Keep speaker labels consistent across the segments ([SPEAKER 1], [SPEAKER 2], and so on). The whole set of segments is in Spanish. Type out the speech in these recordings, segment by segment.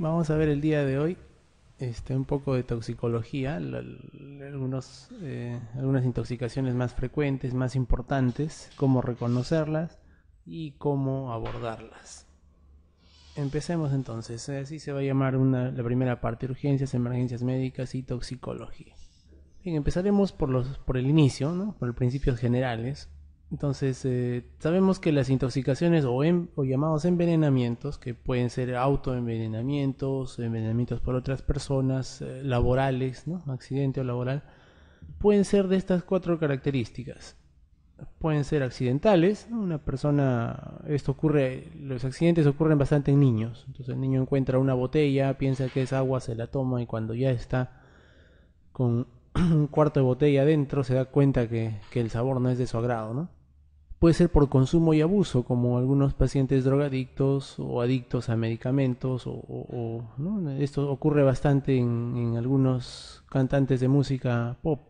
[SPEAKER 1] Vamos a ver el día de hoy este, un poco de toxicología, algunos, eh, algunas intoxicaciones más frecuentes, más importantes, cómo reconocerlas y cómo abordarlas. Empecemos entonces, eh, así se va a llamar la primera parte, urgencias, emergencias médicas y toxicología. empezaremos por, los, por el inicio, ¿no? por los principios generales, entonces, eh, sabemos que las intoxicaciones o, o, llamados envenenamientos, que pueden ser autoenvenenamientos, envenenamientos por otras personas, eh, laborales, ¿no? accidente o laboral, pueden ser de estas cuatro características. Pueden ser accidentales, una persona, esto ocurre, los accidentes ocurren bastante en niños. Entonces el niño encuentra una botella, piensa que es agua, se la toma y cuando ya está con un cuarto de botella adentro se da cuenta que, que el sabor no es de su agrado, ¿no? Puede ser por consumo y abuso, como algunos pacientes drogadictos o adictos a medicamentos, o, esto ocurre bastante en, algunos cantantes de música pop.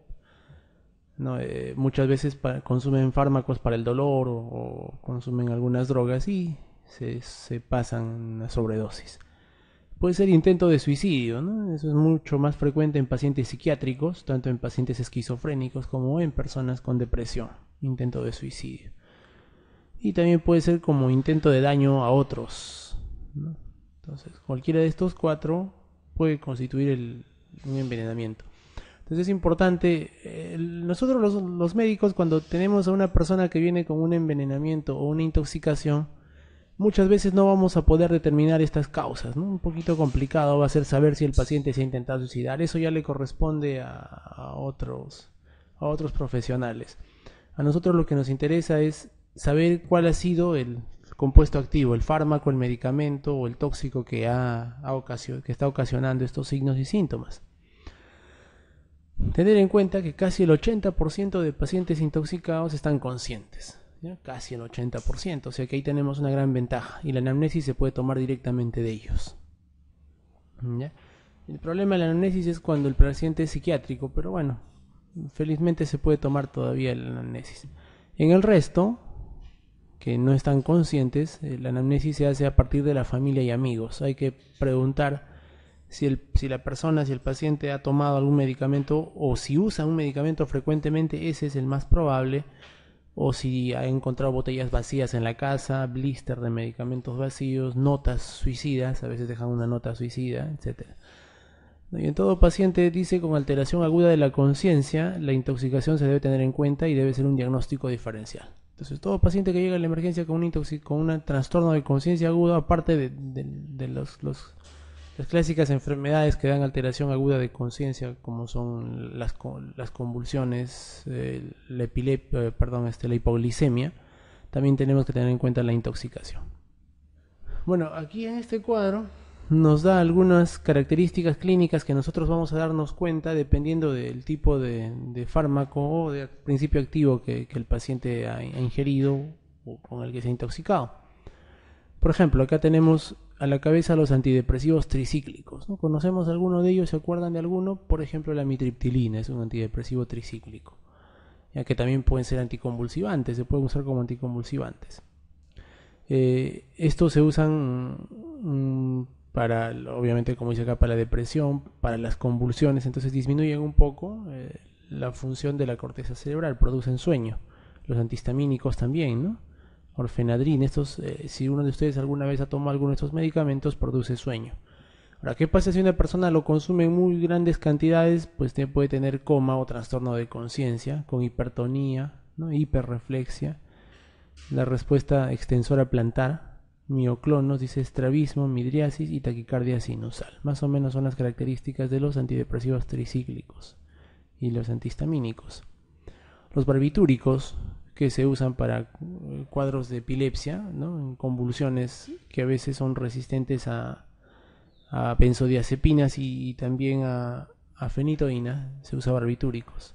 [SPEAKER 1] Eh, muchas veces consumen fármacos para el dolor o, consumen algunas drogas y se, pasan a sobredosis puede ser intento de suicidio, Eso es mucho más frecuente en pacientes psiquiátricos, tanto en pacientes esquizofrénicos como en personas con depresión, intento de suicidio y también puede ser como intento de daño a otros. Entonces, cualquiera de estos cuatro puede constituir el, un envenenamiento. Entonces es importante, nosotros los, médicos cuando tenemos a una persona que viene con un envenenamiento o una intoxicación, muchas veces no vamos a poder determinar estas causas, Un poquito complicado va a ser saber si el paciente se ha intentado suicidar, eso ya le corresponde otros, a otros profesionales. A nosotros lo que nos interesa es saber cuál ha sido el compuesto activo, el fármaco, el medicamento o el tóxico que, ha, que está ocasionando estos signos y síntomas. Tener en cuenta que casi el 80% de pacientes intoxicados están conscientes, casi el 80%, o sea que ahí tenemos una gran ventaja y la anamnesis se puede tomar directamente de ellos. El problema de la anamnesis es cuando el paciente es psiquiátrico, pero bueno, felizmente se puede tomar todavía la anamnesis. En el resto, que no están conscientes, eh, la anamnesis se hace a partir de la familia y amigos. Hay que preguntar si, la persona, si el paciente ha tomado algún medicamento o si usa un medicamento frecuentemente, ese es el más probable, o si ha encontrado botellas vacías en la casa, blister de medicamentos vacíos, notas suicidas, a veces dejan una nota suicida, etc. en todo paciente dice con alteración aguda de la conciencia, la intoxicación se debe tener en cuenta y debe ser un diagnóstico diferencial. Entonces, todo paciente que llega a la emergencia con un, con un trastorno de conciencia agudo, aparte de, las clásicas enfermedades que dan alteración aguda de conciencia, como son las, las convulsiones, eh, la, epilep eh, perdón, este, la hipoglicemia, también tenemos que tener en cuenta la intoxicación. Bueno, aquí en este cuadro nos da algunas características clínicas que nosotros vamos a darnos cuenta dependiendo del tipo de, fármaco o de principio activo que, el paciente ha, ingerido o con el que se ha intoxicado. Por ejemplo, acá tenemos a la cabeza los antidepresivos tricíclicos. ¿no? ¿Conocemos alguno de ellos? ¿Se acuerdan de alguno? Por ejemplo, la mitriptilina es un antidepresivo tricíclico, ya que también pueden ser anticonvulsivantes, se pueden usar como anticonvulsivantes. Eh, estos se usan mm, para, obviamente, como dice acá, para la depresión, para las convulsiones, entonces disminuyen un poco eh, la función de la corteza cerebral, producen sueño. Los antihistamínicos también, ¿no? Orfenadrin, estos, eh, si uno de ustedes alguna vez ha tomado alguno de estos medicamentos, produce sueño. Ahora, ¿qué pasa si una persona lo consume en muy grandes cantidades? Pues puede tener coma o trastorno de conciencia, con hipertonía, ¿no? hiperreflexia, la respuesta extensora plantar, mioclonos, dice estrabismo, midriasis y taquicardia sinusal. Más o menos son las características de los antidepresivos tricíclicos y los antihistamínicos. Los barbitúricos, que se usan para eh, cuadros de epilepsia, ¿no? convulsiones que a veces son resistentes a, benzodiazepinas y, también a, a fenitoína, se usa barbitúricos.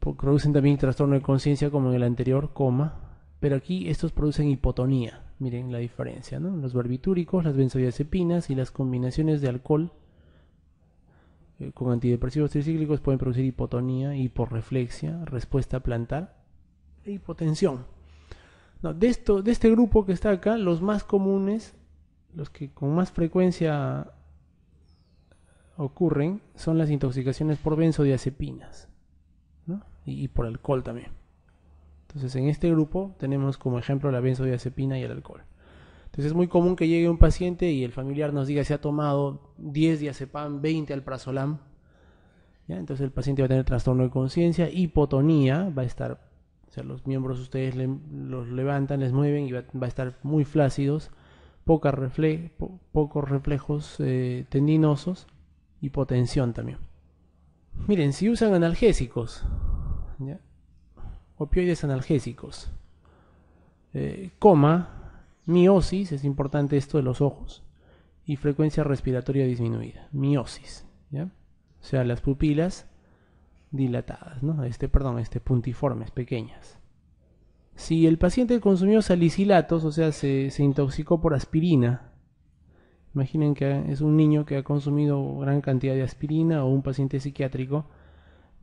[SPEAKER 1] Producen también trastorno de conciencia como en el anterior, coma, pero aquí estos producen hipotonía, Miren la diferencia, ¿no? Los barbitúricos, las benzodiazepinas y las combinaciones de alcohol eh, con antidepresivos tricíclicos pueden producir hipotonía, hiporreflexia, respuesta plantar e hipotensión. de, esto, de este grupo que está acá, los más comunes, los que con más frecuencia ocurren, son las intoxicaciones por benzodiazepinas y por alcohol también. Entonces, en este grupo tenemos como ejemplo la benzodiazepina y el alcohol. Entonces, es muy común que llegue un paciente y el familiar nos diga se ha tomado 10 diazepam, 20 alprazolam. ¿ya? Entonces, el paciente va a tener trastorno de conciencia, hipotonía, va a estar, o sea, los miembros ustedes los levantan, les mueven y va, a estar muy flácidos, pocos reflejos eh, tendinosos, hipotensión también. Miren, si usan analgésicos, ¿ya? opioides analgésicos. Eh, coma, miosis, es importante esto de los ojos, y frecuencia respiratoria disminuida, miosis, O sea, las pupilas dilatadas, ¿no? Este, perdón, este, puntiformes, pequeñas. Si el paciente consumió salicilatos, o sea, se intoxicó por aspirina, imaginen que es un niño que ha consumido gran cantidad de aspirina o un paciente psiquiátrico,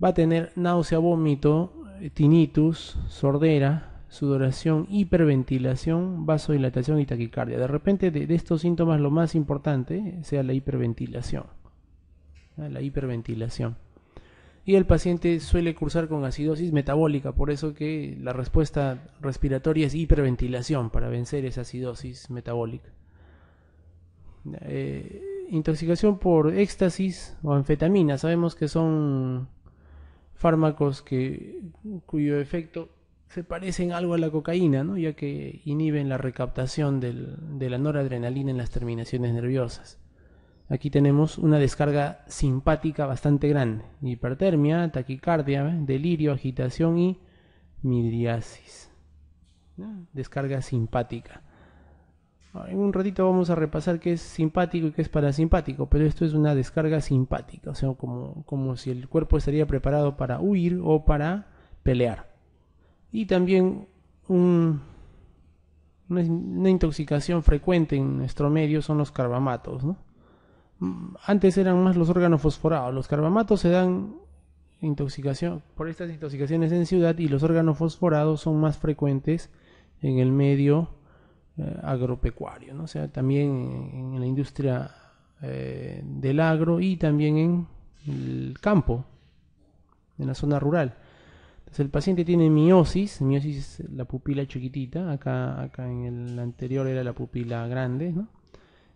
[SPEAKER 1] va a tener náusea, vómito, eh, tinnitus, sordera, sudoración, hiperventilación, vasodilatación y taquicardia. De repente de, estos síntomas lo más importante sea la hiperventilación. La hiperventilación y el paciente suele cursar con acidosis metabólica, por eso que la respuesta respiratoria es hiperventilación para vencer esa acidosis metabólica. Eh, intoxicación por éxtasis o anfetamina, sabemos que son fármacos que, cuyo efecto se parecen algo a la cocaína, ya que inhiben la recaptación de la noradrenalina en las terminaciones nerviosas. Aquí tenemos una descarga simpática bastante grande. Hipertermia, taquicardia, ¿eh? delirio, agitación y midriasis. Descarga simpática. En un ratito vamos a repasar qué es simpático y qué es parasimpático, pero esto es una descarga simpática, o sea, como, si el cuerpo estaría preparado para huir o para pelear. Y también una, intoxicación frecuente en nuestro medio son los carbamatos. Antes eran más los órganos fosforados, los carbamatos se dan intoxicación por estas intoxicaciones en ciudad y los órganos fosforados son más frecuentes en el medio eh, agropecuario, ¿no? o sea, también en la industria eh, del agro y también en el campo, en la zona rural. Entonces el paciente tiene miosis, miosis es la pupila chiquitita, acá, acá en el anterior era la pupila grande, ¿no?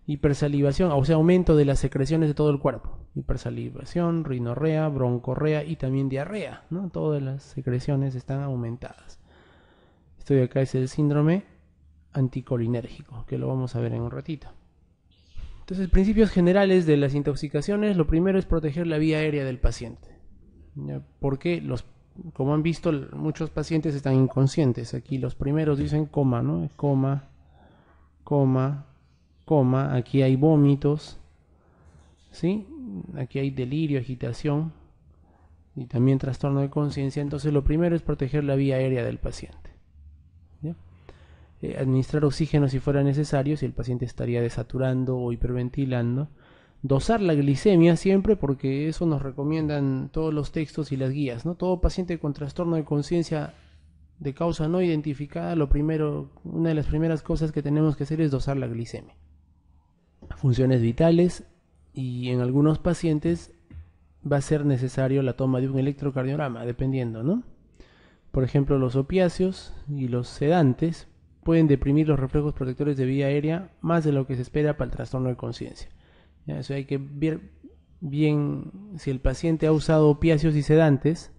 [SPEAKER 1] hipersalivación, o sea, aumento de las secreciones de todo el cuerpo. Hipersalivación, rinorrea, broncorrea y también diarrea, ¿no? Todas las secreciones están aumentadas. Esto de acá es el síndrome anticolinérgico, que lo vamos a ver en un ratito. Entonces, principios generales de las intoxicaciones, lo primero es proteger la vía aérea del paciente, porque los, como han visto, muchos pacientes están inconscientes. Aquí los primeros dicen coma, ¿no? Coma, coma, coma, aquí hay vómitos, ¿sí? Aquí hay delirio, agitación y también trastorno de conciencia. Entonces, lo primero es proteger la vía aérea del paciente. Eh, administrar oxígeno si fuera necesario, si el paciente estaría desaturando o hiperventilando. Dosar la glicemia siempre porque eso nos recomiendan todos los textos y las guías. ¿no? Todo paciente con trastorno de conciencia de causa no identificada, lo primero, una de las primeras cosas que tenemos que hacer es dosar la glicemia. Funciones vitales y en algunos pacientes va a ser necesario la toma de un electrocardiograma, dependiendo, ¿no? Por ejemplo, los opiáceos y los sedantes pueden deprimir los reflejos protectores de vía aérea más de lo que se espera para el trastorno de conciencia. Eso hay que ver bien si el paciente ha usado opiáceos y sedantes.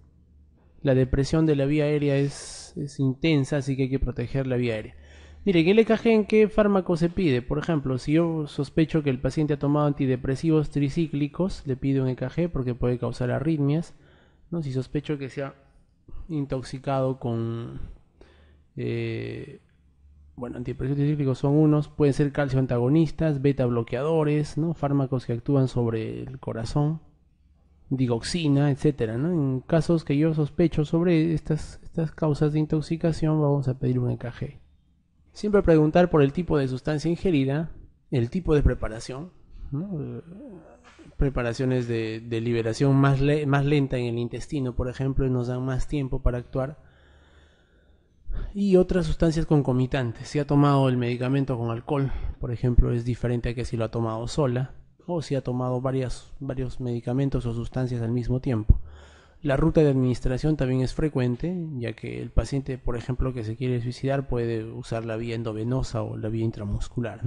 [SPEAKER 1] La depresión de la vía aérea es, intensa, así que hay que proteger la vía aérea. Mire, ¿qué EKG en qué fármaco se pide? Por ejemplo, si yo sospecho que el paciente ha tomado antidepresivos tricíclicos, le pido un EKG porque puede causar arritmias. ¿no? Si sospecho que se ha intoxicado con eh, bueno, específicos son unos, pueden ser calcio antagonistas, beta bloqueadores, ¿no? Fármacos que actúan sobre el corazón, digoxina, etcétera, En casos que yo sospecho sobre estas, estas causas de intoxicación, vamos a pedir un EKG. Siempre preguntar por el tipo de sustancia ingerida, el tipo de preparación, preparaciones de, liberación más, más lenta en el intestino, por ejemplo, nos dan más tiempo para actuar y otras sustancias concomitantes. Si ha tomado el medicamento con alcohol, por ejemplo, es diferente a que si lo ha tomado sola o si ha tomado varias, varios medicamentos o sustancias al mismo tiempo. La ruta de administración también es frecuente, ya que el paciente, por ejemplo, que se quiere suicidar puede usar la vía endovenosa o la vía intramuscular.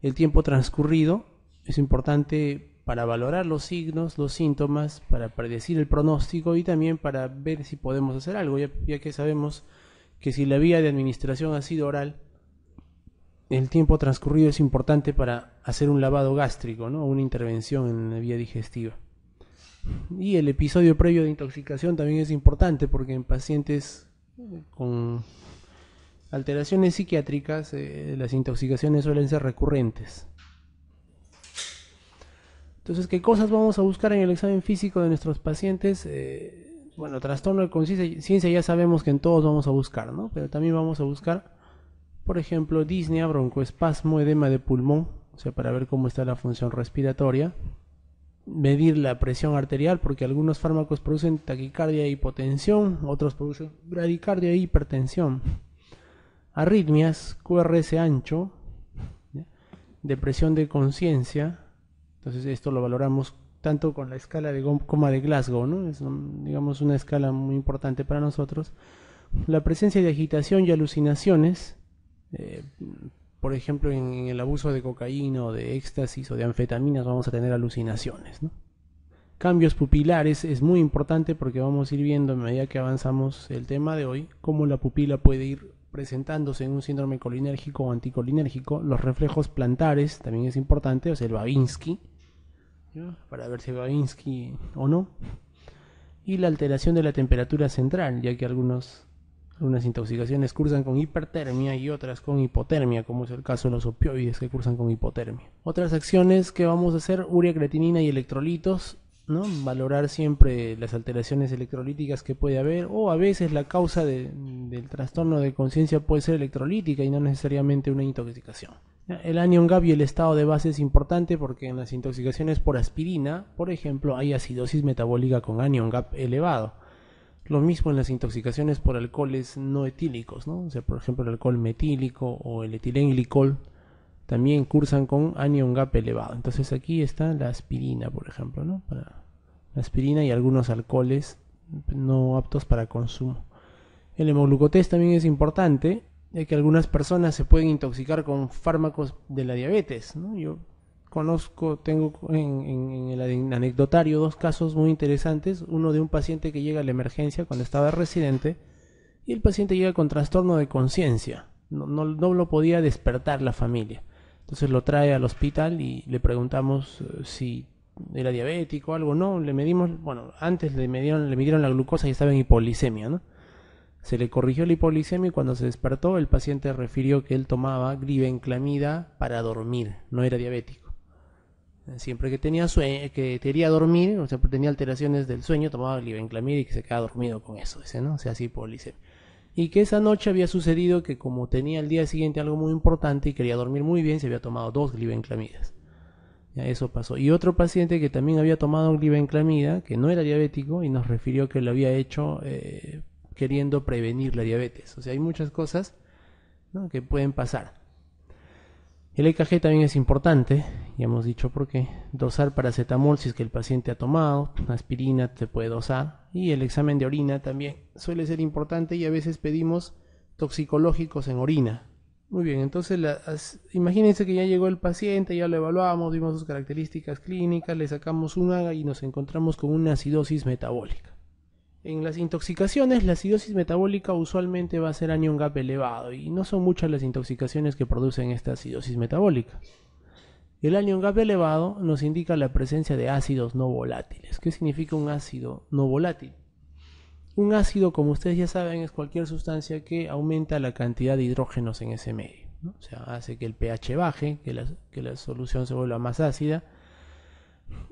[SPEAKER 1] El tiempo transcurrido es importante para valorar los signos, los síntomas, para predecir el pronóstico y también para ver si podemos hacer algo, ya que sabemos que si la vía de administración ha sido oral, el tiempo transcurrido es importante para hacer un lavado gástrico, ¿no? una intervención en la vía digestiva. Y el episodio previo de intoxicación también es importante porque en pacientes con alteraciones psiquiátricas eh, las intoxicaciones suelen ser recurrentes. Entonces, ¿qué cosas vamos a buscar en el examen físico de nuestros pacientes? Eh, bueno, trastorno de conciencia ya sabemos que en todos vamos a buscar, ¿no? Pero también vamos a buscar, por ejemplo, disnea, broncoespasmo, edema de pulmón, o sea, para ver cómo está la función respiratoria, medir la presión arterial, porque algunos fármacos producen taquicardia e hipotensión, otros producen bradicardia e hipertensión, arritmias, QRS ancho, depresión de conciencia, entonces esto lo valoramos tanto con la escala de Gomp como de Glasgow, ¿no? es digamos una escala muy importante para nosotros, la presencia de agitación y alucinaciones, eh, por ejemplo en, el abuso de cocaína o de éxtasis o de anfetaminas vamos a tener alucinaciones. Cambios pupilares es muy importante porque vamos a ir viendo a medida que avanzamos el tema de hoy cómo la pupila puede ir presentándose en un síndrome colinérgico o anticolinérgico, los reflejos plantares también es importante, o sea, el Babinski, para ver si Gavinsky o no. Y la alteración de la temperatura central, ya que algunos, algunas intoxicaciones cursan con hipertermia y otras con hipotermia, como es el caso de los opioides que cursan con hipotermia. Otras acciones que vamos a hacer, urea, creatinina y electrolitos, ¿no? valorar siempre las alteraciones electrolíticas que puede haber o a veces la causa del trastorno de conciencia puede ser electrolítica y no necesariamente una intoxicación. El anion gap y el estado de base es importante porque en las intoxicaciones por aspirina, por ejemplo, hay acidosis metabólica con anion gap elevado. Lo mismo en las intoxicaciones por alcoholes no etílicos, ¿no? O sea, por ejemplo, el alcohol metílico o el etilenglicol también cursan con anion gap elevado. Entonces aquí está la aspirina, por ejemplo, ¿no? Para la aspirina y algunos alcoholes no aptos para consumo. El hemoglucotés también es importante de que algunas personas se pueden intoxicar con fármacos de la diabetes. ¿no? Yo conozco, tengo en, el anecdotario dos casos muy interesantes. Uno de un paciente que llega a la emergencia cuando estaba residente y el paciente llega con trastorno de conciencia. No, no, lo podía despertar la familia. Entonces lo trae al hospital y le preguntamos eh, si era diabético o algo. No, le medimos, bueno, antes le midieron, le midieron la glucosa y estaba en hipolisemia, ¿no? Se le corrigió la hipoglicemia y cuando se despertó el paciente refirió que él tomaba glibenclamida para dormir, no era diabético. Siempre que tenía sueño, que quería dormir, o sea, tenía alteraciones del sueño, tomaba glibenclamida y que se quedaba dormido con eso, dice, ¿no? O sea, así hipoglicemia. Y que esa noche había sucedido que como tenía el día siguiente algo muy importante y quería dormir muy bien, se había tomado dos glibenclamidas. Ya, eso pasó. Y otro paciente que también había tomado glibenclamida, que no era diabético, y nos refirió que lo había hecho eh, queriendo prevenir la diabetes. O sea, hay muchas cosas que pueden pasar. El EKG también es importante, ya hemos dicho por qué. Dosar paracetamol si es que el paciente ha tomado, aspirina se puede dosar y el examen de orina también suele ser importante y a veces pedimos toxicológicos en orina. Muy bien, entonces imagínense que ya llegó el paciente, ya lo evaluamos, vimos sus características clínicas, le sacamos una y nos encontramos con una acidosis metabólica. En las intoxicaciones, la acidosis metabólica usualmente va a ser anion gap elevado y no son muchas las intoxicaciones que producen esta acidosis metabólica. El anion gap elevado nos indica la presencia de ácidos no volátiles. ¿Qué significa un ácido no volátil? Un ácido, como ustedes ya saben, es cualquier sustancia que aumenta la cantidad de hidrógenos en ese medio. O sea, hace que el pH baje, que la solución se vuelva más ácida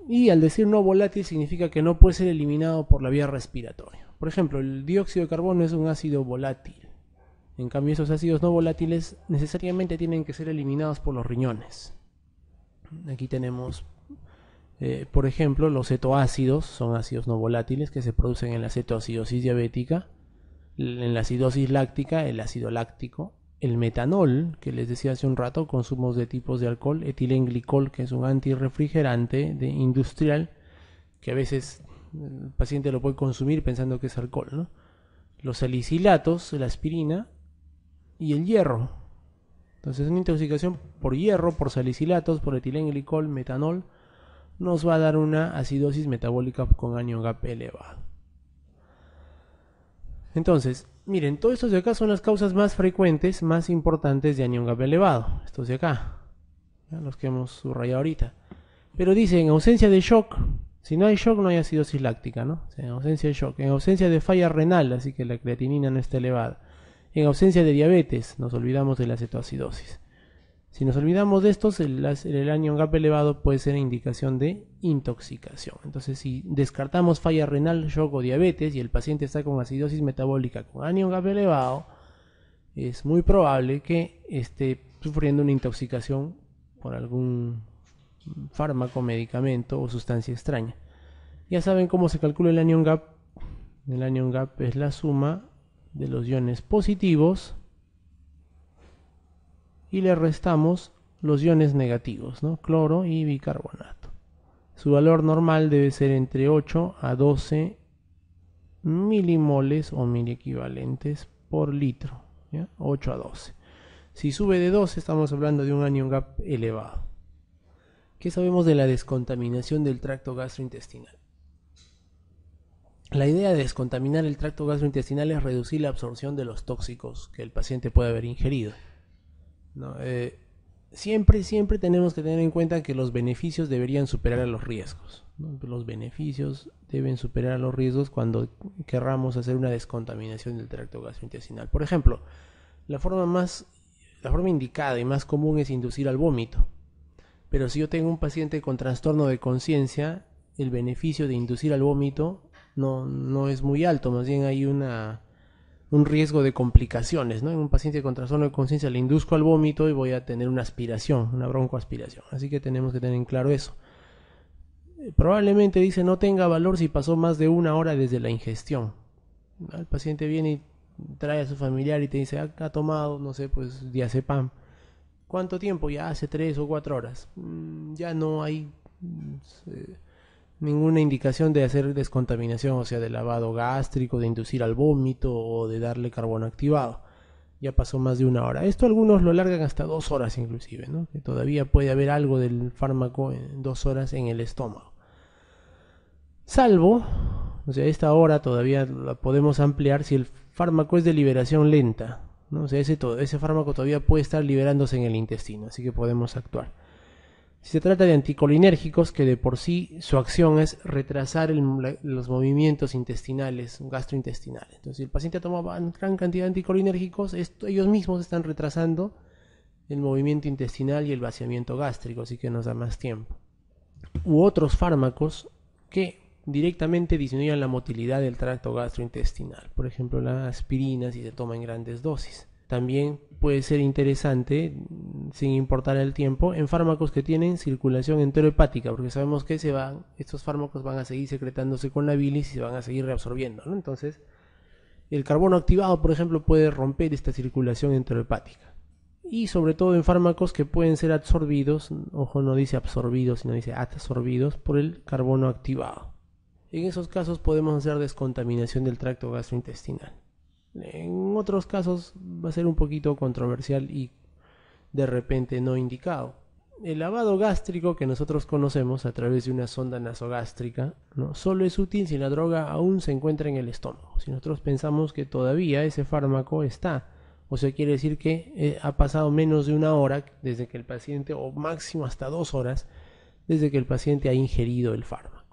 [SPEAKER 1] y al decir no volátil significa que no puede ser eliminado por la vía respiratoria. Por ejemplo, el dióxido de carbono es un ácido volátil. En cambio, esos ácidos no volátiles necesariamente tienen que ser eliminados por los riñones. Aquí tenemos, eh, por ejemplo, los cetoácidos, son ácidos no volátiles que se producen en la cetoacidosis diabética, en la acidosis láctica, el ácido láctico, el metanol, que les decía hace un rato, consumos de tipos de alcohol, etilenglicol, que es un antirrefrigerante de industrial, que a veces el paciente lo puede consumir pensando que es alcohol, Los salicilatos, la aspirina y el hierro. Entonces, una intoxicación por hierro, por salicilatos, por etilenglicol, metanol, nos va a dar una acidosis metabólica con anión GAP elevado. Entonces, miren, todos estos de acá son las causas más frecuentes, más importantes de anión gap elevado. Estos de acá, los que hemos subrayado ahorita. Pero dice, en ausencia de shock, si no hay shock no hay acidosis láctica, ¿no? en ausencia de shock, en ausencia de falla renal, así que la creatinina no está elevada. En ausencia de diabetes, nos olvidamos de la cetoacidosis. Si nos olvidamos de estos, el, el anion gap elevado puede ser indicación de intoxicación. Entonces, si descartamos falla renal, shock o diabetes y el paciente está con acidosis metabólica con anion gap elevado, es muy probable que esté sufriendo una intoxicación por algún fármaco, medicamento o sustancia extraña. Ya saben cómo se calcula el anion gap. El anion gap es la suma de los iones positivos y le restamos los iones negativos, ¿no? cloro y bicarbonato. Su valor normal debe ser entre 8 a 12 milimoles o miliequivalentes por litro, 8 a 12. Si sube de 12 estamos hablando de un anion gap elevado. ¿Qué sabemos de la descontaminación del tracto gastrointestinal? La idea de descontaminar el tracto gastrointestinal es reducir la absorción de los tóxicos que el paciente puede haber ingerido. ¿no? Eh, siempre, siempre tenemos que tener en cuenta que los beneficios deberían superar a los riesgos. Los beneficios deben superar a los riesgos cuando querramos hacer una descontaminación del tracto gastrointestinal. Por ejemplo, la forma más, la forma indicada y más común es inducir al vómito. Pero si yo tengo un paciente con trastorno de conciencia, el beneficio de inducir al vómito no, no es muy alto, más bien hay una un riesgo de complicaciones, ¿no? En un paciente con trastorno de conciencia le induzco al vómito y voy a tener una aspiración, una broncoaspiración. Así que tenemos que tener en claro eso. Eh, probablemente dice no tenga valor si pasó más de una hora desde la ingestión. El paciente viene y trae a su familiar y te dice, ah, ha tomado, no sé, pues diazepam. ¿Cuánto tiempo? Ya hace tres o cuatro horas. Mm, ya no hay... Mm, ninguna indicación de hacer descontaminación, o sea, de lavado gástrico, de inducir al vómito o de darle carbono activado. Ya pasó más de una hora. Esto algunos lo alargan hasta dos horas inclusive, ¿no? Que todavía puede haber algo del fármaco en dos horas en el estómago. Salvo, o sea, esta hora todavía la podemos ampliar si el fármaco es de liberación lenta, ¿no? O sea, ese, ese fármaco todavía puede estar liberándose en el intestino, así que podemos actuar. Si Se trata de anticolinérgicos que de por sí su acción es retrasar los movimientos intestinales, gastrointestinales. Entonces, si el paciente toma gran cantidad de anticolinérgicos, ellos mismos están retrasando el movimiento intestinal y el vaciamiento gástrico, así que nos da más tiempo. U otros fármacos que directamente disminuyen la motilidad del tracto gastrointestinal, por ejemplo la aspirina si se toma en grandes dosis. También puede ser interesante, sin importar el tiempo, en fármacos que tienen circulación enterohepática, porque sabemos que se van, estos fármacos van a seguir secretándose con la bilis y se van a seguir reabsorbiendo. Entonces, el carbono activado, por ejemplo, puede romper esta circulación enterohepática. Y sobre todo en fármacos que pueden ser absorbidos, ojo, no dice absorbidos, sino dice absorbidos por el carbono activado. En esos casos podemos hacer descontaminación del tracto gastrointestinal. En otros casos va a ser un poquito controversial y de repente no indicado. El lavado gástrico que nosotros conocemos a través de una sonda nasogástrica ¿no? solo es útil si la droga aún se encuentra en el estómago. Si nosotros pensamos que todavía ese fármaco está, o sea, quiere decir que eh, ha pasado menos de una hora desde que el paciente, o máximo hasta dos horas, desde que el paciente ha ingerido el fármaco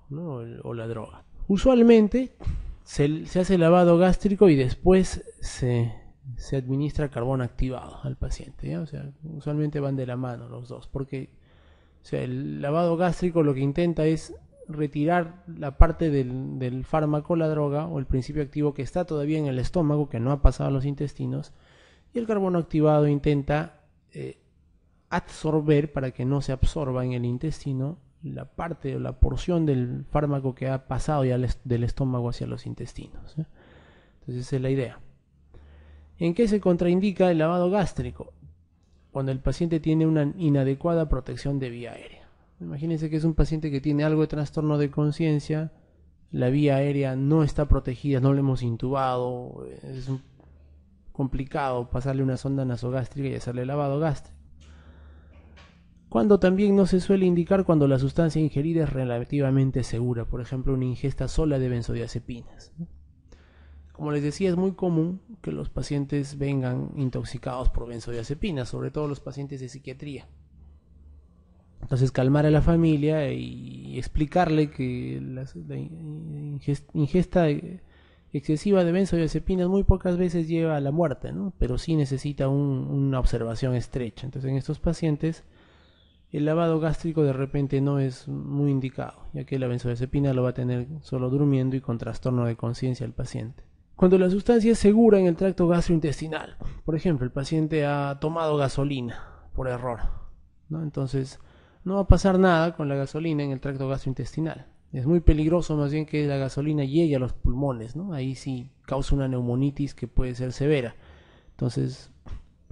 [SPEAKER 1] o la droga. Usualmente se, hace lavado gástrico y después se, administra carbón activado al paciente. usualmente van de la mano los dos, porque el lavado gástrico lo que intenta es retirar la parte del, fármaco, la droga o el principio activo que está todavía en el estómago, que no ha pasado a los intestinos, y el carbono activado intenta eh, absorber para que no se absorba en el intestino la parte o la porción del fármaco que ha pasado ya del estómago hacia los intestinos. ¿eh? Entonces esa es la idea. ¿En qué se contraindica el lavado gástrico? Cuando el paciente tiene una inadecuada protección de vía aérea. Imagínense que es un paciente que tiene algo de trastorno de conciencia, la vía aérea no está protegida, no le hemos intubado, es complicado pasarle una sonda nasogástrica y hacerle lavado gástrico cuando también no se suele indicar cuando la sustancia ingerida es relativamente segura, por ejemplo una ingesta sola de benzodiazepinas. Como les decía, es muy común que los pacientes vengan intoxicados por benzodiazepinas, sobre todo los pacientes de psiquiatría. Entonces, calmar a la familia y explicarle que la, ingesta excesiva de benzodiazepinas muy pocas veces lleva a la muerte, pero sí necesita una observación estrecha. Entonces, en estos pacientes el lavado gástrico de repente no es muy indicado, ya que la benzodiazepina lo va a tener solo durmiendo y con trastorno de conciencia el paciente. Cuando la sustancia es segura en el tracto gastrointestinal, por ejemplo, el paciente ha tomado gasolina por error, ¿no? entonces no va a pasar nada con la gasolina en el tracto gastrointestinal. Es muy peligroso más bien que la gasolina llegue a los pulmones, ¿no? Ahí sí causa una neumonitis que puede ser severa. Entonces,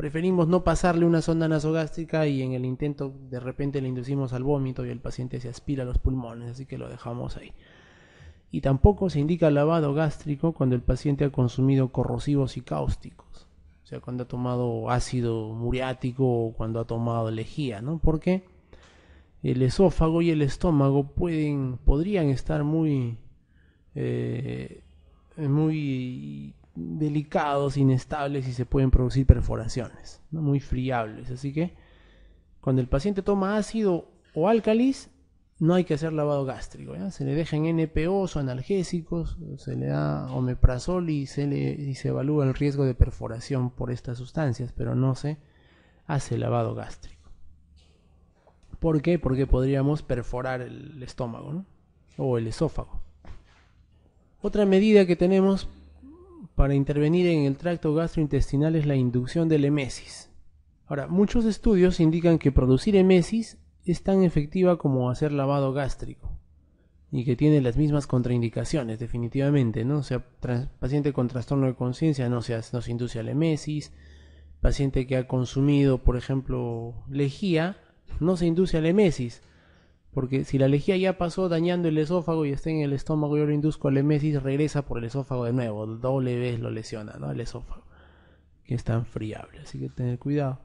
[SPEAKER 1] Preferimos no pasarle una sonda nasogástrica y en el intento de repente le inducimos al vómito y el paciente se aspira a los pulmones, así que lo dejamos ahí. Y tampoco se indica lavado gástrico cuando el paciente ha consumido corrosivos y cáusticos, o sea, cuando ha tomado ácido muriático o cuando ha tomado lejía, ¿no? Porque el esófago y el estómago pueden, podrían estar muy, eh, muy delicados, inestables y se pueden producir perforaciones, muy friables. Así que cuando el paciente toma ácido o álcalis, no hay que hacer lavado gástrico. Se le dejan NPOs o analgésicos, se le da omeprazol y se, le, se evalúa el riesgo de perforación por estas sustancias, pero no se hace lavado gástrico. ¿Por qué? Porque podríamos perforar el estómago o el esófago. Otra medida que tenemos para intervenir en el tracto gastrointestinal es la inducción del emesis. Ahora, muchos estudios indican que producir emesis es tan efectiva como hacer lavado gástrico y que tiene las mismas contraindicaciones, definitivamente, ¿no? O sea, paciente con trastorno de conciencia no, se, induce al emesis, paciente que ha consumido, por ejemplo, lejía, no se induce al emesis. Porque si la lejía ya pasó dañando el esófago y está en el estómago, yo lo induzco a la emesis, regresa por el esófago de nuevo. Doble vez lo lesiona, ¿no? El esófago. Que es tan friable. Así que tener cuidado.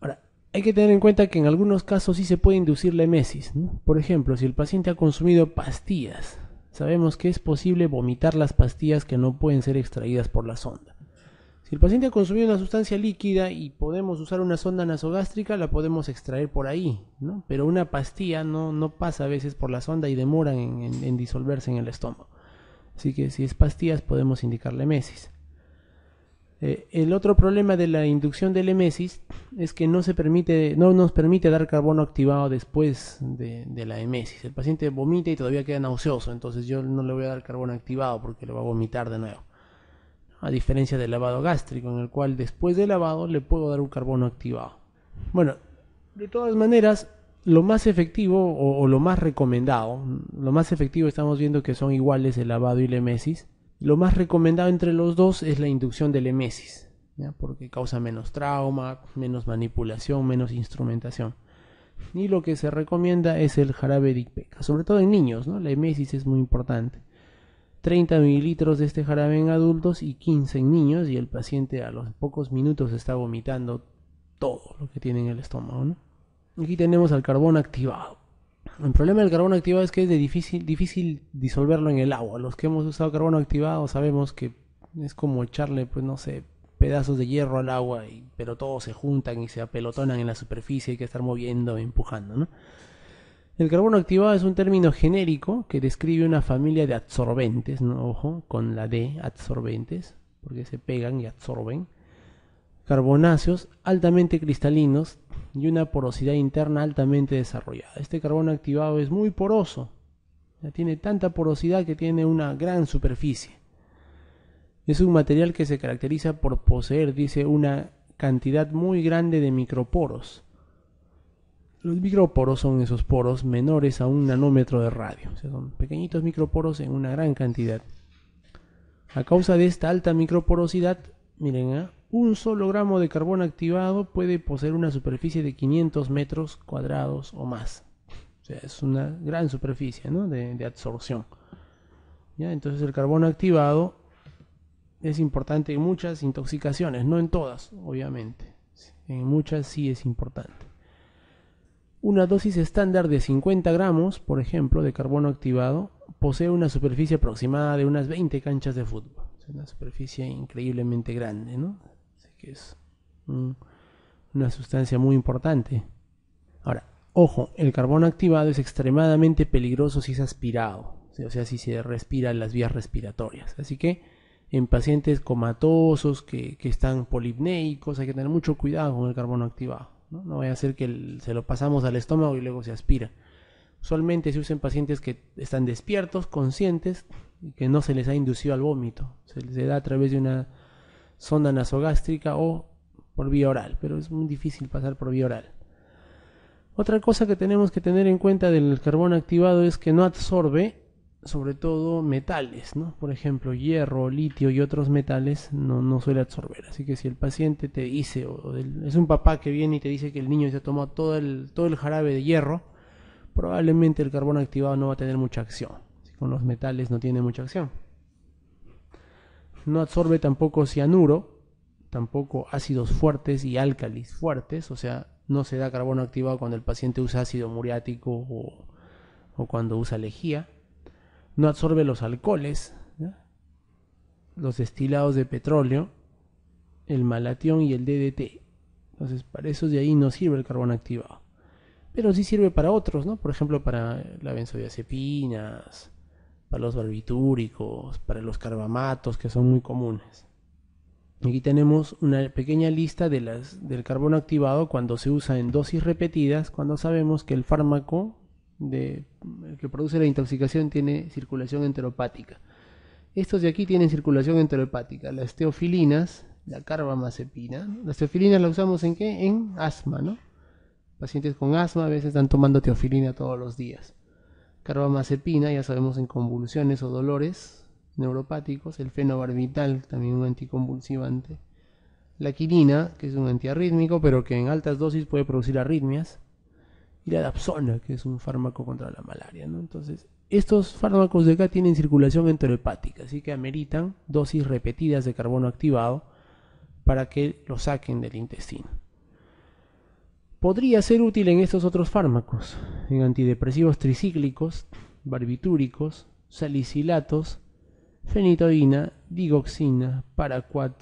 [SPEAKER 1] Ahora, hay que tener en cuenta que en algunos casos sí se puede inducir la emesis. Por ejemplo, si el paciente ha consumido pastillas, sabemos que es posible vomitar las pastillas que no pueden ser extraídas por la sonda. Si el paciente ha consumido una sustancia líquida y podemos usar una sonda nasogástrica, la podemos extraer por ahí, ¿no? Pero una pastilla no, pasa a veces por la sonda y demoran en, disolverse en el estómago. Así que si es pastillas podemos indicarle mesis. Eh, el otro problema de la inducción del emesis es que no, se permite, no nos permite dar carbono activado después de, la emesis. El paciente vomita y todavía queda nauseoso, entonces yo no le voy a dar carbono activado porque lo va a vomitar de nuevo a diferencia del lavado gástrico, en el cual después del lavado le puedo dar un carbono activado. Bueno, de todas maneras, lo más efectivo o, lo más recomendado, lo más efectivo estamos viendo que son iguales el lavado y el emesis, lo más recomendado entre los dos es la inducción del emesis, porque causa menos trauma, menos manipulación, menos instrumentación. Y lo que se recomienda es el jarabe de Ipeca, sobre todo en niños, ¿no? La emesis es muy importante. 30 mililitros de este jarabe en adultos y 15 en niños y el paciente a los pocos minutos está vomitando todo lo que tiene en el estómago. Aquí tenemos al carbón activado. El problema del carbón activado es que es difícil, disolverlo en el agua. Los que hemos usado carbón activado sabemos que es como echarle, pues no sé, pedazos de hierro al agua, y, pero todos se juntan y se apelotonan en la superficie, hay que estar moviendo, empujando, ¿no? El carbono activado es un término genérico que describe una familia de absorbentes, ¿no? ojo, con la D, absorbentes, porque se pegan y absorben, carbonáceos altamente cristalinos y una porosidad interna altamente desarrollada. Este carbono activado es muy poroso, ya tiene tanta porosidad que tiene una gran superficie. Es un material que se caracteriza por poseer, dice, una cantidad muy grande de microporos los microporos son esos poros menores a un nanómetro de radio, o sea, son pequeñitos microporos en una gran cantidad. A causa de esta alta microporosidad, miren, ¿ah? un solo gramo de carbón activado puede poseer una superficie de 500 metros cuadrados o más. O sea, es una gran superficie de, absorción. ¿Ya? Entonces el carbón activado es importante en muchas intoxicaciones, no en todas, obviamente. En muchas sí es importante. Una dosis estándar de 50 gramos, por ejemplo, de carbono activado, posee una superficie aproximada de unas 20 canchas de fútbol. Es una superficie increíblemente grande, ¿no? Así que es una sustancia muy importante. Ahora, ojo, el carbono activado es extremadamente peligroso si es aspirado, o sea, si se respira en las vías respiratorias. Así que en pacientes comatosos que, que están polipneicos hay que tener mucho cuidado con el carbono activado. ¿no? no vaya a ser que se lo pasamos al estómago y luego se aspira. Usualmente se usan pacientes que están despiertos, conscientes, y que no se les ha inducido al vómito. Se les da a través de una sonda nasogástrica o por vía oral, pero es muy difícil pasar por vía oral. Otra cosa que tenemos que tener en cuenta del carbón activado es que no absorbe sobre todo metales, ¿no? Por ejemplo, hierro, litio y otros metales no, suele absorber. Así que si el paciente te dice, o es un papá que viene y te dice que el niño se ha tomado todo el, todo el jarabe de hierro, probablemente el carbono activado no va a tener mucha acción. con los metales no tiene mucha acción. No absorbe tampoco cianuro, tampoco ácidos fuertes y álcalis fuertes, o sea, no se da carbono activado cuando el paciente usa ácido muriático o, o cuando usa lejía no absorbe los alcoholes, los destilados de petróleo, el malatión y el DDT. Entonces, para esos de ahí no sirve el carbón activado. Pero sí sirve para otros, ¿no? Por ejemplo, para la benzodiazepinas, para los barbitúricos, para los carbamatos, que son muy comunes. Aquí tenemos una pequeña lista de las, del carbón activado cuando se usa en dosis repetidas, cuando sabemos que el fármaco que produce la intoxicación tiene circulación enteropática. Estos de aquí tienen circulación enteropática. Las teofilinas, la carbamazepina. Las teofilinas las usamos en qué? En asma, ¿no? Pacientes con asma a veces están tomando teofilina todos los días. Carbamazepina, ya sabemos en convulsiones o dolores neuropáticos. El fenobarbital, también un anticonvulsivante. La quinina, que es un antiarrítmico, pero que en altas dosis puede producir arritmias y la dapsona, que es un fármaco contra la malaria. ¿no? Entonces, estos fármacos de acá tienen circulación enterohepática, así que ameritan dosis repetidas de carbono activado para que lo saquen del intestino. Podría ser útil en estos otros fármacos, en antidepresivos tricíclicos, barbitúricos, salicilatos, fenitoína, digoxina, paraquat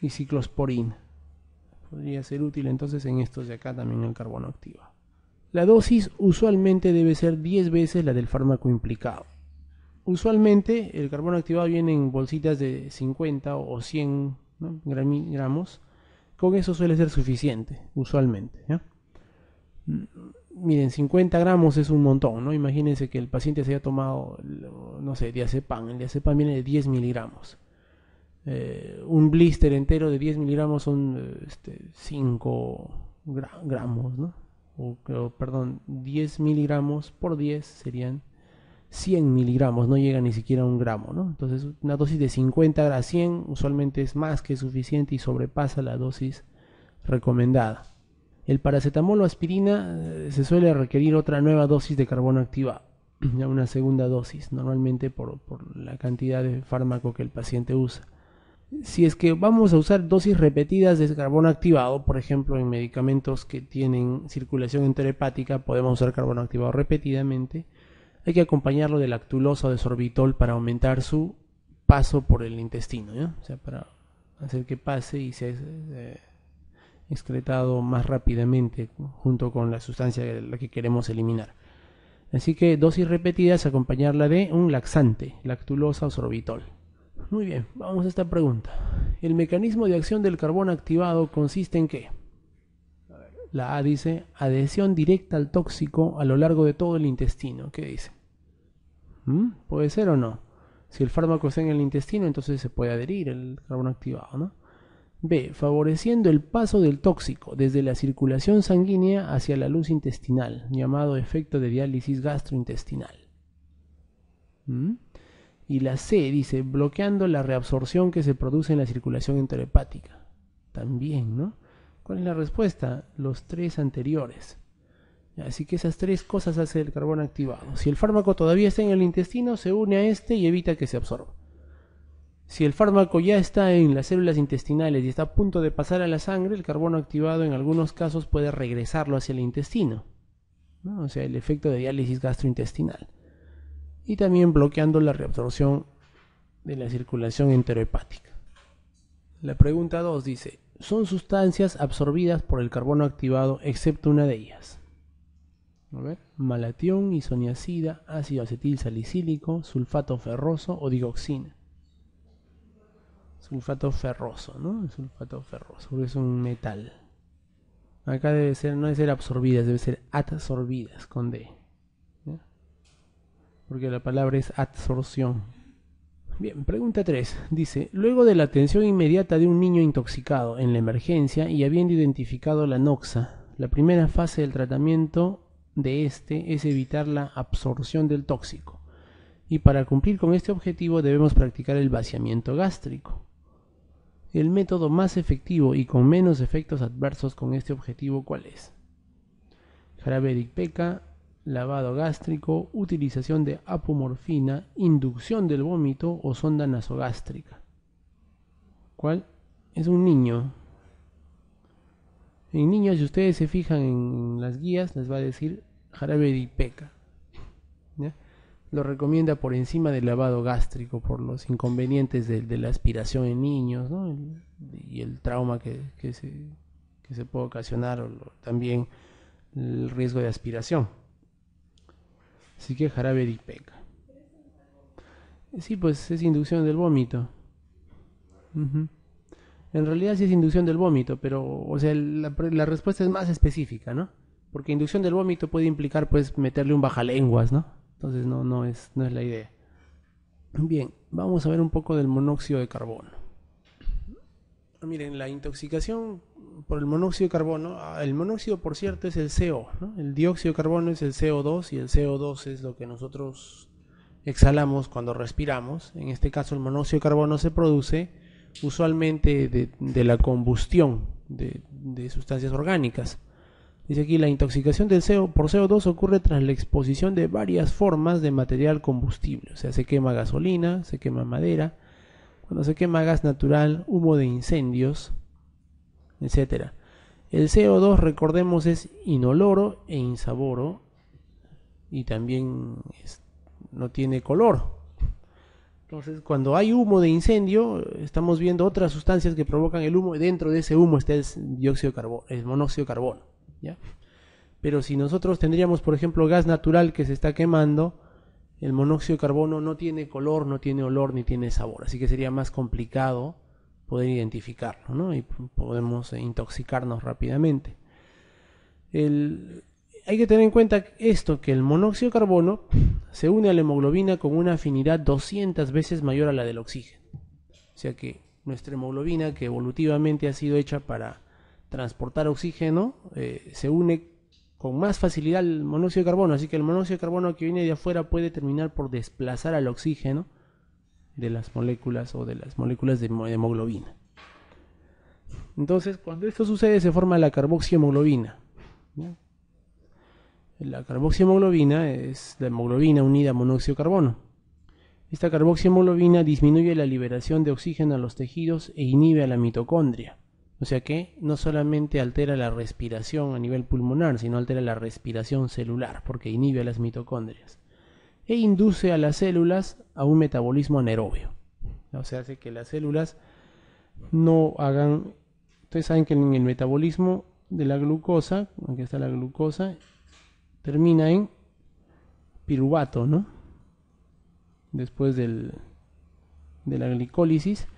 [SPEAKER 1] y ciclosporina. Podría ser útil entonces en estos de acá también en carbono activado. La dosis usualmente debe ser 10 veces la del fármaco implicado. Usualmente el carbono activado viene en bolsitas de 50 o 100 gramos. Con eso suele ser suficiente, usualmente. Miren, 50 gramos es un montón, ¿no? Imagínense que el paciente se haya tomado, no sé, diazepam. El diazepam viene de 10 miligramos. Eh, un blister entero de 10 miligramos son 5 este, gramos, ¿no? perdón, 10 miligramos por 10 serían 100 miligramos, no llega ni siquiera a un gramo, ¿no? Entonces una dosis de 50 a 100 usualmente es más que suficiente y sobrepasa la dosis recomendada. El paracetamol o aspirina eh, se suele requerir otra nueva dosis de carbono activado, una segunda dosis, normalmente por la cantidad de fármaco que el paciente usa si es que vamos a usar dosis repetidas de carbón activado, por ejemplo, en medicamentos que tienen circulación enterohepática, podemos usar carbón activado repetidamente. Hay que acompañarlo de lactulosa o de sorbitol para aumentar su paso por el intestino, o sea, para hacer que pase y sea eh, excretado más rápidamente junto con la sustancia la que queremos eliminar. Así que dosis repetidas acompañarla de un laxante, lactulosa o sorbitol. Muy bien, vamos a esta pregunta. ¿El mecanismo de acción del carbón activado consiste en qué? La A dice adhesión directa al tóxico a lo largo de todo el intestino. ¿Qué dice? ¿Mm? ¿Puede ser o no? Si el fármaco está en el intestino, entonces se puede adherir el carbón activado, ¿no? B. Favoreciendo el paso del tóxico desde la circulación sanguínea hacia la luz intestinal, llamado efecto de diálisis gastrointestinal. ¿Mm? Y la C dice, bloqueando la reabsorción que se produce en la circulación enterohepática. También, ¿no? ¿Cuál es la respuesta? Los tres anteriores. Así que esas tres cosas hace el carbón activado. Si el fármaco todavía está en el intestino, se une a este y evita que se absorba. Si el fármaco ya está en las células intestinales y está a punto de pasar a la sangre, el carbono activado en algunos casos puede regresarlo hacia el intestino. O sea, el efecto de diálisis gastrointestinal y también bloqueando la reabsorción de la circulación enterohepática. La pregunta 2 dice, son sustancias absorbidas por el carbono activado excepto una de ellas. A ver, malatión, isoniacida, ácido acetil salicílico, sulfato ferroso o digoxina. Sulfato ferroso, ¿no? sulfato ferroso, porque es un metal. Acá debe ser, no debe ser absorbidas, debe ser absorbidas con D porque la palabra es absorción. Bien, pregunta 3. Dice, luego de la atención inmediata de un niño intoxicado en la emergencia y habiendo identificado la noxa, la primera fase del tratamiento de este es evitar la absorción del tóxico. Y para cumplir con este objetivo debemos practicar el vaciamiento gástrico. El método más efectivo y con menos efectos adversos con este objetivo, ¿cuál es? Jarabe de Ipeca, lavado gástrico, utilización de apomorfina, inducción del vómito o sonda nasogástrica. ¿Cuál? Es un niño. En niños, si ustedes se fijan en las guías, les va a decir jarabe de Ipeca. Lo recomienda por encima del lavado gástrico por los inconvenientes de, la aspiración en niños y el trauma que, se, puede ocasionar o también el riesgo de aspiración. Así que jarabe de Sí, pues es inducción del vómito. En realidad sí es inducción del vómito, pero, o sea, la, respuesta es más específica, ¿no? Porque inducción del vómito puede implicar, pues, meterle un bajalenguas, ¿no? Entonces no, no, es, no es la idea. Bien, vamos a ver un poco del monóxido de carbono. Ah, miren, la intoxicación por el monóxido de carbono. Ah, el monóxido, por cierto, es el CO. El dióxido de carbono es el CO2 y el CO2 es lo que nosotros exhalamos cuando respiramos. En este caso, el monóxido de carbono se produce usualmente de, la combustión de, sustancias orgánicas. Dice aquí, la intoxicación del CO por CO2 ocurre tras la exposición de varias formas de material combustible. O sea, se quema gasolina, se quema madera, cuando se quema gas natural, humo de incendios, etcétera El CO2, recordemos, es inoloro e insaboro y también no tiene color. Entonces, cuando hay humo de incendio, estamos viendo otras sustancias que provocan el humo y dentro de ese humo está el dióxido de carbono, el monóxido de carbono, Pero si nosotros tendríamos, por ejemplo, gas natural que se está quemando, el monóxido de carbono no tiene color, no tiene olor ni tiene sabor, así que sería más complicado poder identificarlo ¿no? y podemos eh, intoxicarnos rápidamente. hay que tener en cuenta esto, que el monóxido de carbono se une a la hemoglobina con una afinidad 200 veces mayor a la del oxígeno. O sea que nuestra hemoglobina, que evolutivamente ha sido hecha para transportar oxígeno, eh, se une con más facilidad al monóxido de carbono. Así que el monóxido de carbono que viene de afuera puede terminar por desplazar al oxígeno de las moléculas o de las moléculas de hemoglobina. Entonces, cuando esto sucede, se forma la carboxiemoglobina. La carboxiemoglobina es la hemoglobina unida a monóxido de carbono. Esta carboxiemoglobina disminuye la liberación de oxígeno a los tejidos e inhibe a la mitocondria. O sea que no solamente altera la respiración a nivel pulmonar, sino altera la respiración celular, porque inhibe a las mitocondrias e induce a las células a un metabolismo anaerobio. O sea, hace que las células no hagan... Ustedes saben que en el metabolismo de la glucosa, aquí está la glucosa, termina en piruvato, ¿no? Después del, de la glicólisis.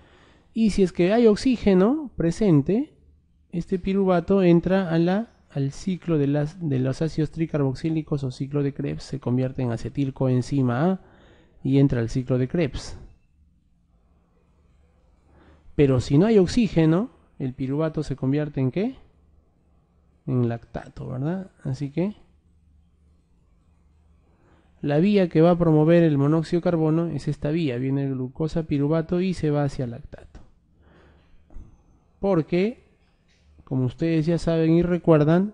[SPEAKER 1] Y si es que hay oxígeno presente, este piruvato entra a la al ciclo de, los ácidos tricarboxílicos o ciclo de Krebs, se convierte en acetilcoenzima A y entra al ciclo de Krebs. Pero si no hay oxígeno, el piruvato se convierte en qué? En lactato, ¿verdad? Así que la vía que va a promover el monóxido de carbono es esta vía, viene glucosa piruvato y se va hacia lactato. Porque como ustedes ya saben y recuerdan,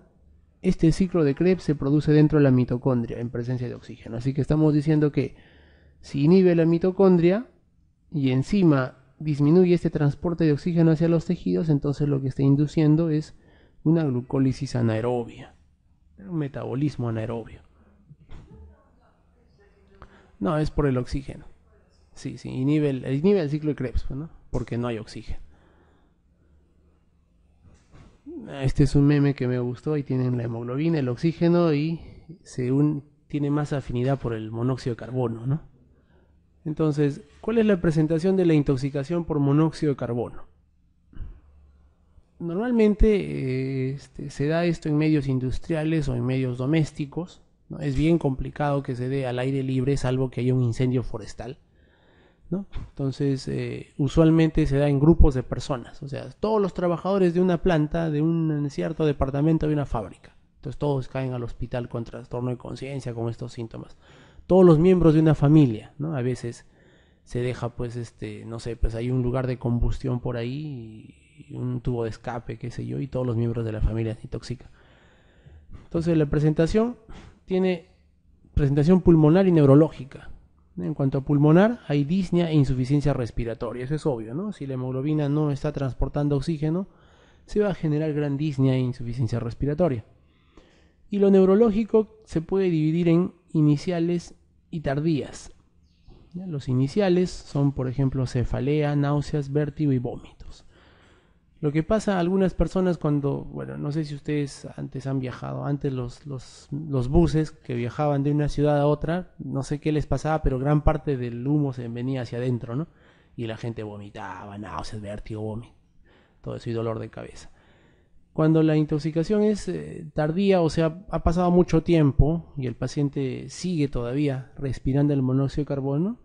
[SPEAKER 1] este ciclo de Krebs se produce dentro de la mitocondria en presencia de oxígeno. Así que estamos diciendo que si inhibe la mitocondria y encima disminuye este transporte de oxígeno hacia los tejidos, entonces lo que está induciendo es una glucólisis anaerobia, un metabolismo anaerobio. No, es por el oxígeno. Sí, sí, inhibe el, el ciclo de Krebs, ¿no? Porque no hay oxígeno. Este es un meme que me gustó. Ahí tienen la hemoglobina, el oxígeno y tiene más afinidad por el monóxido de carbono, ¿no? Entonces, ¿cuál es la presentación de la intoxicación por monóxido de carbono? Normalmente eh, este, se da esto en medios industriales o en medios domésticos. Es bien complicado que se dé al aire libre, salvo que haya un incendio forestal. Entonces, eh, usualmente se da en grupos de personas, o sea, todos los trabajadores de una planta, de un cierto departamento, de una fábrica. Entonces todos caen al hospital con trastorno de conciencia, con estos síntomas. Todos los miembros de una familia, ¿no? A veces se deja, pues, este, no sé, pues hay un lugar de combustión por ahí, y un tubo de escape, qué sé yo, y todos los miembros de la familia se intoxican. Entonces la presentación tiene presentación pulmonar y neurológica. En cuanto a pulmonar, hay disnea e insuficiencia respiratoria, eso es obvio, ¿no? Si la hemoglobina no está transportando oxígeno, se va a generar gran disnea e insuficiencia respiratoria. Y lo neurológico se puede dividir en iniciales y tardías. Los iniciales son, por ejemplo, cefalea, náuseas, vértigo y vómito. Lo que pasa algunas personas cuando, bueno, no sé si ustedes antes han viajado, antes los, los, buses que viajaban de una ciudad a otra, no sé qué les pasaba, pero gran parte del humo se venía hacia adentro, ¿no? Y la gente vomitaba, náuseas, vértigo, vómito, todo eso y dolor de cabeza. Cuando la intoxicación es eh, tardía, o sea, ha pasado mucho tiempo y el paciente sigue todavía respirando el monóxido de carbono,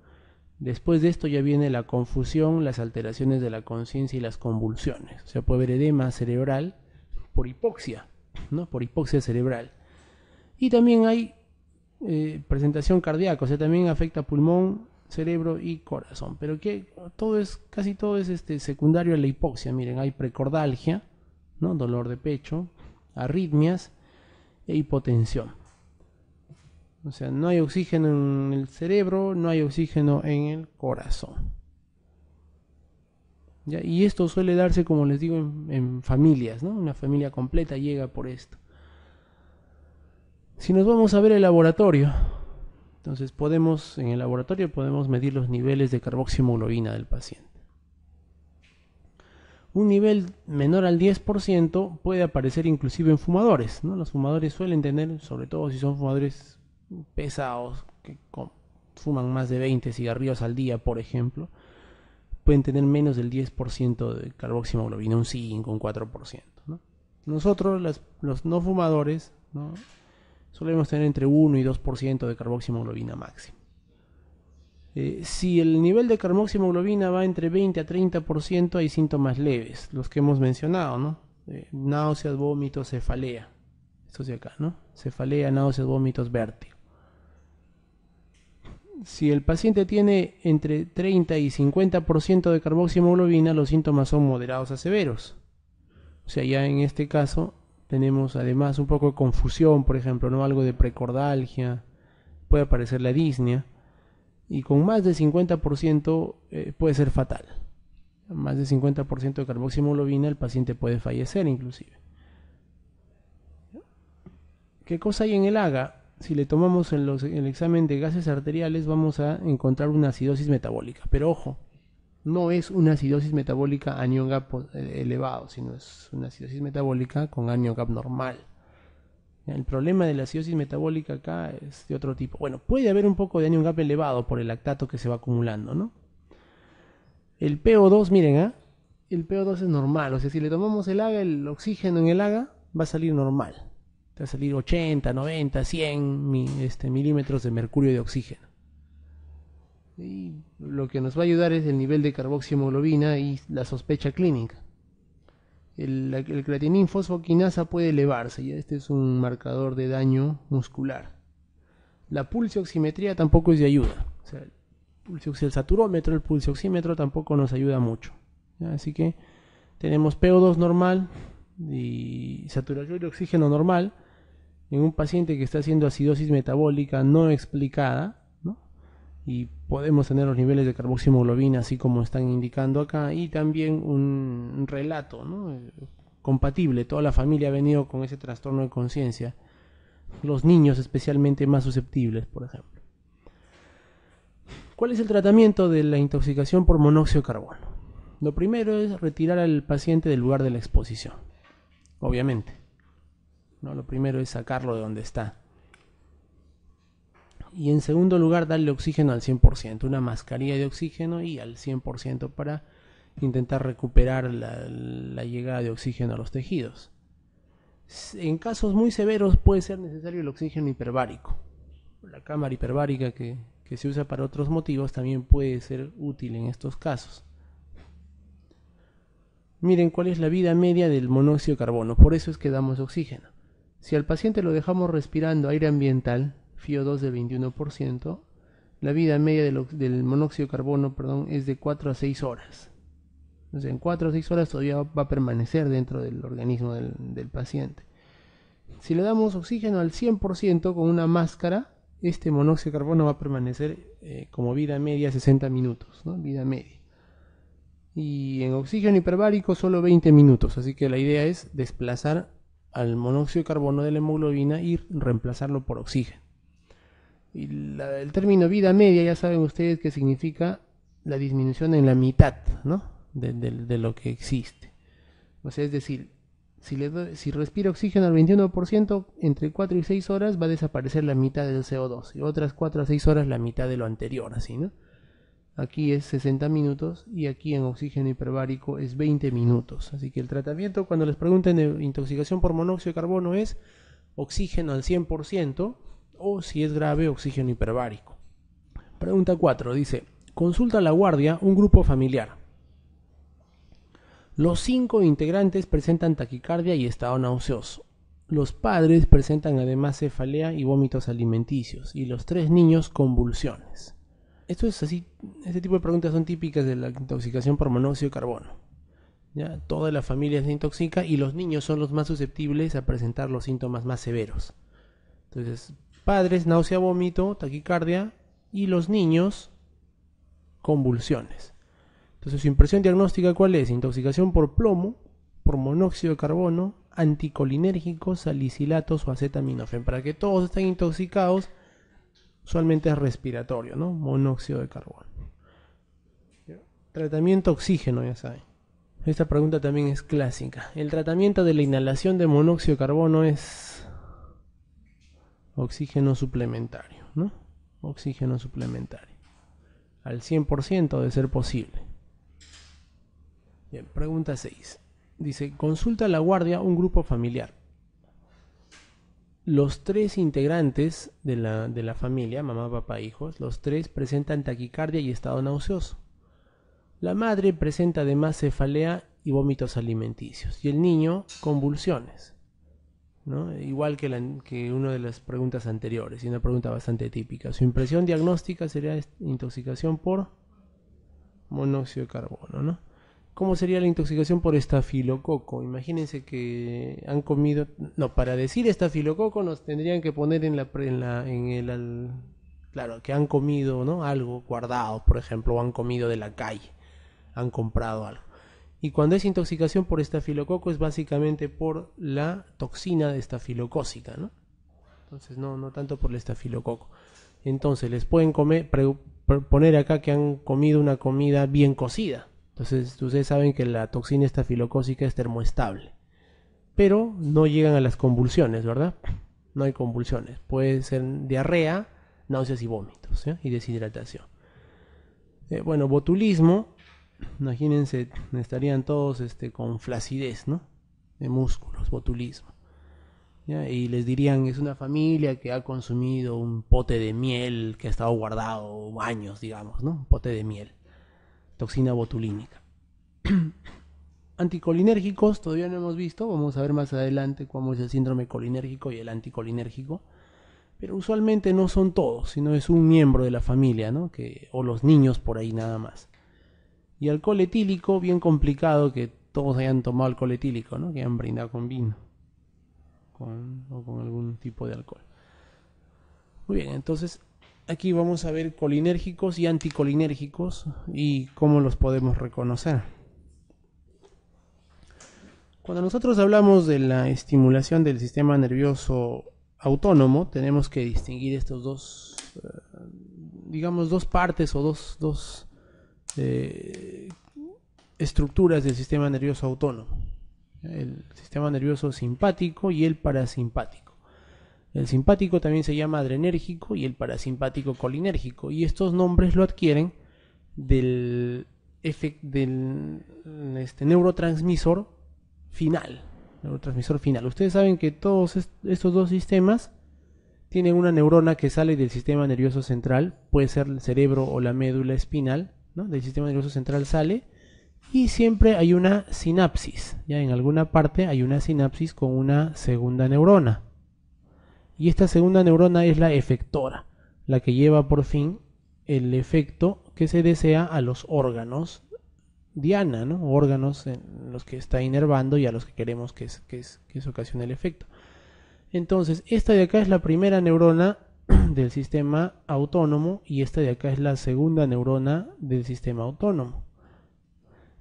[SPEAKER 1] Después de esto ya viene la confusión, las alteraciones de la conciencia y las convulsiones. O sea, puede haber edema cerebral por hipoxia, ¿no? Por hipoxia cerebral. Y también hay eh, presentación cardíaca, o sea, también afecta pulmón, cerebro y corazón. Pero que todo es, casi todo es este, secundario a la hipoxia. Miren, hay precordalgia, ¿no? Dolor de pecho, arritmias e hipotensión. O sea, no hay oxígeno en el cerebro, no hay oxígeno en el corazón. Y esto suele darse, como les digo, en, familias, ¿no? Una familia completa llega por esto. Si nos vamos a ver el laboratorio, entonces podemos, en el laboratorio podemos medir los niveles de carboximoglobina del paciente. Un nivel menor al 10% puede aparecer inclusive en fumadores. ¿no? Los fumadores suelen tener, sobre todo si son fumadores pesados, que fuman más de 20 cigarrillos al día, por ejemplo, pueden tener menos del 10% de carboximoglobina, un 5, un 4%. Nosotros, los no fumadores, solemos tener entre 1 y 2% de carboximoglobina máximo. Eh, si el nivel de carboximoglobina va entre 20 a 30%, hay síntomas leves, los que hemos mencionado, ¿no? Eh, náuseas, vómitos, cefalea. Esto es de acá, ¿no? Cefalea, náuseas, vómitos, vértigo. Si el paciente tiene entre 30 y 50% de carboxihemoglobina, los síntomas son moderados a severos. O sea, ya en este caso tenemos además un poco de confusión, por ejemplo, no algo de precordalgia, puede aparecer la disnea y con más de 50% eh, puede ser fatal. Más de 50% de carboxihemoglobina el paciente puede fallecer inclusive. ¿Qué cosa hay en el AGA? si le tomamos en, el examen de gases arteriales, vamos a encontrar una acidosis metabólica. Pero ojo, no es una acidosis metabólica anión gap eh, elevado, sino es una acidosis metabólica con anión gap normal. El problema de la acidosis metabólica acá es de otro tipo. Bueno, puede haber un poco de anión gap elevado por el lactato que se va acumulando, ¿no? El PO2, miren, ¿ah? El PO2 es normal, o sea, si le tomamos el haga el oxígeno en el AGA, va a salir normal va a salir 80, 90, 100 este, milímetros de mercurio de oxígeno. Y lo que nos va a ayudar es el nivel de hemoglobina y la sospecha clínica. El, el creatinin fosfoquinasa puede elevarse, y este es un marcador de daño muscular. La pulsioximetría tampoco es de ayuda. el, saturómetro, el pulsioxímetro tampoco nos ayuda mucho. Así que tenemos PO2 normal y saturación de oxígeno normal en un paciente que está haciendo acidosis metabólica no explicada, ¿no? y podemos tener los niveles de carboximoglobina así como están indicando acá, y también un relato ¿no? compatible, toda la familia ha venido con ese trastorno de conciencia, los niños especialmente más susceptibles, por ejemplo. ¿Cuál es el tratamiento de la intoxicación por monóxido de carbono? Lo primero es retirar al paciente del lugar de la exposición, obviamente. Lo primero es sacarlo de donde está. Y en segundo lugar, darle oxígeno al 100%, una mascarilla de oxígeno y al 100% para intentar recuperar la, llegada de oxígeno a los tejidos. En casos muy severos puede ser necesario el oxígeno hiperbárico. La cámara hiperbárica que, que se usa para otros motivos también puede ser útil en estos casos. Miren cuál es la vida media del monóxido de carbono, por eso es que damos oxígeno. Si al paciente lo dejamos respirando aire ambiental, FIO2 del 21%, la vida media del, monóxido de carbono perdón, es de 4 a 6 horas. Entonces, en 4 a 6 horas todavía va a permanecer dentro del organismo del, paciente. Si le damos oxígeno al 100% con una máscara, este monóxido de carbono va a permanecer eh, como vida media 60 minutos, ¿no? vida media. Y en oxígeno hiperbárico solo 20 minutos, así que la idea es desplazar al monóxido de carbono de la hemoglobina y reemplazarlo por oxígeno. Y el término vida media ya saben ustedes que significa la disminución en la mitad ¿no? de, lo que existe. O sea, es decir, si, si respira oxígeno al 21%, entre 4 y 6 horas va a desaparecer la mitad del CO2 y otras 4 a 6 horas la mitad de lo anterior, así, ¿no? aquí es 60 minutos y aquí en oxígeno hiperbárico es 20 minutos. Así que el tratamiento cuando les pregunten de intoxicación por monóxido de carbono es oxígeno al 100% o si es grave oxígeno hiperbárico. Pregunta 4 dice, consulta a la guardia un grupo familiar. Los cinco integrantes presentan taquicardia y estado nauseoso. Los padres presentan además cefalea y vómitos alimenticios y los tres niños convulsiones. Esto es así, este tipo de preguntas son típicas de la intoxicación por monóxido de carbono. ¿ya? Toda la familia se intoxica y los niños son los más susceptibles a presentar los síntomas más severos. Entonces, padres, náusea, vómito, taquicardia y los niños, convulsiones. Entonces, su impresión diagnóstica, ¿cuál es? Intoxicación por plomo, por monóxido de carbono, anticolinérgicos, salicilatos o acetaminofen. Para que todos estén intoxicados usualmente es respiratorio, ¿no? Monóxido de carbono. Tratamiento oxígeno, ya saben. Esta pregunta también es clásica. El tratamiento de la inhalación de monóxido de carbono es oxígeno suplementario, ¿no? Oxígeno suplementario. Al 100% de ser posible. Bien, pregunta 6. Dice, consulta a la guardia un grupo familiar los tres integrantes de la, familia, mamá, papá, hijos, los tres presentan taquicardia y estado nauseoso. La madre presenta además cefalea y vómitos alimenticios. Y el niño, convulsiones. ¿no? Igual que, que, una de las preguntas anteriores, y una pregunta bastante típica. Su impresión diagnóstica sería intoxicación por monóxido de carbono, ¿no? ¿Cómo sería la intoxicación por estafilococo? Imagínense que han comido... No, para decir estafilococo nos tendrían que poner en la... En, el, claro, que han comido ¿no? algo guardado, por ejemplo, o han comido de la calle, han comprado algo. Y cuando es intoxicación por estafilococo es básicamente por la toxina de estafilocócica, ¿no? Entonces, no, no tanto por el estafilococo. Entonces, les pueden comer, poner acá que han comido una comida bien cocida entonces, ustedes saben que la toxina estafilocócica es termoestable, pero no llegan a las convulsiones, ¿verdad? No hay convulsiones. Puede ser diarrea, náuseas y vómitos y deshidratación. Eh, bueno, botulismo, imagínense, estarían todos este, con flacidez, ¿no? De músculos, botulismo. Y les dirían, es una familia que ha consumido un pote de miel que ha estado guardado años, digamos, ¿no? Un pote de miel toxina botulínica. Anticolinérgicos todavía no hemos visto, vamos a ver más adelante cómo es el síndrome colinérgico y el anticolinérgico, pero usualmente no son todos, sino es un miembro de la familia, ¿no? que, o los niños por ahí nada más. Y alcohol etílico, bien complicado que todos hayan tomado alcohol etílico, ¿no? que hayan brindado con vino o con algún tipo de alcohol. Muy bien, entonces aquí vamos a ver colinérgicos y anticolinérgicos y cómo los podemos reconocer. Cuando nosotros hablamos de la estimulación del sistema nervioso autónomo, tenemos que distinguir estos dos, eh, digamos, dos partes o dos, dos eh, estructuras del sistema nervioso autónomo. El sistema nervioso simpático y el parasimpático. El simpático también se llama adrenérgico y el parasimpático colinérgico. Y estos nombres lo adquieren del, del este, neurotransmisor final. Neurotransmisor final. Ustedes saben que todos estos dos sistemas tienen una neurona que sale del sistema nervioso central, puede ser el cerebro o la médula espinal, Del sistema nervioso central sale y siempre hay una sinapsis. Ya en alguna parte hay una sinapsis con una segunda neurona. Y esta segunda neurona es la efectora, la que lleva por fin el efecto que se desea a los órganos diana, órganos en los que está inervando y a los que queremos que, se ocasione el efecto. Entonces, esta de acá es la primera neurona del sistema autónomo y esta de acá es la segunda neurona del sistema autónomo.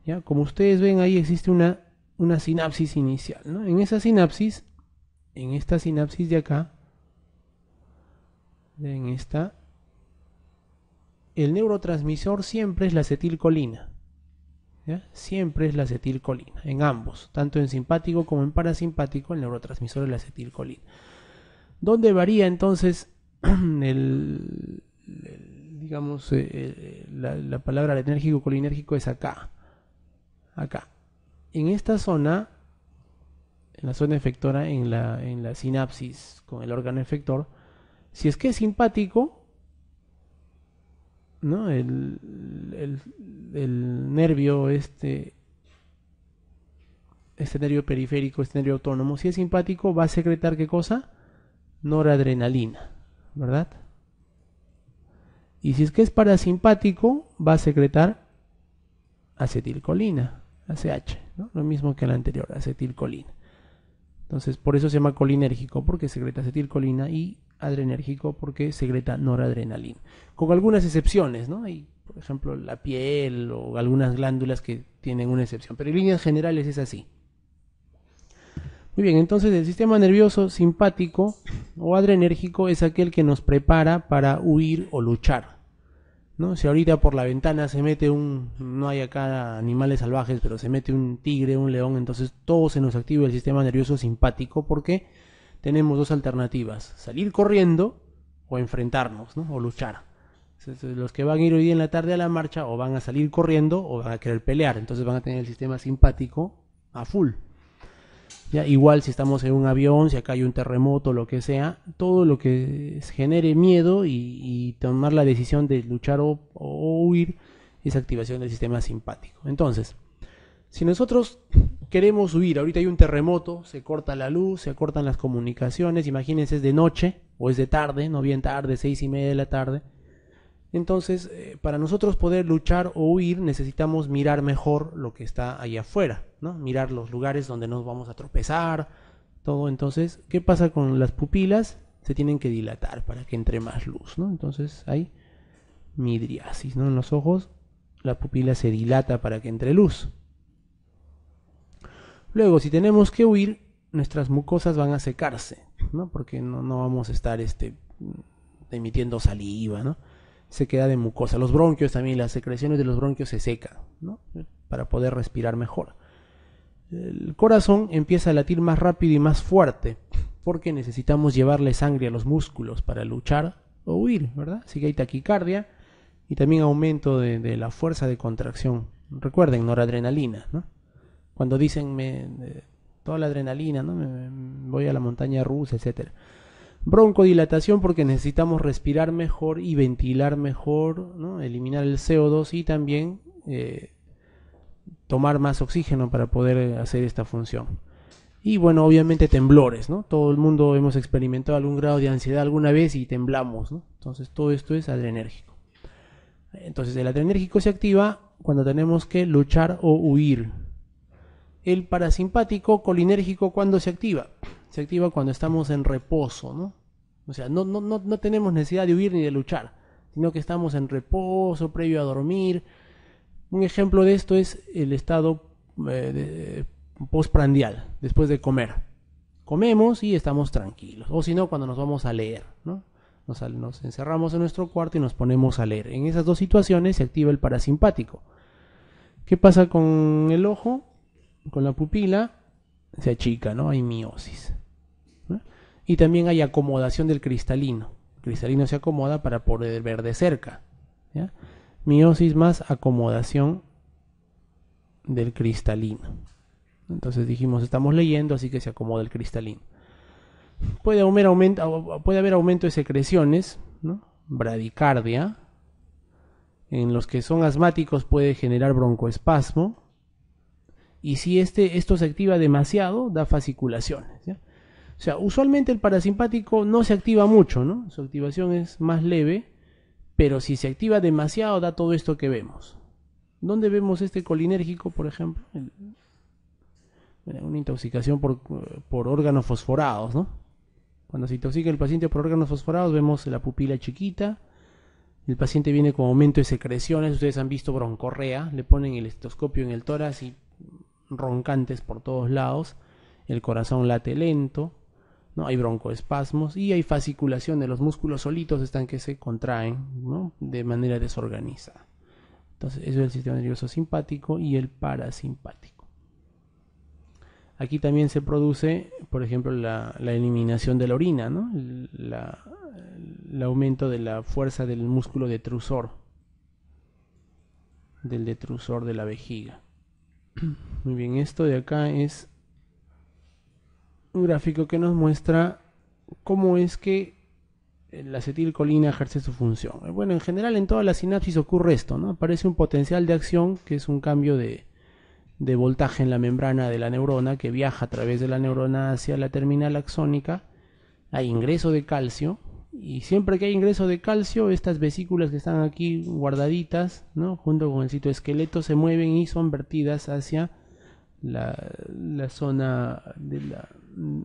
[SPEAKER 1] ¿Ya? Como ustedes ven ahí existe una, una sinapsis inicial. En esa sinapsis, en esta sinapsis de acá, en esta, el neurotransmisor siempre es la acetilcolina. Siempre es la acetilcolina, en ambos, tanto en simpático como en parasimpático, el neurotransmisor es la acetilcolina. ¿Dónde varía entonces el, digamos, eh, eh, la, palabra enérgico colinérgico es acá? Acá. En esta zona, en la zona efectora, en la, en la sinapsis con el órgano efector, si es que es simpático, ¿no? El, nervio, este, este nervio periférico, este nervio autónomo, si es simpático, va a secretar qué cosa? Noradrenalina, ¿verdad? Y si es que es parasimpático, va a secretar acetilcolina, ACH, ¿no? lo mismo que la anterior, acetilcolina. Entonces, por eso se llama colinérgico, porque secreta acetilcolina y adrenérgico porque secreta noradrenalina. Con algunas excepciones, ¿no? Hay, por ejemplo, la piel o algunas glándulas que tienen una excepción, pero en líneas generales es así. Muy bien, entonces el sistema nervioso simpático o adrenérgico es aquel que nos prepara para huir o luchar. ¿no? Si ahorita por la ventana se mete un, no hay acá animales salvajes, pero se mete un tigre, un león, entonces todo se nos activa el sistema nervioso simpático. Porque tenemos dos alternativas, salir corriendo o enfrentarnos, o luchar. Eh, los que van a ir hoy en la tarde a la marcha o van a salir corriendo o van a querer pelear, entonces van a tener el sistema simpático a full. igual si estamos en un avión, si acá hay un terremoto, lo que sea, todo lo que genere miedo y, tomar la decisión de luchar o, o huir es activación del sistema simpático. Entonces, si nosotros queremos huir, ahorita hay un terremoto, se corta la luz, se acortan las comunicaciones, imagínense es de noche o es de tarde, no bien tarde, seis y media de la tarde. Entonces, eh, para nosotros poder luchar o huir, necesitamos mirar mejor lo que está allá afuera, ¿no? Mirar los lugares donde nos vamos a tropezar, todo. Entonces, ¿qué pasa con las pupilas? Se tienen que dilatar para que entre más luz, ¿no? Entonces hay midriasis, ¿no? En los ojos la pupila se dilata para que entre luz. Luego, si tenemos que huir, nuestras mucosas van a secarse, ¿no? Porque no, vamos a estar este, emitiendo saliva, ¿no? Se queda de mucosa. Los bronquios también, las secreciones de los bronquios se secan, ¿no? Para poder respirar mejor. El corazón empieza a latir más rápido y más fuerte, porque necesitamos llevarle sangre a los músculos para luchar o huir, ¿verdad? Así que hay taquicardia y también aumento de, de la fuerza de contracción. Recuerden, noradrenalina, ¿no? cuando dicen toda la adrenalina, ¿no? voy a la montaña rusa, etcétera. Broncodilatación porque necesitamos respirar mejor y ventilar mejor, eliminar el CO2 y también eh, tomar más oxígeno para poder hacer esta función. Y bueno, obviamente temblores, ¿no? Todo el mundo hemos experimentado algún grado de ansiedad alguna vez y temblamos, Entonces todo esto es adrenérgico. Entonces el adrenérgico se activa cuando tenemos que luchar o huir, el parasimpático colinérgico cuando se activa. Se activa cuando estamos en reposo, ¿no? O sea, no, tenemos necesidad de huir ni de luchar, sino que estamos en reposo, previo a dormir. Un ejemplo de esto es el estado eh, postprandial, después de comer. Comemos y estamos tranquilos. O si no, cuando nos vamos a leer, ¿no? Nos, nos encerramos en nuestro cuarto y nos ponemos a leer. En esas dos situaciones se activa el parasimpático. ¿Qué pasa con el ojo? con la pupila se achica, ¿no? Hay miosis. Y también hay acomodación del cristalino. El cristalino se acomoda para poder ver de cerca. Miosis más acomodación del cristalino. Entonces dijimos, estamos leyendo, así que se acomoda el cristalino. Puede, puede haber aumento de secreciones, ¿no? bradicardia. En los que son asmáticos puede generar broncoespasmo y si este, esto se activa demasiado, da fasciculaciones. O sea, usualmente el parasimpático no se activa mucho, ¿no? Su activación es más leve, pero si se activa demasiado, da todo esto que vemos. ¿Dónde vemos este colinérgico, por ejemplo? Eh, una intoxicación por, órganos fosforados, ¿no? Cuando se intoxica el paciente por órganos fosforados, vemos la pupila chiquita, el paciente viene con aumento de secreciones, ustedes han visto broncorrea, le ponen el estetoscopio en el tórax y roncantes por todos lados, el corazón late lento, ¿no? hay broncoespasmos y hay fasciculación de los músculos solitos están que se contraen de manera desorganizada. Entonces, eso es el sistema nervioso simpático y el parasimpático. Aquí también se produce, por ejemplo, la, eliminación de la orina, el aumento de la fuerza del músculo detrusor, del detrusor de la vejiga. Muy bien, esto de acá es un gráfico que nos muestra cómo es que la acetilcolina ejerce su función. Bueno, en general en toda la sinapsis ocurre esto, ¿no? Aparece un potencial de acción que es un cambio de, de voltaje en la membrana de la neurona que viaja a través de la neurona hacia la terminal axónica. Hay ingreso de calcio y siempre que hay ingreso de calcio, estas vesículas que están aquí guardaditas, junto con el citoesqueleto, se mueven y son vertidas hacia la, zona, mm,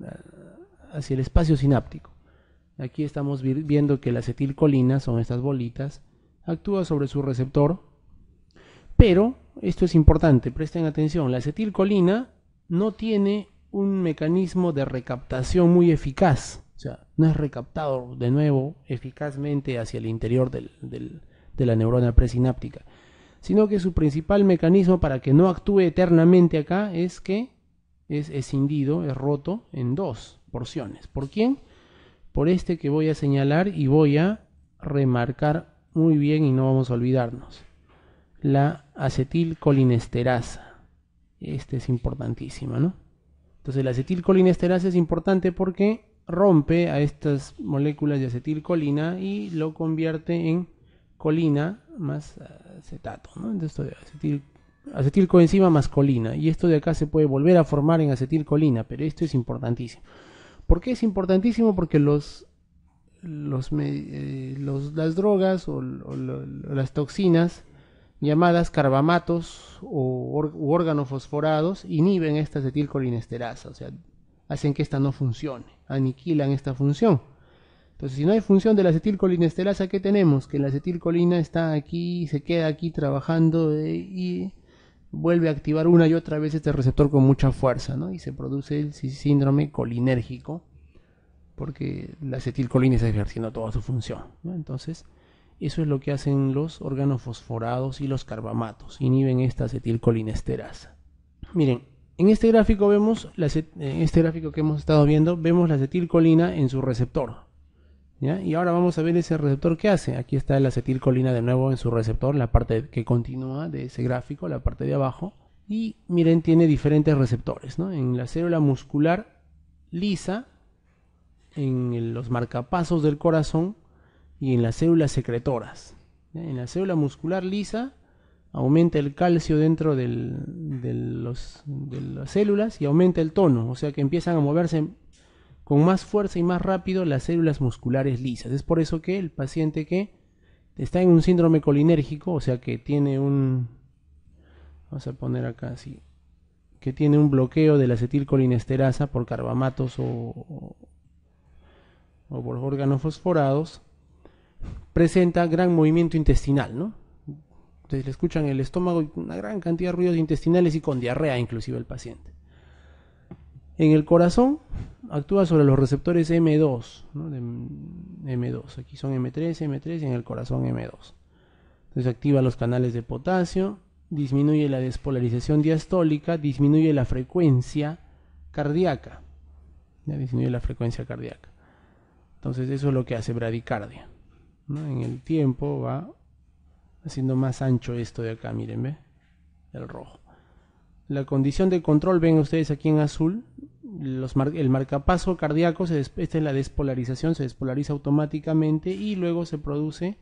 [SPEAKER 1] hacia el espacio sináptico. Aquí estamos viendo que la acetilcolina, son estas bolitas, actúa sobre su receptor, pero, esto es importante, presten atención, la acetilcolina no tiene un mecanismo de recaptación muy eficaz o sea, no es recaptado de nuevo eficazmente hacia el interior de la neurona presináptica, sino que su principal mecanismo para que no actúe eternamente acá es que es escindido, es roto en dos porciones. ¿Por quién? Por este que voy a señalar y voy a remarcar muy bien y no vamos a olvidarnos. La acetilcolinesterasa. Este es importantísima, ¿no? Entonces la acetilcolinesterasa es importante porque rompe a estas moléculas de acetilcolina y lo convierte en colina más acetato, ¿no? Entonces de acetilcoenzima más colina. Y esto de acá se puede volver a formar en acetilcolina, pero esto es importantísimo. ¿Por qué es importantísimo? Porque los, los, eh, las drogas o, las toxinas llamadas carbamatos o, u órganos fosforados inhiben esta acetilcolinesterasa, o sea, hacen que esta no funcione, aniquilan esta función. Entonces, si no hay función de la acetilcolinesterasa, ¿qué tenemos? Que la acetilcolina está aquí, se queda aquí trabajando eh, y vuelve a activar una y otra vez este receptor con mucha fuerza, ¿no? Y se produce el síndrome colinérgico, porque la acetilcolina está ejerciendo toda su función, Entonces, eso es lo que hacen los órganos fosforados y los carbamatos, inhiben esta acetilcolinesterasa. Miren, en este gráfico vemos, este gráfico que hemos estado viendo, vemos la acetilcolina en su receptor. Y ahora vamos a ver ese receptor que hace. Aquí está la acetilcolina de nuevo en su receptor, la parte que continúa de ese gráfico, la parte de abajo. Y miren, tiene diferentes receptores. En la célula muscular lisa, en los marcapasos del corazón y en las células secretoras. En la célula muscular lisa aumenta el calcio dentro de, las células y aumenta el tono, o sea que empiezan a moverse con más fuerza y más rápido las células musculares lisas. Es por eso que el paciente que está en un síndrome colinérgico, o sea que tiene un... Vamos a poner acá así. Que tiene un bloqueo de la acetilcolinesterasa por carbamatos o, o por órganos fosforados, presenta gran movimiento intestinal, ¿no? Entonces le escuchan el estómago y una gran cantidad de ruidos intestinales y con diarrea inclusive el paciente. En el corazón actúa sobre los receptores M2, M2, aquí son M3, M3 y en el corazón M2. Entonces activa los canales de potasio, disminuye la despolarización diastólica, disminuye la frecuencia cardíaca. Ya disminuye la frecuencia cardíaca. Entonces eso es lo que hace bradicardia. En el tiempo va haciendo más ancho esto de acá, miren, ¿ve? El rojo. La condición de control, ven ustedes aquí en azul, el marcapaso cardíaco, se esta es la despolarización, se despolariza automáticamente y luego se produce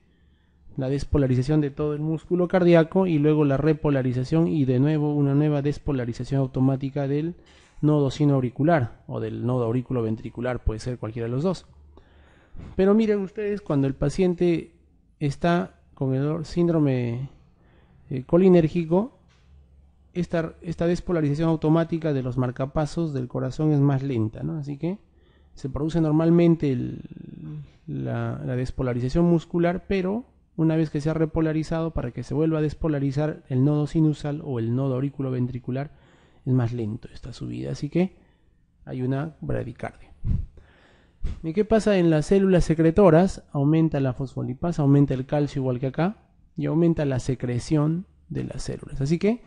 [SPEAKER 1] la despolarización de todo el músculo cardíaco y luego la repolarización y de nuevo una nueva despolarización automática del nodo sino auricular o del nodo aurículo ventricular, puede ser cualquiera de los dos. Pero miren ustedes, cuando el paciente está con el síndrome eh, colinérgico, esta, despolarización automática de los marcapasos del corazón es más lenta, ¿no? Así que se produce normalmente la, despolarización muscular, pero una vez que se ha repolarizado, para que se vuelva a despolarizar el nodo sinusal o el nodo ventricular es más lento esta subida, así que hay una bradicardia. ¿Y qué pasa en las células secretoras? Aumenta la fosfolipasa, aumenta el calcio igual que acá, y aumenta la secreción de las células. Así que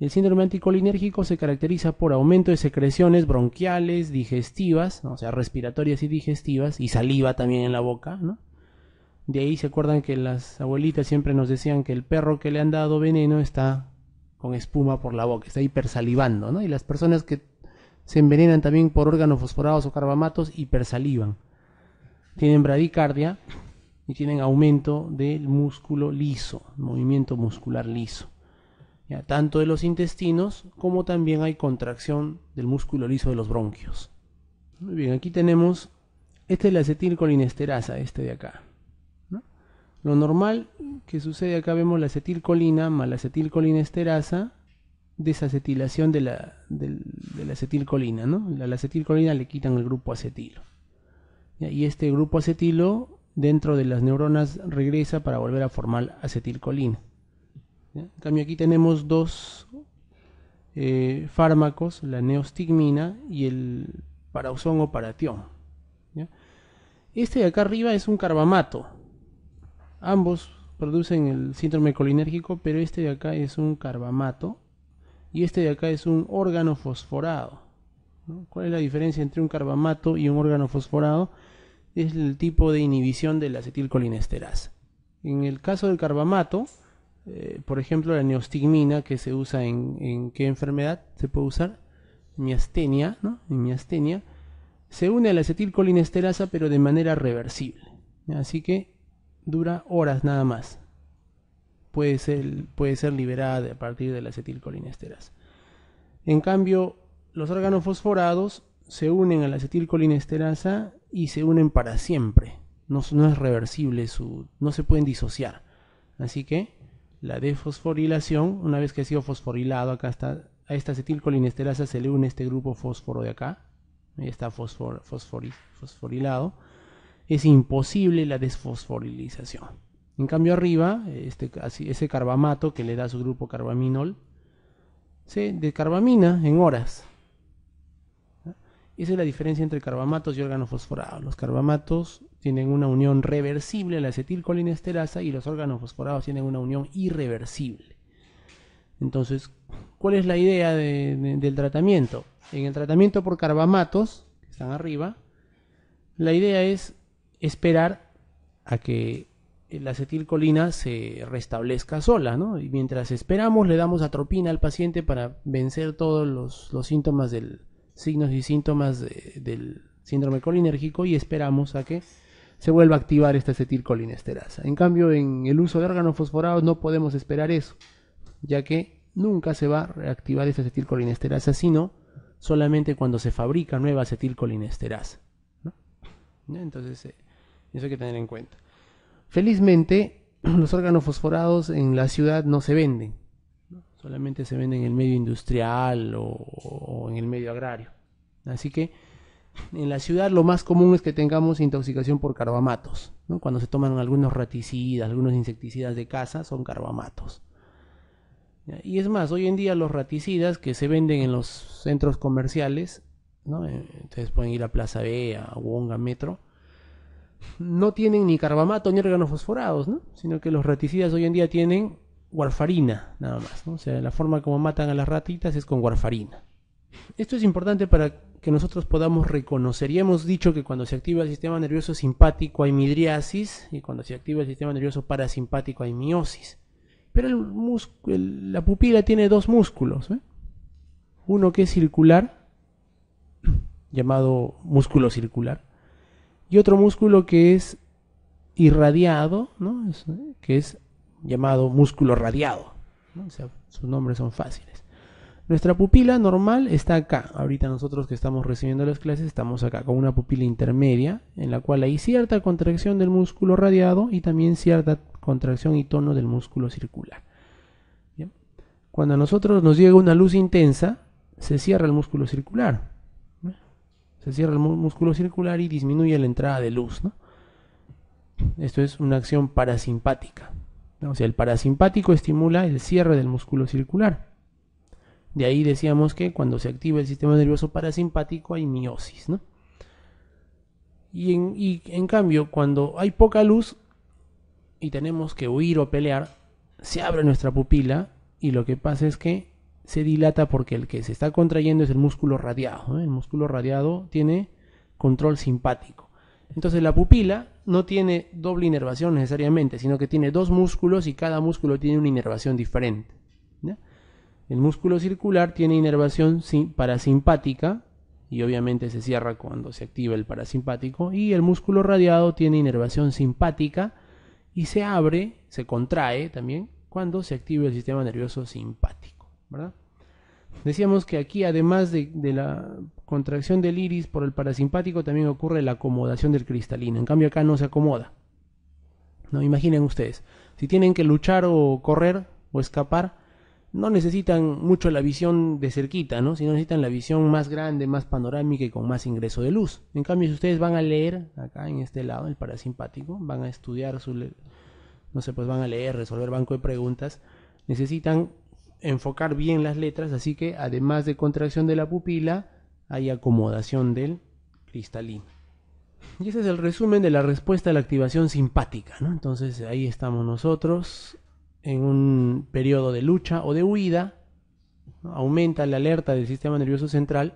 [SPEAKER 1] el síndrome anticolinérgico se caracteriza por aumento de secreciones bronquiales, digestivas, o sea, respiratorias y digestivas, y saliva también en la boca, ¿no? De ahí se acuerdan que las abuelitas siempre nos decían que el perro que le han dado veneno está con espuma por la boca, está hipersalivando, ¿no? Y las personas que se envenenan también por órganos fosforados o carbamatos y persalivan. Tienen bradicardia y tienen aumento del músculo liso, movimiento muscular liso. Ya, tanto de los intestinos como también hay contracción del músculo liso de los bronquios. Muy bien, aquí tenemos, este es la acetilcolinesterasa, este de acá. Lo normal que sucede acá vemos la acetilcolina más la acetilcolinesterasa desacetilación de la, acetilcolina, ¿no? La, acetilcolina le quitan el grupo acetilo. Y este grupo acetilo dentro de las neuronas regresa para volver a formar acetilcolina. En cambio aquí tenemos dos eh, fármacos, la neostigmina y el parausón o paratión. Este de acá arriba es un carbamato. Ambos producen el síndrome colinérgico, pero este de acá es un carbamato y este de acá es un órgano fosforado. ¿Cuál es la diferencia entre un carbamato y un órgano fosforado? Es el tipo de inhibición de la acetilcolinesterasa. En el caso del carbamato, eh, por ejemplo, la neostigmina que se usa en, qué enfermedad se puede usar? Miastenia, ¿no? miastenia se une a la acetilcolinesterasa pero de manera reversible. Así que dura horas nada más puede ser, liberada a partir de la acetilcolinesterasa. En cambio, los órganos fosforados se unen a la acetilcolinesterasa y se unen para siempre. No, es reversible, no se pueden disociar. Así que la desfosforilación, una vez que ha sido fosforilado, acá está, a esta acetilcolinesterasa se le une este grupo fósforo de acá, ahí está fosforilado, es imposible la desfosforilización. En cambio arriba, este, ese carbamato que le da su grupo carbaminol, se descarbamina en horas. Esa es la diferencia entre carbamatos y órganos fosforados. Los carbamatos tienen una unión reversible a la acetilcolinesterasa y los órganos fosforados tienen una unión irreversible. Entonces, ¿cuál es la idea del tratamiento? En el tratamiento por carbamatos, que están arriba, la idea es esperar a que eh, la acetilcolina se restablezca sola, ¿no? Y mientras esperamos, le damos atropina al paciente para vencer todos los, síntomas del signos y síntomas del síndrome colinérgico y esperamos a que se vuelva a activar esta acetilcolinesterasa. En cambio, en el uso de órganos fosforados no podemos esperar eso, ya que nunca se va a reactivar esta acetilcolinesterasa, sino solamente cuando se fabrica nueva acetilcolinesterasa. Entonces, eh, eso hay que tener en cuenta. Felizmente, los órganos fosforados en la ciudad no se venden, solamente se venden en el medio industrial o, en el medio agrario. Así que en la ciudad lo más común es que tengamos intoxicación por carbamatos. Cuando se toman algunos raticidas, algunos insecticidas de casa, son carbamatos. Y es más, hoy en día los raticidas que se venden en los centros comerciales, entonces eh, pueden ir a Plaza B, a Wonga Metro, no tienen ni carbamato ni órganos fosforados, Sino que los raticidas hoy en día tienen warfarina, nada más, ¿no? O sea, la forma como matan a las ratitas es con warfarina. Esto es importante para que nosotros podamos reconocer. y hemos dicho que cuando se activa el sistema nervioso simpático hay midriasis y cuando se activa el sistema nervioso parasimpático hay miosis. Pero la pupila tiene dos músculos. ¿eh? Uno que es circular, llamado músculo circular, y otro músculo que es irradiado, ¿no? que es llamado músculo radiado. sus nombres son fáciles. Nuestra pupila normal está acá. Ahorita nosotros que estamos recibiendo las clases estamos acá con una pupila intermedia en la cual hay cierta contracción del músculo radiado y también cierta contracción y tono del músculo circular. Cuando a nosotros nos llega una luz intensa, se cierra el músculo circular. Se cierra el músculo circular y disminuye la entrada de luz. Esto es una acción parasimpática. O sea, el parasimpático estimula el cierre del músculo circular. De ahí decíamos que cuando se activa el sistema nervioso parasimpático hay miosis. y en cambio, cuando hay poca luz y tenemos que huir o pelear, se abre nuestra pupila y lo que pasa es que se dilata porque el que se está contrayendo es el músculo radiado. El músculo radiado tiene control simpático. Entonces la pupila no tiene doble inervación necesariamente, sino que tiene dos músculos y cada músculo tiene una inervación diferente. El músculo circular tiene inervación parasimpática y obviamente se cierra cuando se activa el parasimpático y el músculo radiado tiene inervación simpática y se abre, se contrae también cuando se activa el sistema nervioso simpático. ¿verdad? Decíamos que aquí, además de, la contracción del iris por el parasimpático, también ocurre la acomodación del cristalino. En cambio, acá no se acomoda. No imaginen ustedes, si tienen que luchar o correr o escapar, no necesitan mucho la visión de cerquita, ¿no? Sino necesitan la visión más grande, más panorámica y con más ingreso de luz. En cambio, si ustedes van a leer acá en este lado, el parasimpático, van a estudiar su no sé, pues van a leer, resolver banco de preguntas, necesitan enfocar bien las letras, así que además de contracción de la pupila, hay acomodación del cristalino. Y ese es el resumen de la respuesta a la activación simpática, Entonces ahí estamos nosotros en un periodo de lucha o de huida, aumenta la alerta del sistema nervioso central,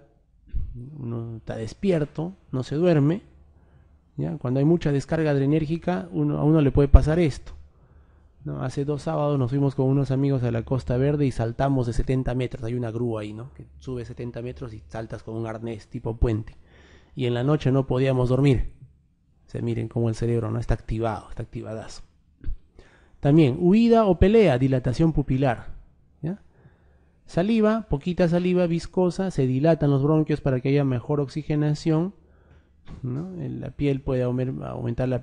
[SPEAKER 1] uno está despierto, no se duerme, ¿ya? cuando hay mucha descarga adrenérgica, uno, a uno le puede pasar esto. Hace dos sábados nos fuimos con unos amigos a la Costa Verde y saltamos de 70 metros. Hay una grúa ahí, ¿no? Que sube 70 metros y saltas con un arnés tipo puente. Y en la noche no podíamos dormir. Se miren cómo el cerebro no está activado, está activadazo. También, huida o pelea, dilatación pupilar. Saliva, poquita saliva viscosa, se dilatan los bronquios para que haya mejor oxigenación la piel puede aumentar la,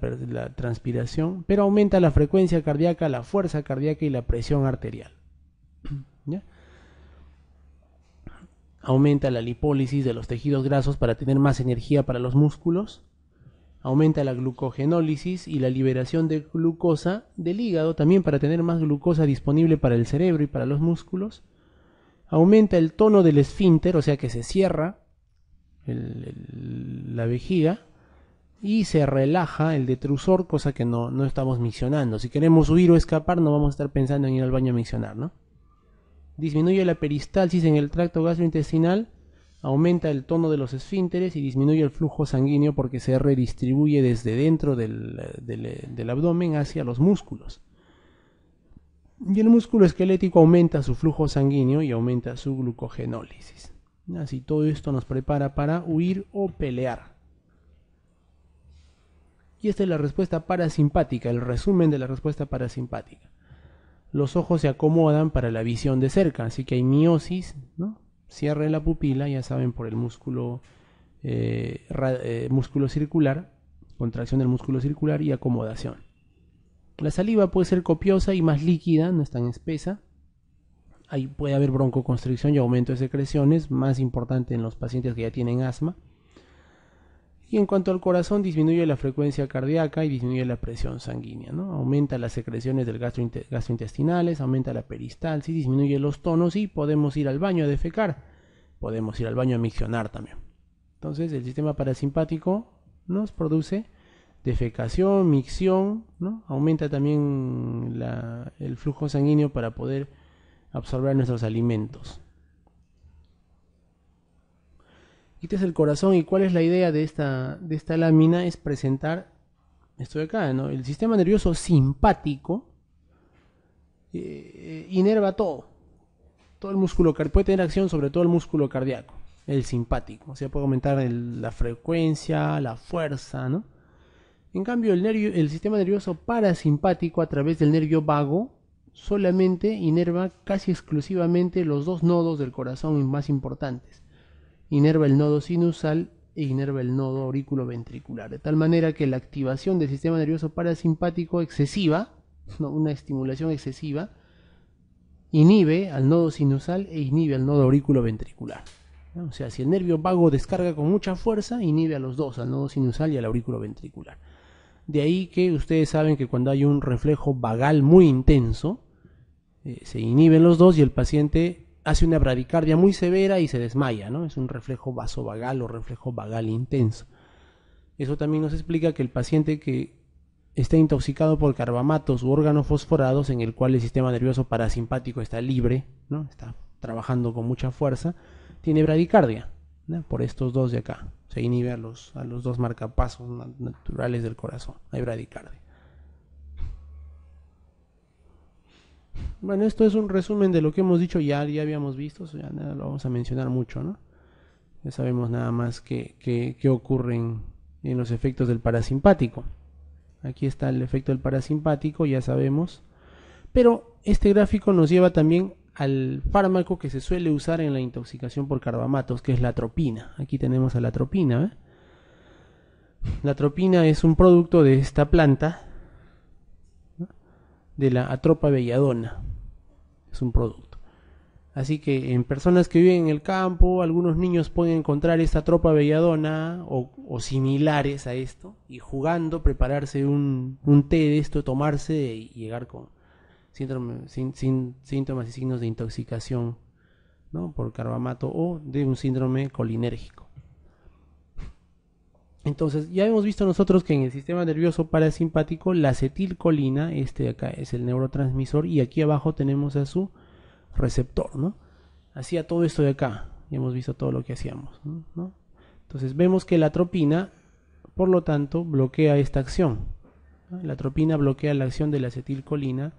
[SPEAKER 1] transpiración, pero aumenta la frecuencia cardíaca, la fuerza cardíaca y la presión arterial. Aumenta la lipólisis de los tejidos grasos para tener más energía para los músculos. Aumenta la glucogenólisis y la liberación de glucosa del hígado también para tener más glucosa disponible para el cerebro y para los músculos. Aumenta el tono del esfínter, o sea que se cierra la vejiga y se relaja el detrusor, cosa que no, estamos misionando. Si queremos huir o escapar, no vamos a estar pensando en ir al baño a misionar, ¿no? Disminuye la peristalsis en el tracto gastrointestinal, aumenta el tono de los esfínteres y disminuye el flujo sanguíneo porque se redistribuye desde dentro del abdomen hacia los músculos. Y el músculo esquelético aumenta su flujo sanguíneo y aumenta su glucogenólisis. Así todo esto nos prepara para huir o pelear. Y esta es la respuesta parasimpática, el resumen de la respuesta parasimpática. Los ojos se acomodan para la visión de cerca, así que hay miosis, ¿no? Cierre la pupila, ya saben, por el músculo, eh, eh, músculo circular, contracción del músculo circular y acomodación. La saliva puede ser copiosa y más líquida, no es tan espesa ahí puede haber broncoconstricción y aumento de secreciones, más importante en los pacientes que ya tienen asma. Y en cuanto al corazón, disminuye la frecuencia cardíaca y disminuye la presión sanguínea, ¿no? Aumenta las secreciones del gastrointestinales, aumenta la peristalsis, disminuye los tonos y podemos ir al baño a defecar. Podemos ir al baño a miccionar también. Entonces, el sistema parasimpático nos produce defecación, micción, ¿no? Aumenta también el flujo sanguíneo para poder absorber nuestros alimentos. Este es el corazón y cuál es la idea de esta, de esta lámina es presentar esto de acá, ¿no? El sistema nervioso simpático eh, eh, inerva todo, todo el músculo puede tener acción sobre todo el músculo cardíaco, el simpático, o sea, puede aumentar la frecuencia, la fuerza, ¿no? En cambio, el, nervio, el sistema nervioso parasimpático a través del nervio vago solamente inerva casi exclusivamente los dos nodos del corazón más importantes. Inerva el nodo sinusal e inerva el nodo ventricular de tal manera que la activación del sistema nervioso parasimpático excesiva, una estimulación excesiva, inhibe al nodo sinusal e inhibe al nodo auriculoventricular. ventricular. O sea, si el nervio vago descarga con mucha fuerza, inhibe a los dos, al nodo sinusal y al ventricular. De ahí que ustedes saben que cuando hay un reflejo vagal muy intenso, eh, se inhiben los dos y el paciente hace una bradicardia muy severa y se desmaya, ¿no? Es un reflejo vasovagal o reflejo vagal intenso. Eso también nos explica que el paciente que está intoxicado por carbamatos u órganos fosforados en el cual el sistema nervioso parasimpático está libre, ¿no? Está trabajando con mucha fuerza, tiene bradicardia, por estos dos de acá. Se inhibe los, a los dos marcapasos naturales del corazón, hay bradicardia. Bueno, esto es un resumen de lo que hemos dicho, ya, ya habíamos visto, ya lo vamos a mencionar mucho, ¿no? Ya sabemos nada más qué, que ocurren en, los efectos del parasimpático. Aquí está el efecto del parasimpático, ya sabemos. Pero este gráfico nos lleva también al fármaco que se suele usar en la intoxicación por carbamatos, que es la tropina, Aquí tenemos a la tropina ¿eh? La tropina es un producto de esta planta, de la atropa belladona. Es un producto. Así que en personas que viven en el campo, algunos niños pueden encontrar esta atropa belladona o, similares a esto y jugando prepararse un, té de esto, tomarse y llegar con sin, síntomas y signos de intoxicación ¿no? por carbamato o de un síndrome colinérgico. Entonces, ya hemos visto nosotros que en el sistema nervioso parasimpático, la acetilcolina, este de acá es el neurotransmisor, y aquí abajo tenemos a su receptor, ¿no? Hacía todo esto de acá, y hemos visto todo lo que hacíamos, ¿no? Entonces, vemos que la tropina, por lo tanto, bloquea esta acción. La tropina bloquea la acción de la acetilcolina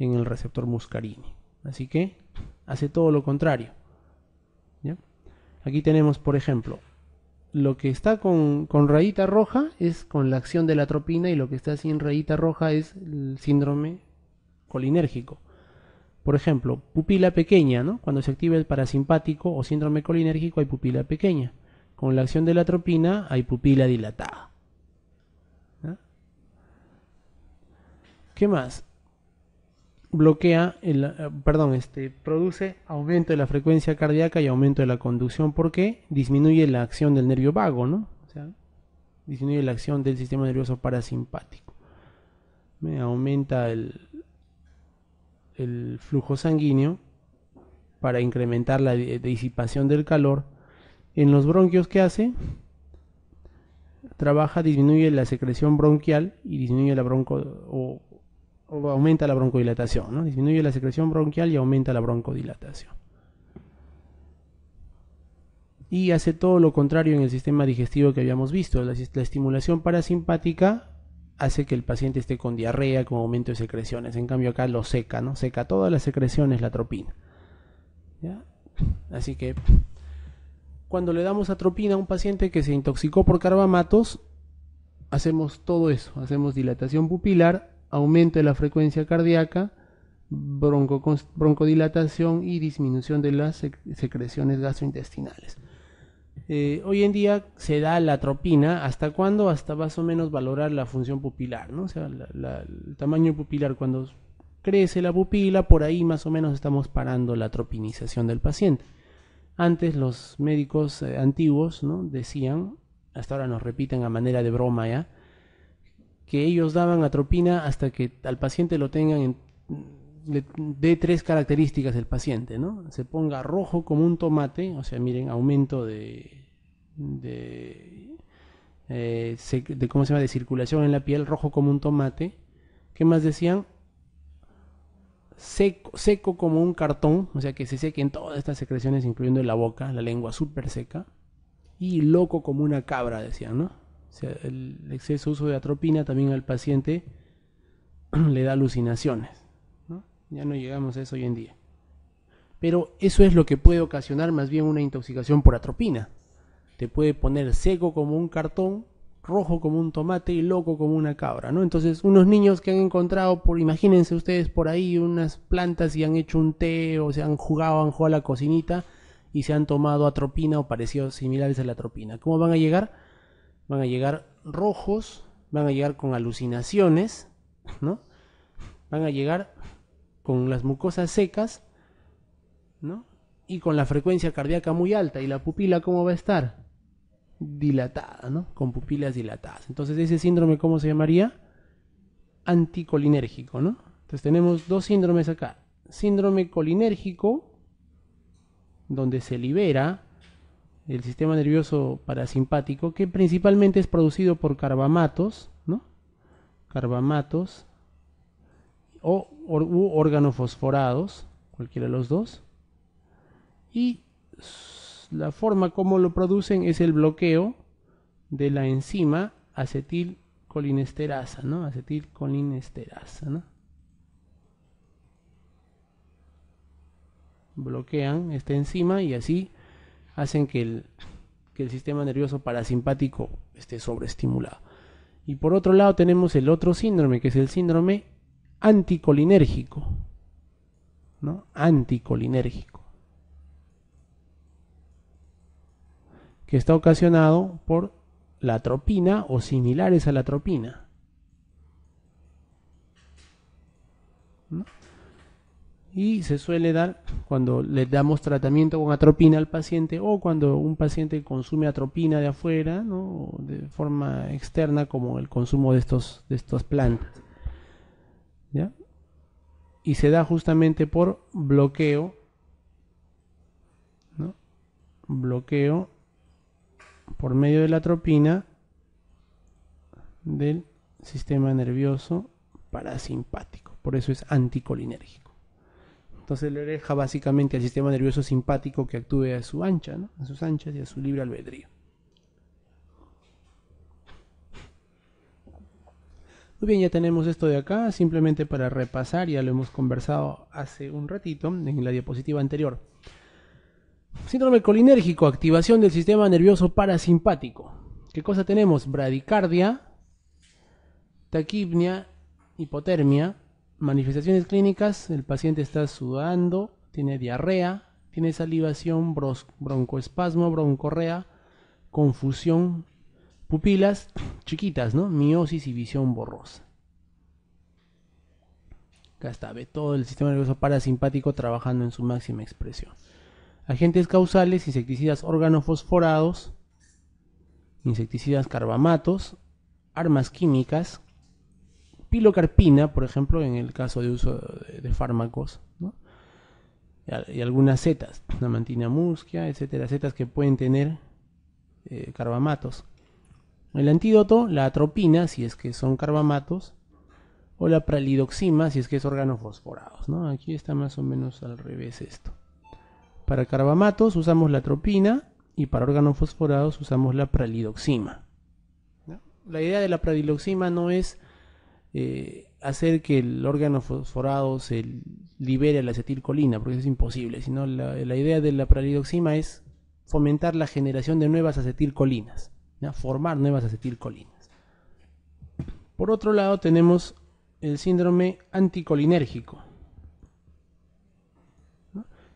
[SPEAKER 1] en el receptor muscarini. Así que hace todo lo contrario. Aquí tenemos, por ejemplo, lo que está con, con, rayita roja es con la acción de la tropina y lo que está sin rayita roja es el síndrome colinérgico. Por ejemplo, pupila pequeña, ¿no? Cuando se activa el parasimpático o síndrome colinérgico hay pupila pequeña. Con la acción de la tropina hay pupila dilatada. ¿Qué más? bloquea, el, eh, perdón, este, produce aumento de la frecuencia cardíaca y aumento de la conducción porque disminuye la acción del nervio vago, disminuye la acción del sistema nervioso parasimpático. Me aumenta el, el flujo sanguíneo para incrementar la disipación del calor. En los bronquios, ¿qué hace? Trabaja, disminuye la secreción bronquial y disminuye la bronco o aumenta la broncodilatación, ¿no? Disminuye la secreción bronquial y aumenta la broncodilatación. Y hace todo lo contrario en el sistema digestivo que habíamos visto. La, estimulación parasimpática hace que el paciente esté con diarrea, con aumento de secreciones. En cambio acá lo seca, ¿no? Seca todas las secreciones la tropina. Así que cuando le damos atropina a un paciente que se intoxicó por carbamatos, hacemos todo eso, hacemos dilatación pupilar, aumento de la frecuencia cardíaca, broncodilatación y disminución de las secreciones gastrointestinales. Eh, hoy en día se da la tropina, ¿hasta cuándo? Hasta más o menos valorar la función pupilar, ¿no? O sea, el tamaño pupilar cuando crece la pupila, por ahí más o menos estamos parando la tropinización del paciente. Antes los médicos eh, antiguos, ¿no? Decían, hasta ahora nos repiten a manera de broma ya, que ellos daban atropina hasta que al paciente lo tengan en, dé tres características el paciente, ¿no? Se ponga rojo como un tomate, o sea, miren, aumento de, eh, de, ¿cómo se llama? De circulación en la piel, rojo como un tomate. ¿Qué más decían? Seco, seco como un cartón, o sea, que se sequen todas estas secreciones, incluyendo la boca, la lengua súper seca. Y loco como una cabra, decían, ¿no? el exceso uso de atropina también al paciente le da alucinaciones. Ya no llegamos a eso hoy en día. Pero eso es lo que puede ocasionar más bien una intoxicación por atropina. Te puede poner seco como un cartón, rojo como un tomate y loco como una cabra, ¿no? Entonces, unos niños que han encontrado por, imagínense ustedes por ahí unas plantas y han hecho un té o se han jugado, han jugado a la cocinita y se han tomado atropina o parecidos similares a la atropina. ¿Cómo van a llegar? van a llegar rojos, van a llegar con alucinaciones, ¿no? Van a llegar con las mucosas secas, ¿no? Y con la frecuencia cardíaca muy alta. ¿Y la pupila cómo va a estar? Dilatada, ¿no? Con pupilas dilatadas. Entonces, ese síndrome, ¿cómo se llamaría? Anticolinérgico, ¿no? Entonces, tenemos dos síndromes acá. Síndrome colinérgico, donde se libera el sistema nervioso parasimpático, que principalmente es producido por carbamatos, ¿no? Carbamatos o u órganos fosforados, cualquiera de los dos. Y la forma como lo producen es el bloqueo de la enzima acetilcolinesterasa, ¿no? Acetilcolinesterasa, Bloquean esta enzima y así hacen que el, sistema nervioso parasimpático esté sobreestimulado. Y por otro lado tenemos el otro síndrome, que es el síndrome anticolinérgico. Anticolinérgico. Que está ocasionado por la tropina o similares a la tropina. y se suele dar cuando le damos tratamiento con atropina al paciente o cuando un paciente consume atropina de afuera, de forma externa como el consumo de, estos, de estas plantas. Y se da justamente por bloqueo, bloqueo por medio de la atropina del sistema nervioso parasimpático. Por eso es anticolinérgico se le deja básicamente al sistema nervioso simpático que actúe a su ancha, a sus anchas y a su libre albedrío. Muy bien, ya tenemos esto de acá, simplemente para repasar, ya lo hemos conversado hace un ratito en la diapositiva anterior. Síndrome colinérgico, activación del sistema nervioso parasimpático. ¿Qué cosa tenemos? Bradicardia, taquipnia, hipotermia, manifestaciones clínicas, el paciente está sudando, tiene diarrea, tiene salivación, broncoespasmo, broncorrea, confusión, pupilas chiquitas, ¿no? Miosis y visión borrosa. Acá está, ve todo el sistema nervioso parasimpático trabajando en su máxima expresión. Agentes causales, insecticidas organofosforados, insecticidas carbamatos, armas químicas, pilocarpina, por ejemplo, en el caso de uso de, fármacos, y, algunas setas, la mantina musquia, etcétera, setas que pueden tener eh, carbamatos. El antídoto, la atropina, si es que son carbamatos, o la pralidoxima, si es que es órgano fosforados. Aquí está más o menos al revés esto. Para carbamatos usamos la atropina y para órganos fosforados usamos la pralidoxima. La idea de la pralidoxima no es eh, hacer que el órgano fosforado se libere la acetilcolina, porque es imposible, sino la, idea de la pralidoxima es fomentar la generación de nuevas acetilcolinas, formar nuevas acetilcolinas. Por otro lado tenemos el síndrome anticolinérgico,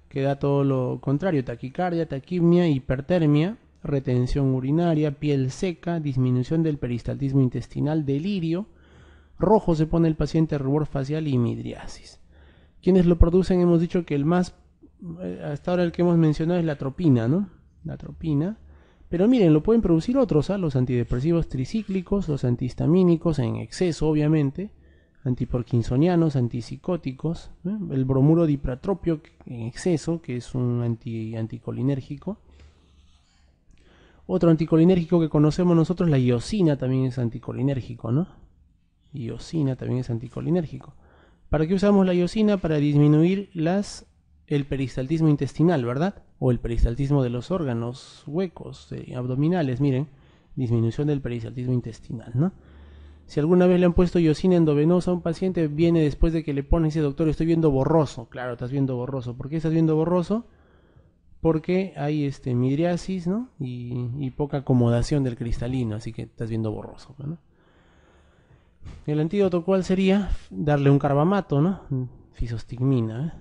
[SPEAKER 1] que da todo lo contrario, taquicardia, taquimia, hipertermia, retención urinaria, piel seca, disminución del peristaltismo intestinal, delirio, Rojo se pone el paciente rubor facial y midriasis. Quienes lo producen hemos dicho que el más, eh, hasta ahora el que hemos mencionado es la tropina, ¿no? La tropina. Pero miren, lo pueden producir otros, ¿ah? los antidepresivos tricíclicos, los antihistamínicos en exceso, obviamente, Antiporkinsonianos, antipsicóticos, ¿eh? el bromuro dipratropio en exceso, que es un anticolinérgico. Otro anticolinérgico que conocemos nosotros, la iosina, también es anticolinérgico, ¿no? Yocina también es anticolinérgico. ¿Para qué usamos la yocina? Para disminuir las, el peristaltismo intestinal, ¿verdad? O el peristaltismo de los órganos huecos, eh, abdominales, miren. Disminución del peristaltismo intestinal, ¿no? Si alguna vez le han puesto yocina endovenosa a un paciente, viene después de que le ponen ese doctor, estoy viendo borroso. Claro, estás viendo borroso. ¿Por qué estás viendo borroso? Porque hay este, midriasis ¿no? y, y poca acomodación del cristalino, así que estás viendo borroso. ¿no? El antídoto, ¿cuál sería? Darle un carbamato, ¿no? Fisostigmina. ¿eh?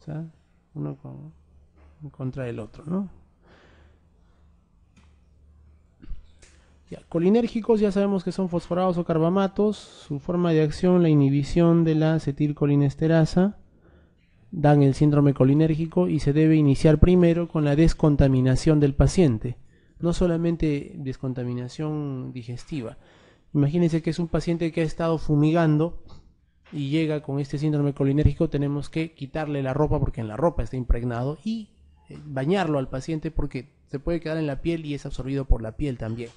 [SPEAKER 1] O sea, uno contra el otro, ¿no? Ya, colinérgicos ya sabemos que son fosforados o carbamatos. Su forma de acción, la inhibición de la acetilcolinesterasa, dan el síndrome colinérgico y se debe iniciar primero con la descontaminación del paciente no solamente descontaminación digestiva. Imagínense que es un paciente que ha estado fumigando y llega con este síndrome colinérgico, tenemos que quitarle la ropa porque en la ropa está impregnado y eh, bañarlo al paciente porque se puede quedar en la piel y es absorbido por la piel también.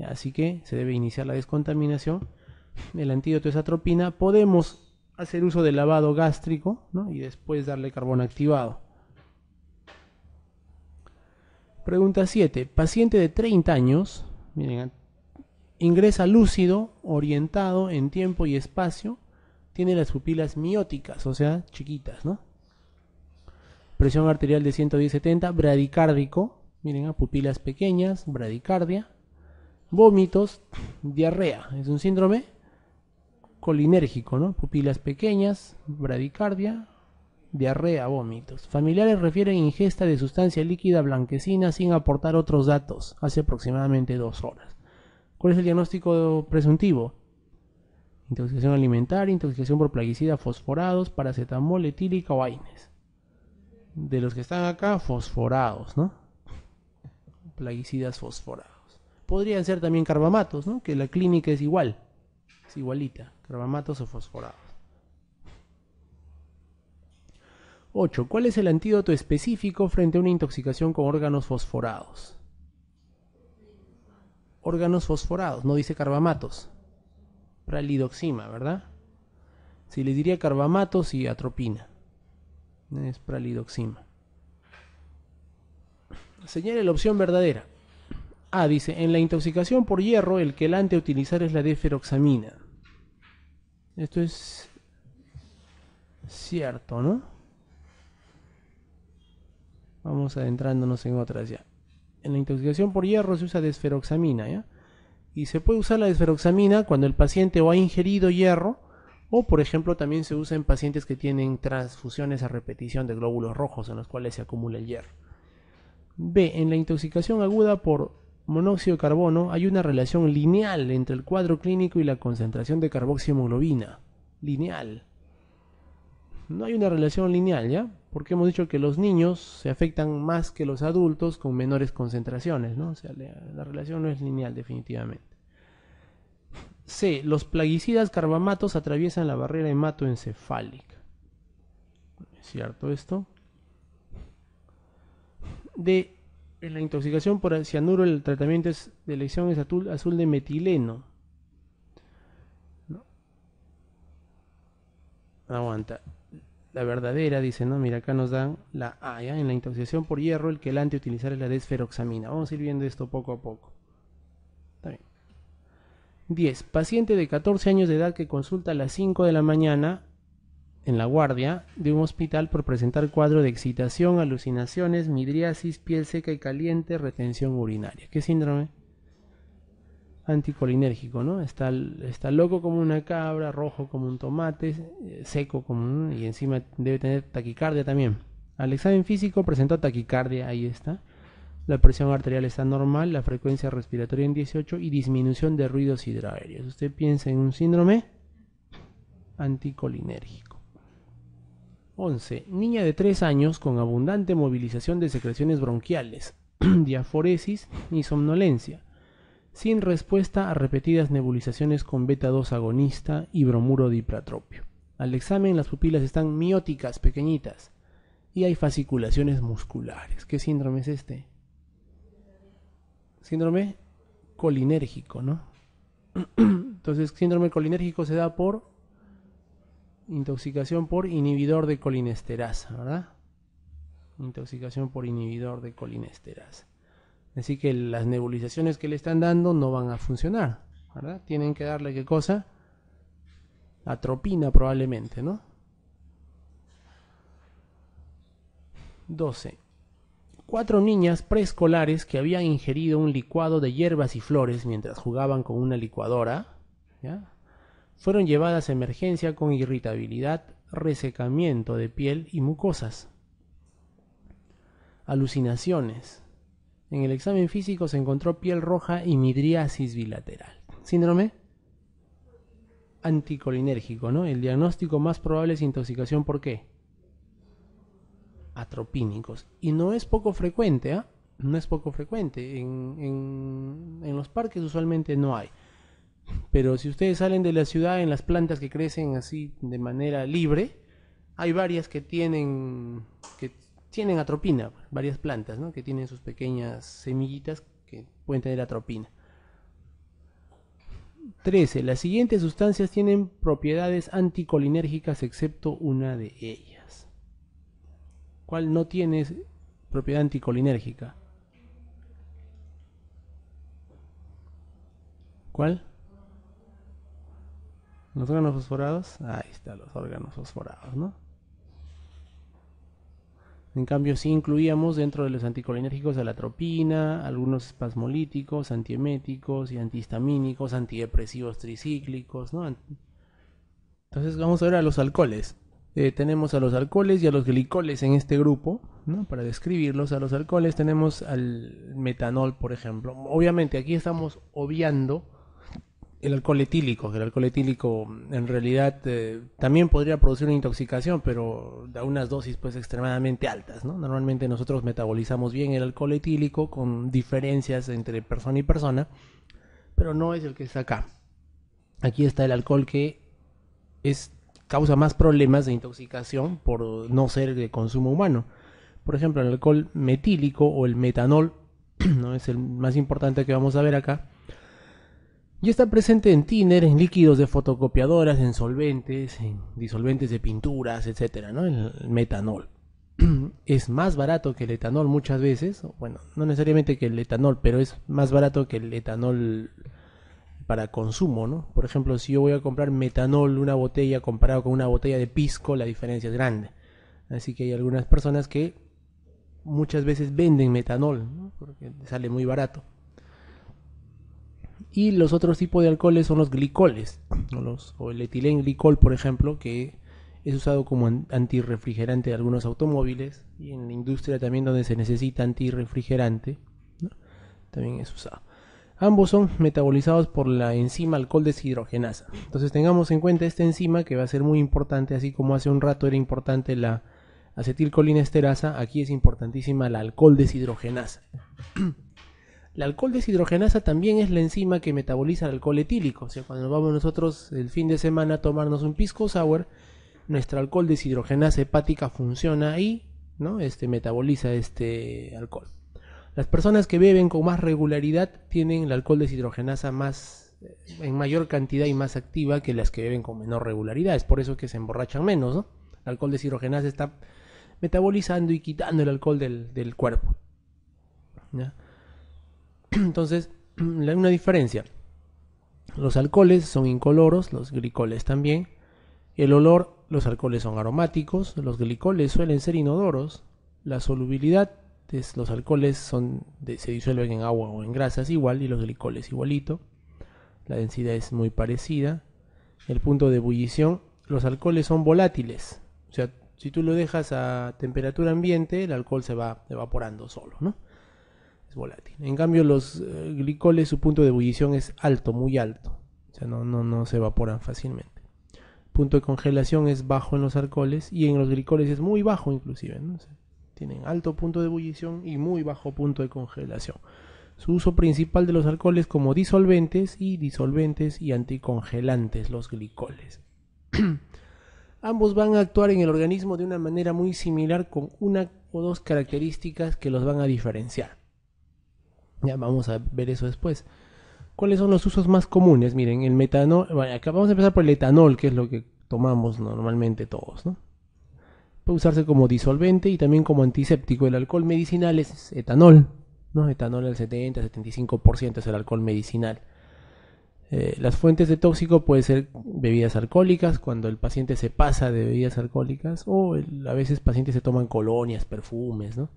[SPEAKER 1] Así que se debe iniciar la descontaminación. El antídoto es atropina. Podemos hacer uso del lavado gástrico y después darle carbón activado. Pregunta 7. Paciente de 30 años, miren, ingresa lúcido, orientado en tiempo y espacio, tiene las pupilas mióticas, o sea, chiquitas, ¿no? Presión arterial de 110-70, bradicárdico, miren, ah, pupilas pequeñas, bradicardia, vómitos, diarrea, es un síndrome colinérgico, ¿no? Pupilas pequeñas, bradicardia, diarrea, vómitos. Familiares refieren ingesta de sustancia líquida blanquecina sin aportar otros datos hace aproximadamente dos horas. ¿Cuál es el diagnóstico presuntivo? Intoxicación alimentaria, intoxicación por plaguicidas fosforados, paracetamol, etílica o AINES. De los que están acá, fosforados, ¿no? Plaguicidas fosforados. Podrían ser también carbamatos, ¿no? Que la clínica es igual. Es igualita, carbamatos o fosforados. 8. ¿Cuál es el antídoto específico frente a una intoxicación con órganos fosforados? Órganos fosforados, no dice carbamatos. Pralidoxima, ¿verdad? Si le les diría carbamatos y atropina. Es pralidoxima. Señale la opción verdadera. A dice, en la intoxicación por hierro el que a utilizar es la deferoxamina. Esto es cierto, ¿no? Vamos adentrándonos en otras ya. En la intoxicación por hierro se usa desferoxamina, ¿ya? Y se puede usar la desferoxamina cuando el paciente o ha ingerido hierro, o por ejemplo también se usa en pacientes que tienen transfusiones a repetición de glóbulos rojos en los cuales se acumula el hierro. B. En la intoxicación aguda por monóxido de carbono hay una relación lineal entre el cuadro clínico y la concentración de carboxiomoglobina. Lineal. No hay una relación lineal, ¿ya? porque hemos dicho que los niños se afectan más que los adultos con menores concentraciones, ¿no? O sea, la, relación no es lineal definitivamente. C. Los plaguicidas carbamatos atraviesan la barrera hematoencefálica. ¿Es cierto esto? D. En la intoxicación por cianuro el tratamiento es de elección es azul, azul de metileno. No. Aguanta la verdadera, dice, ¿no? Mira, acá nos dan la A, En la intoxicación por hierro, el que elante utilizar es la desferoxamina. Vamos a ir viendo esto poco a poco. bien. 10. Paciente de 14 años de edad que consulta a las 5 de la mañana en la guardia de un hospital por presentar cuadro de excitación, alucinaciones, midriasis, piel seca y caliente, retención urinaria. ¿Qué síndrome? anticolinérgico, ¿no? Está, está loco como una cabra, rojo como un tomate, eh, seco como un... y encima debe tener taquicardia también. Al examen físico presentó taquicardia, ahí está. La presión arterial está normal, la frecuencia respiratoria en 18 y disminución de ruidos hidroaéreos. Usted piensa en un síndrome anticolinérgico. 11. Niña de 3 años con abundante movilización de secreciones bronquiales, diaforesis y somnolencia sin respuesta a repetidas nebulizaciones con beta-2 agonista y bromuro dipratropio. Al examen las pupilas están mióticas, pequeñitas, y hay fasciculaciones musculares. ¿Qué síndrome es este? Síndrome colinérgico, ¿no? Entonces, síndrome colinérgico se da por intoxicación por inhibidor de colinesterasa, ¿verdad? Intoxicación por inhibidor de colinesterasa. Así que las nebulizaciones que le están dando no van a funcionar, ¿verdad? Tienen que darle qué cosa? Atropina probablemente, ¿no? 12. Cuatro niñas preescolares que habían ingerido un licuado de hierbas y flores mientras jugaban con una licuadora, fueron llevadas a emergencia con irritabilidad, resecamiento de piel y mucosas, alucinaciones, en el examen físico se encontró piel roja y midriasis bilateral. Síndrome anticolinérgico, ¿no? El diagnóstico más probable es intoxicación por qué? Atropínicos. Y no es poco frecuente, ¿ah? No es poco frecuente. En, en, en los parques usualmente no hay. Pero si ustedes salen de la ciudad en las plantas que crecen así de manera libre, hay varias que tienen, que tienen atropina, varias plantas, ¿no? Que tienen sus pequeñas semillitas que pueden tener atropina. 13. Las siguientes sustancias tienen propiedades anticolinérgicas excepto una de ellas. ¿Cuál no tiene propiedad anticolinérgica? ¿Cuál? ¿Los órganos fosforados? Ahí están los órganos fosforados, ¿no? En cambio, sí incluíamos dentro de los anticolinérgicos a la tropina, algunos espasmolíticos, antieméticos y antihistamínicos, antidepresivos tricíclicos, ¿no? Entonces vamos a ver a los alcoholes. Eh, tenemos a los alcoholes y a los glicoles en este grupo, ¿no? Para describirlos, a los alcoholes tenemos al metanol, por ejemplo. Obviamente aquí estamos obviando el alcohol etílico, el alcohol etílico en realidad eh, también podría producir una intoxicación, pero da unas dosis pues extremadamente altas, ¿no? Normalmente nosotros metabolizamos bien el alcohol etílico con diferencias entre persona y persona, pero no es el que está acá. Aquí está el alcohol que es causa más problemas de intoxicación por no ser de consumo humano. Por ejemplo, el alcohol metílico o el metanol, no es el más importante que vamos a ver acá y está presente en tiner en líquidos de fotocopiadoras, en solventes, en disolventes de pinturas, etcétera, El metanol. Es más barato que el etanol muchas veces, bueno, no necesariamente que el etanol, pero es más barato que el etanol para consumo, ¿no? Por ejemplo, si yo voy a comprar metanol una botella comparado con una botella de pisco, la diferencia es grande. Así que hay algunas personas que muchas veces venden metanol, porque sale muy barato. Y los otros tipos de alcoholes son los glicoles, o, los, o el etilenglicol, por ejemplo, que es usado como antirrefrigerante de algunos automóviles y en la industria también donde se necesita antirrefrigerante, también es usado. Ambos son metabolizados por la enzima alcohol deshidrogenasa. Entonces tengamos en cuenta esta enzima que va a ser muy importante, así como hace un rato era importante la acetilcolinesterasa, aquí es importantísima la alcohol deshidrogenasa. La alcohol deshidrogenasa también es la enzima que metaboliza el alcohol etílico. O sea, cuando vamos nosotros el fin de semana a tomarnos un pisco sour, nuestro alcohol deshidrogenasa hepática funciona y ¿no? este, metaboliza este alcohol. Las personas que beben con más regularidad tienen el alcohol deshidrogenasa más, en mayor cantidad y más activa que las que beben con menor regularidad. Es por eso que se emborrachan menos. ¿no? El alcohol deshidrogenasa está metabolizando y quitando el alcohol del, del cuerpo. ¿no? Entonces, hay una diferencia. Los alcoholes son incoloros, los glicoles también. El olor, los alcoholes son aromáticos, los glicoles suelen ser inodoros. La solubilidad, los alcoholes se disuelven en agua o en grasas igual y los glicoles igualito. La densidad es muy parecida. El punto de ebullición, los alcoholes son volátiles. O sea, si tú lo dejas a temperatura ambiente, el alcohol se va evaporando solo, ¿no? volátil. En cambio, los eh, glicoles, su punto de ebullición es alto, muy alto. O sea, no, no, no se evaporan fácilmente. Punto de congelación es bajo en los alcoholes y en los glicoles es muy bajo inclusive. tienen alto punto de ebullición y muy bajo punto de congelación. Su uso principal de los alcoholes como disolventes y disolventes y anticongelantes, los glicoles. Ambos van a actuar en el organismo de una manera muy similar con una o dos características que los van a diferenciar vamos a ver eso después. ¿Cuáles son los usos más comunes? Miren, el metanol, bueno, acá vamos a empezar por el etanol, que es lo que tomamos normalmente todos, ¿no? Puede usarse como disolvente y también como antiséptico. El alcohol medicinal es etanol, ¿no? Etanol el 70-75% es el alcohol medicinal. Eh, las fuentes de tóxico pueden ser bebidas alcohólicas, cuando el paciente se pasa de bebidas alcohólicas, o a veces pacientes se toman colonias, perfumes, ¿no?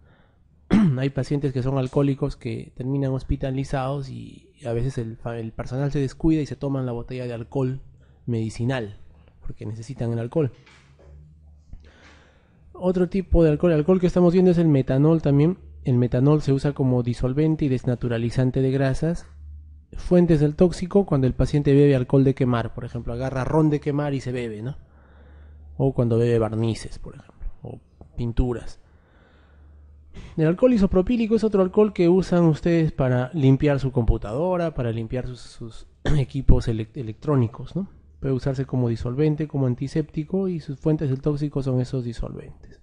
[SPEAKER 1] hay pacientes que son alcohólicos que terminan hospitalizados y a veces el, personal se descuida y se toman la botella de alcohol medicinal porque necesitan el alcohol. Otro tipo de alcohol, alcohol que estamos viendo es el metanol también. El metanol se usa como disolvente y desnaturalizante de grasas. Fuentes del tóxico cuando el paciente bebe alcohol de quemar, por ejemplo, agarra ron de quemar y se bebe, ¿no? O cuando bebe barnices, por ejemplo, o pinturas el alcohol isopropílico es otro alcohol que usan ustedes para limpiar su computadora, para limpiar sus, equipos electrónicos, Puede usarse como disolvente, como antiséptico y sus fuentes del tóxico son esos disolventes.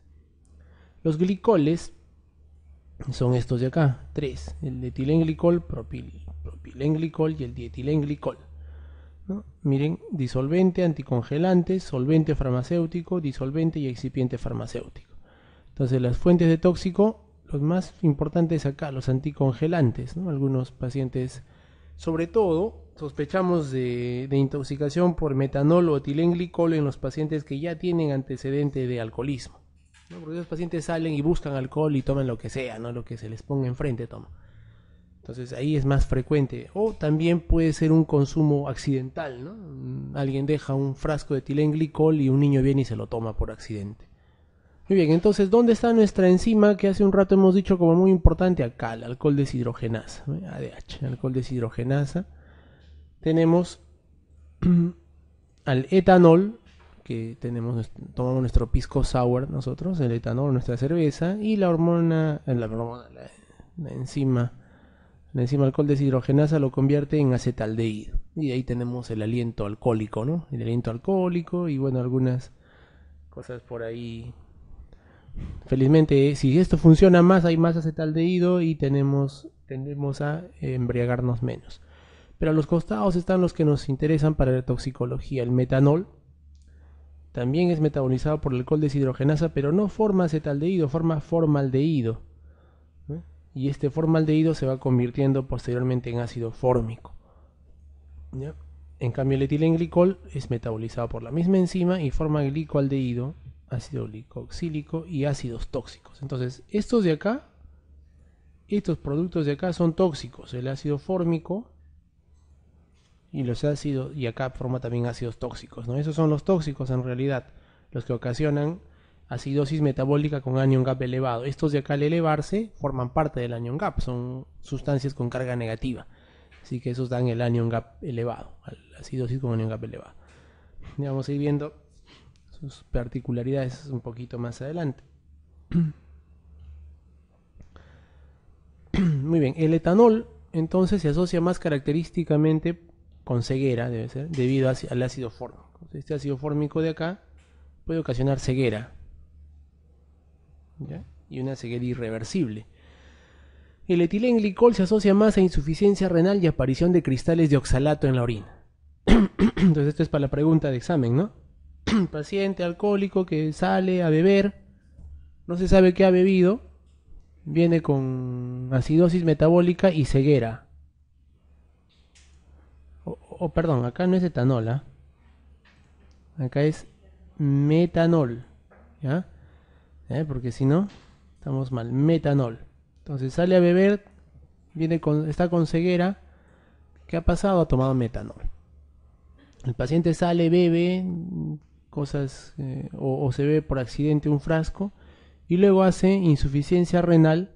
[SPEAKER 1] Los glicoles son estos de acá, tres, el etilenglicol, propilenglicol y el dietilenglicol. Miren, disolvente, anticongelante, solvente farmacéutico, disolvente y excipiente farmacéutico. Entonces las fuentes de tóxico, los más importantes acá, los anticongelantes, ¿no? Algunos pacientes, sobre todo, sospechamos de, intoxicación por metanol o etilenglicol en los pacientes que ya tienen antecedente de alcoholismo. Porque esos pacientes salen y buscan alcohol y toman lo que sea, ¿no? Lo que se les ponga enfrente toma. Entonces ahí es más frecuente. O también puede ser un consumo accidental, ¿no? Alguien deja un frasco de etilenglicol y un niño viene y se lo toma por accidente. Muy bien, entonces, ¿dónde está nuestra enzima que hace un rato hemos dicho como muy importante? Acá, el alcohol deshidrogenasa, ADH, alcohol deshidrogenasa. Tenemos al etanol, que tenemos, tomamos nuestro pisco sour nosotros, el etanol, nuestra cerveza, y la hormona, eh, la, hormona, la, enzima, la enzima alcohol deshidrogenasa lo convierte en acetaldehído. Y ahí tenemos el aliento alcohólico, ¿no? El aliento alcohólico y bueno, algunas cosas por ahí felizmente, si esto funciona más, hay más acetaldehído y tenemos, tendemos a embriagarnos menos. Pero a los costados están los que nos interesan para la toxicología. El metanol también es metabolizado por el alcohol deshidrogenasa, pero no forma acetaldehído, forma formaldehído. ¿eh? Y este formaldehído se va convirtiendo posteriormente en ácido fórmico. En cambio, el etilenglicol es metabolizado por la misma enzima y forma glicoaldehído, ácido glicoxílico y ácidos tóxicos. Entonces, estos de acá, estos productos de acá son tóxicos, el ácido fórmico y los ácidos, y acá forma también ácidos tóxicos, ¿no? Esos son los tóxicos en realidad, los que ocasionan acidosis metabólica con anion gap elevado. Estos de acá al elevarse forman parte del anion gap, son sustancias con carga negativa. Así que esos dan el anion gap elevado, la acidosis con anion gap elevado. Ya vamos a ir viendo sus particularidades un poquito más adelante. Muy bien, el etanol entonces se asocia más característicamente con ceguera, debe ser, debido al ácido fórmico. Este ácido fórmico de acá puede ocasionar ceguera y una ceguera irreversible. El etilenglicol se asocia más a insuficiencia renal y aparición de cristales de oxalato en la orina. Entonces, esto es para la pregunta de examen, ¿no? paciente alcohólico que sale a beber, no se sabe qué ha bebido, viene con acidosis metabólica y ceguera. O, perdón, acá no es etanol, ¿ah? acá es metanol, ¿ya? ¿Eh? Porque si no, estamos mal, metanol. Entonces sale a beber, viene con, está con ceguera, ¿qué ha pasado? Ha tomado metanol. El paciente sale, bebe, cosas eh, o, se ve por accidente un frasco y luego hace insuficiencia renal,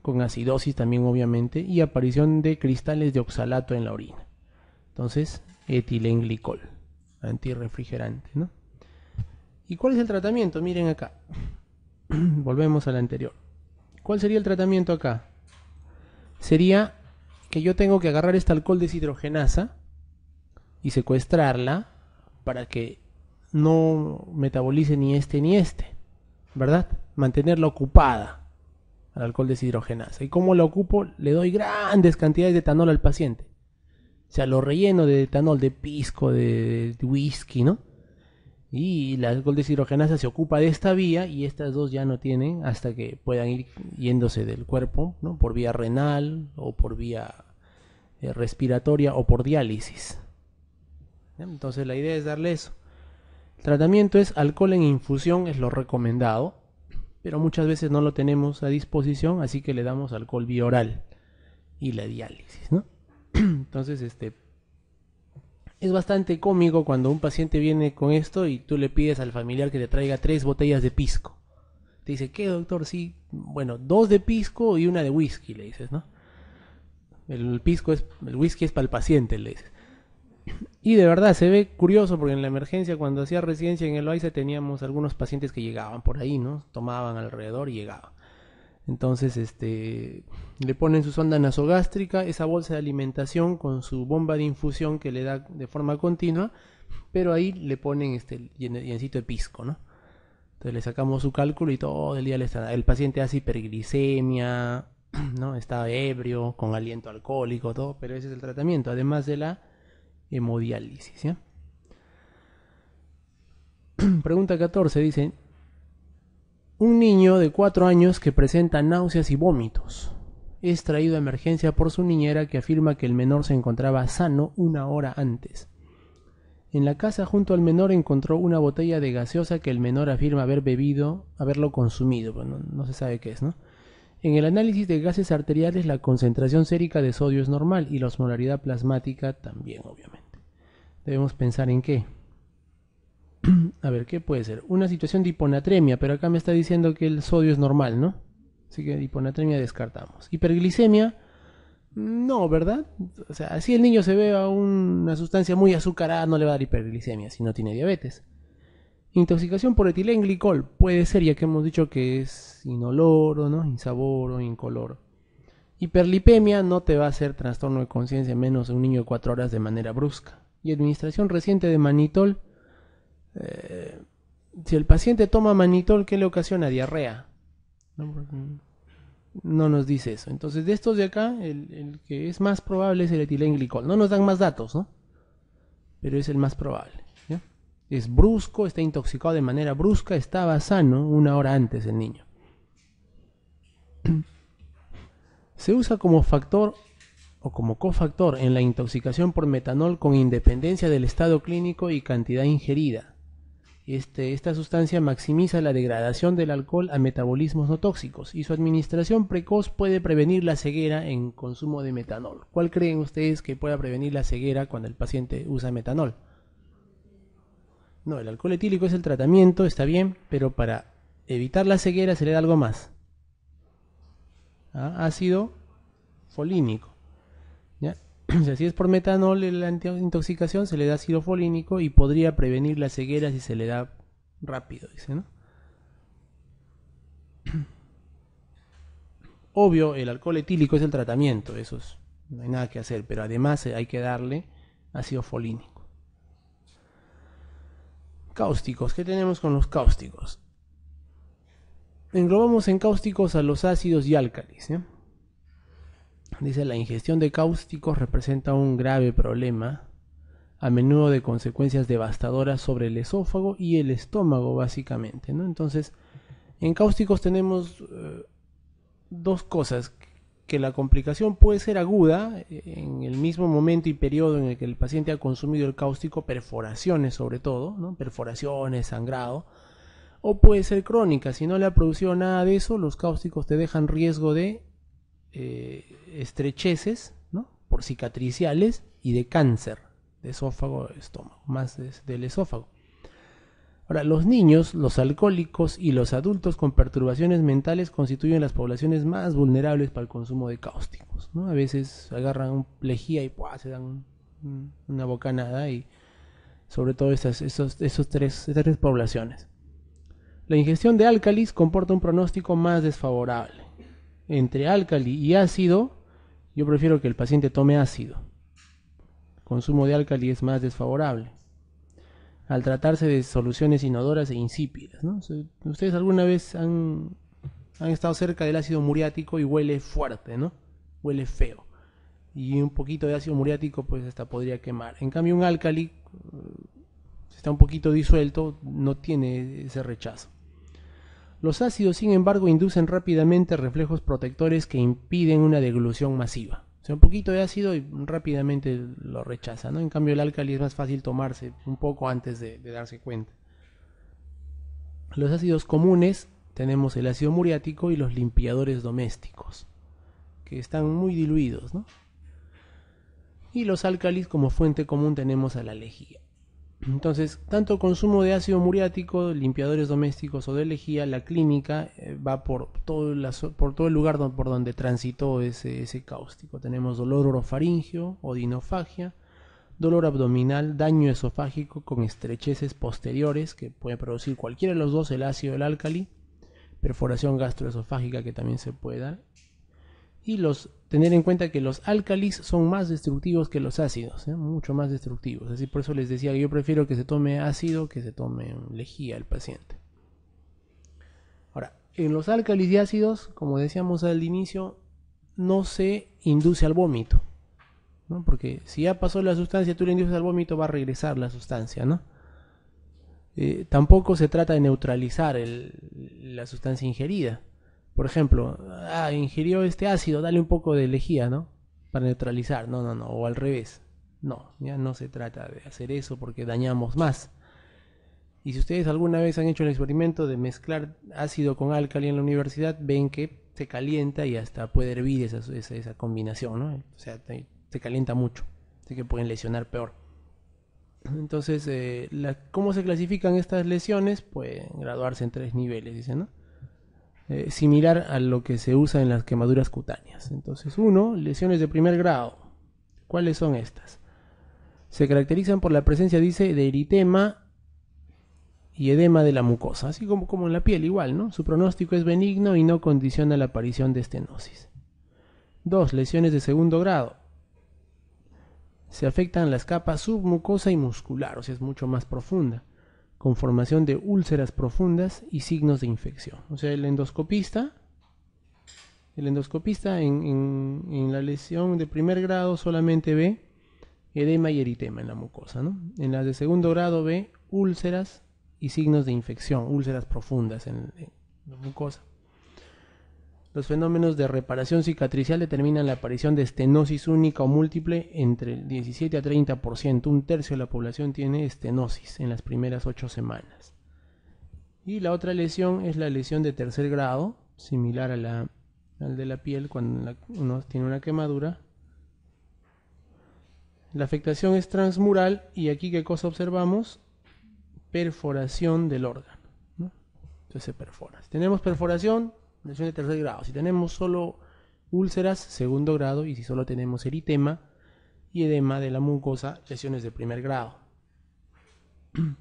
[SPEAKER 1] con acidosis también obviamente, y aparición de cristales de oxalato en la orina. Entonces, etilenglicol, antirrefrigerante. ¿Y cuál es el tratamiento? Miren acá. Volvemos al anterior. ¿Cuál sería el tratamiento acá? Sería que yo tengo que agarrar este alcohol deshidrogenasa y secuestrarla para que no metabolice ni este ni este, ¿verdad? Mantenerla ocupada al alcohol deshidrogenasa. ¿Y cómo la ocupo? Le doy grandes cantidades de etanol al paciente. O sea, lo relleno de etanol, de pisco, de, whisky, ¿no? Y el alcohol deshidrogenasa se ocupa de esta vía y estas dos ya no tienen hasta que puedan ir yéndose del cuerpo, ¿no? Por vía renal o por vía eh, respiratoria o por diálisis. Entonces la idea es darle eso. Tratamiento es alcohol en infusión, es lo recomendado, pero muchas veces no lo tenemos a disposición, así que le damos alcohol bioral oral y la diálisis, ¿no? Entonces, este es bastante cómico cuando un paciente viene con esto y tú le pides al familiar que le traiga tres botellas de pisco. Te dice, ¿qué doctor? Sí, bueno, dos de pisco y una de whisky, le dices, ¿no? El pisco es, el whisky es para el paciente, le dices. Y de verdad se ve curioso porque en la emergencia, cuando hacía residencia en el oise teníamos algunos pacientes que llegaban por ahí, ¿no? Tomaban alrededor y llegaban. Entonces, este, le ponen su sonda nasogástrica, esa bolsa de alimentación con su bomba de infusión que le da de forma continua, pero ahí le ponen este llencito de pisco, ¿no? Entonces le sacamos su cálculo y todo el día le está. El paciente hace hiperglicemia, ¿no? Está ebrio, con aliento alcohólico, todo, pero ese es el tratamiento, además de la hemodiálisis. Pregunta 14 dice, un niño de 4 años que presenta náuseas y vómitos es traído a emergencia por su niñera que afirma que el menor se encontraba sano una hora antes. En la casa junto al menor encontró una botella de gaseosa que el menor afirma haber bebido, haberlo consumido, bueno, no se sabe qué es, ¿no? En el análisis de gases arteriales la concentración sérica de sodio es normal y la osmolaridad plasmática también, obviamente. Debemos pensar en qué. A ver, ¿qué puede ser? Una situación de hiponatremia, pero acá me está diciendo que el sodio es normal, ¿no? Así que hiponatremia descartamos. Hiperglicemia, no, ¿verdad? O sea, si el niño se ve a una sustancia muy azucarada, no le va a dar hiperglicemia si no tiene diabetes. Intoxicación por etilenglicol puede ser, ya que hemos dicho que es inoloro, ¿no? o incoloro. Hiperlipemia no te va a hacer trastorno de conciencia, menos un niño de cuatro horas de manera brusca. Y administración reciente de manitol. Eh, si el paciente toma manitol, ¿qué le ocasiona? Diarrea. Mm, no nos dice eso. Entonces, de estos de acá, el, el que es más probable es el etilenglicol. No nos dan más datos, ¿no? Pero es el más probable es brusco, está intoxicado de manera brusca, estaba sano una hora antes el niño. Se usa como factor o como cofactor en la intoxicación por metanol con independencia del estado clínico y cantidad ingerida. Este, esta sustancia maximiza la degradación del alcohol a metabolismos no tóxicos y su administración precoz puede prevenir la ceguera en consumo de metanol. ¿Cuál creen ustedes que pueda prevenir la ceguera cuando el paciente usa metanol? No, el alcohol etílico es el tratamiento, está bien, pero para evitar la ceguera se le da algo más. Ah, ácido folínico. ¿Ya? si es por metanol, la intoxicación se le da ácido folínico y podría prevenir la ceguera si se le da rápido, ¿no? Obvio, el alcohol etílico es el tratamiento, eso no hay nada que hacer, pero además hay que darle ácido folínico cáusticos. ¿Qué tenemos con los cáusticos? Englobamos en cáusticos a los ácidos y álcalis. ¿eh? Dice, la ingestión de cáusticos representa un grave problema, a menudo de consecuencias devastadoras sobre el esófago y el estómago, básicamente. ¿no? Entonces, en cáusticos tenemos eh, dos cosas que la complicación puede ser aguda eh, en el mismo momento y periodo en el que el paciente ha consumido el cáustico, perforaciones sobre todo, ¿no? perforaciones, sangrado, o puede ser crónica. Si no le ha producido nada de eso, los cáusticos te dejan riesgo de eh, estrecheces por cicatriciales y de cáncer de esófago, estómago, más del esófago. Ahora, los niños, los alcohólicos y los adultos con perturbaciones mentales constituyen las poblaciones más vulnerables para el consumo de cáusticos. ¿no? A veces agarran un plejía y se dan una bocanada y sobre todo esas, esos, tres, esas tres poblaciones. La ingestión de álcalis comporta un pronóstico más desfavorable. Entre álcali y ácido, yo prefiero que el paciente tome ácido. El consumo de álcali es más desfavorable al tratarse de soluciones inodoras e insípidas. Ustedes alguna vez han, estado cerca del ácido muriático y huele fuerte, ¿no? Huele feo. Y un poquito de ácido muriático pues hasta podría quemar. En cambio un álcali eh, está un poquito disuelto, no tiene ese rechazo. Los ácidos, sin embargo, inducen rápidamente reflejos protectores que impiden una deglución masiva. O sea, un poquito de ácido y rápidamente lo rechaza, En cambio el álcali es más fácil tomarse un poco antes de, darse cuenta. Los ácidos comunes tenemos el ácido muriático y los limpiadores domésticos, que están muy diluidos, ¿no? Y los álcalis como fuente común tenemos a la lejía. Entonces, tanto consumo de ácido muriático, limpiadores domésticos o de lejía, la clínica eh, va por todo, el lugar por donde transitó ese, cáustico. Tenemos dolor orofaringio, dinofagia, dolor abdominal, daño esofágico con estrecheces posteriores que puede producir cualquiera de los dos, el ácido o el álcali, perforación gastroesofágica que también se puede dar, y los tener en cuenta que los álcalis son más destructivos que los ácidos, ¿eh? mucho más destructivos. Así por eso les decía que yo prefiero que se tome ácido que se tome lejía al paciente. Ahora, en los álcalis y ácidos, como decíamos al inicio, no se induce al vómito. ¿no? Porque si ya pasó la sustancia, tú le induces al vómito, va a regresar la sustancia, ¿no? Eh, tampoco se trata de neutralizar la sustancia ingerida por ejemplo, ah, ingirió este ácido, dale un poco de lejía, ¿no? Para neutralizar. No, no, no. O al revés. No, ya no se trata de hacer eso porque dañamos más. Y si ustedes alguna vez han hecho el experimento de mezclar ácido con álcali en la universidad, ven que se calienta y hasta puede hervir esa, esa, combinación, ¿no? O sea, se calienta mucho, así que pueden lesionar peor. Entonces, eh, ¿cómo se clasifican estas lesiones? Pueden graduarse en tres niveles, dicen, ¿no? Eh, similar a lo que se usa en las quemaduras cutáneas. Entonces, uno, lesiones de primer grado. ¿Cuáles son estas? Se caracterizan por la presencia, dice, de eritema y edema de la mucosa, así como, como en la piel igual, ¿no? Su pronóstico es benigno y no condiciona la aparición de estenosis. Dos, lesiones de segundo grado. Se afectan las capas submucosa y muscular, o sea, es mucho más profunda conformación de úlceras profundas y signos de infección. O sea, el endoscopista, el endoscopista en, la lesión de primer grado solamente ve edema y eritema en la mucosa. ¿no? En las de segundo grado ve úlceras y signos de infección, úlceras profundas en la mucosa. Los fenómenos de reparación cicatricial determinan la aparición de estenosis única o múltiple entre el 17 a 30%. Un tercio de la población tiene estenosis en las primeras 8 semanas. Y la otra lesión es la lesión de tercer grado, similar a la al de la piel cuando uno tiene una quemadura. La afectación es transmural y aquí qué cosa observamos? Perforación del órgano. Entonces se perfora. tenemos perforación, lesiones de tercer grado. Si tenemos solo úlceras, segundo grado. Y si solo tenemos eritema y edema de la mucosa, lesiones de primer grado.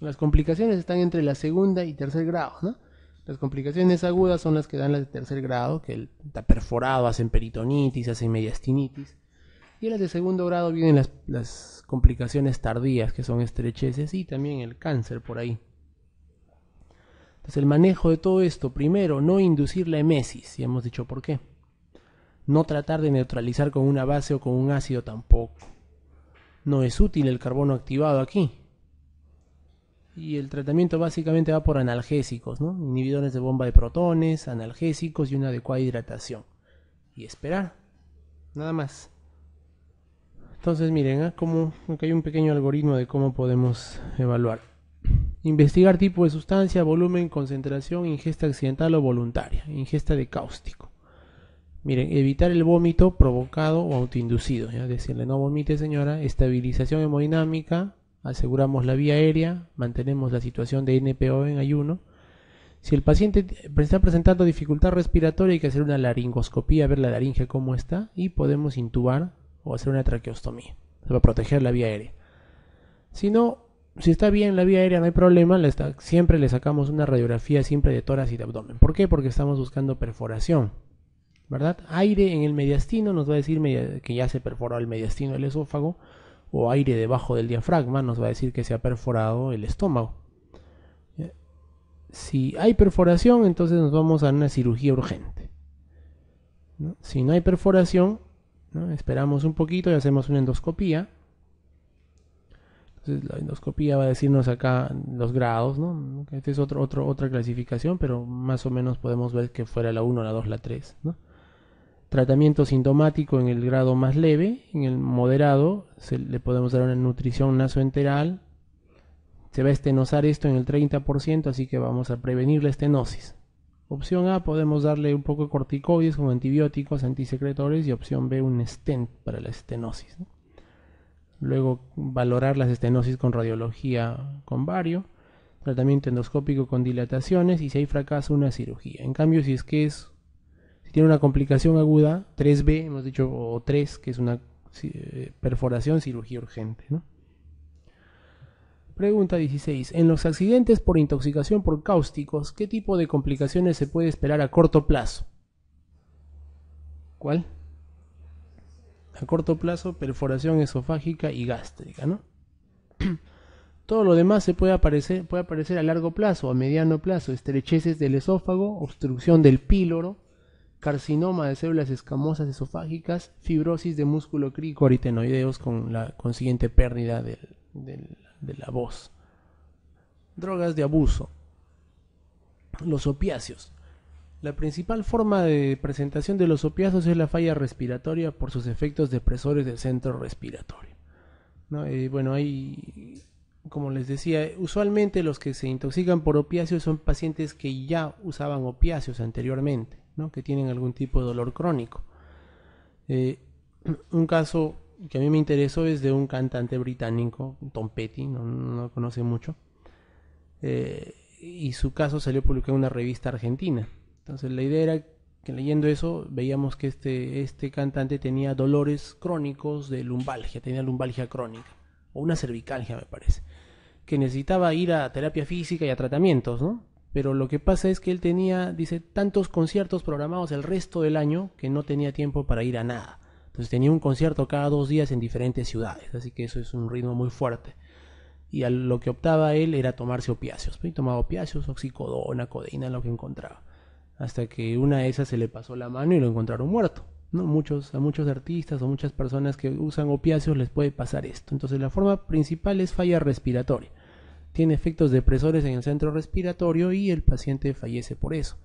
[SPEAKER 1] Las complicaciones están entre la segunda y tercer grado, Las complicaciones agudas son las que dan las de tercer grado, que está perforado, hacen peritonitis, hacen mediastinitis. Y en las de segundo grado vienen las, las complicaciones tardías, que son estrecheces y también el cáncer por ahí. Entonces el manejo de todo esto, primero, no inducir la hemesis, y hemos dicho por qué. No tratar de neutralizar con una base o con un ácido tampoco. No es útil el carbono activado aquí. Y el tratamiento básicamente va por analgésicos, ¿no? inhibidores de bomba de protones, analgésicos y una adecuada hidratación. Y esperar. Nada más. Entonces miren, cómo ¿eh? como, hay un pequeño algoritmo de cómo podemos evaluar. Investigar tipo de sustancia, volumen, concentración, ingesta accidental o voluntaria, ingesta de cáustico. Miren, evitar el vómito provocado o autoinducido. ¿ya? Decirle no vomite señora, estabilización hemodinámica, aseguramos la vía aérea, mantenemos la situación de NPO en ayuno. Si el paciente está presentando dificultad respiratoria hay que hacer una laringoscopía, ver la laringe cómo está y podemos intubar o hacer una traqueostomía para proteger la vía aérea. Si no, si está bien la vía aérea, no hay problema, siempre le sacamos una radiografía siempre de tórax y de abdomen. ¿Por qué? Porque estamos buscando perforación. ¿Verdad? Aire en el mediastino nos va a decir que ya se perforó el mediastino del esófago, o aire debajo del diafragma nos va a decir que se ha perforado el estómago. Si hay perforación, entonces nos vamos a una cirugía urgente. Si no hay perforación, esperamos un poquito y hacemos una endoscopía entonces la endoscopía va a decirnos acá los grados, ¿no? Esta es otra clasificación, pero más o menos podemos ver que fuera la 1, la 2, la 3, ¿no? Tratamiento sintomático en el grado más leve, en el moderado, se le podemos dar una nutrición nasoenteral. Se va a estenosar esto en el 30%, así que vamos a prevenir la estenosis. Opción A, podemos darle un poco de corticoides como antibióticos, antisecretores, y opción B, un stent para la estenosis. ¿no? luego valorar las estenosis con radiología con vario, tratamiento endoscópico con dilataciones y si hay fracaso una cirugía. En cambio, si es que es si tiene una complicación aguda, 3B, hemos dicho o 3, que es una eh, perforación cirugía urgente, ¿no? Pregunta 16. En los accidentes por intoxicación por cáusticos, ¿qué tipo de complicaciones se puede esperar a corto plazo? ¿Cuál? a corto plazo perforación esofágica y gástrica, ¿no? Todo lo demás se puede aparecer, puede aparecer a largo plazo, a mediano plazo, estrecheces del esófago, obstrucción del píloro, carcinoma de células escamosas esofágicas, fibrosis de músculo cricoaritenoideos con la consiguiente pérdida de la voz. Drogas de abuso. Los opiáceos. La principal forma de presentación de los opiáceos es la falla respiratoria por sus efectos depresores del centro respiratorio. Eh, bueno, hay, como les decía, usualmente los que se intoxican por opiáceos son pacientes que ya usaban opiáceos anteriormente, que tienen algún tipo de dolor crónico. Eh, un caso que a mí me interesó es de un cantante británico, Tom Petty, no, lo conoce mucho, eh, y su caso salió publicado en una revista argentina entonces la idea era que leyendo eso veíamos que este, este cantante tenía dolores crónicos de lumbalgia, tenía lumbalgia crónica, o una cervicalgia me parece, que necesitaba ir a terapia física y a tratamientos, ¿no? Pero lo que pasa es que él tenía, dice, tantos conciertos programados el resto del año que no tenía tiempo para ir a nada. Entonces tenía un concierto cada dos días en diferentes ciudades, así que eso es un ritmo muy fuerte. Y a lo que optaba él era tomarse opiáceos. tomaba opiáceos, oxicodona, codeína, lo que encontraba hasta que una de esas se le pasó la mano y lo encontraron muerto. ¿no? Muchos, a muchos artistas o muchas personas que usan opiáceos les puede pasar esto. Entonces la forma principal es falla respiratoria. Tiene efectos depresores en el centro respiratorio y el paciente fallece por eso.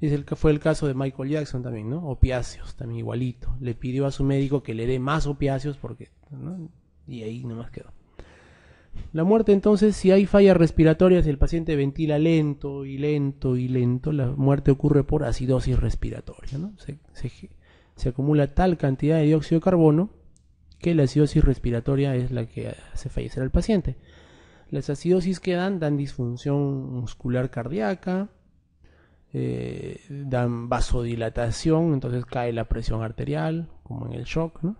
[SPEAKER 1] Es el, que fue el caso de Michael Jackson también, ¿no? Opiáceos, también igualito. Le pidió a su médico que le dé más opiáceos porque... Y ahí nomás quedó. La muerte entonces, si hay fallas respiratorias, el paciente ventila lento y lento y lento, la muerte ocurre por acidosis respiratoria. ¿no? Se, acumula tal cantidad de dióxido de carbono que la acidosis respiratoria es la que hace fallecer al paciente. Las acidosis que dan dan disfunción muscular cardíaca, eh, dan vasodilatación, entonces cae la presión arterial, como en el shock, ¿no?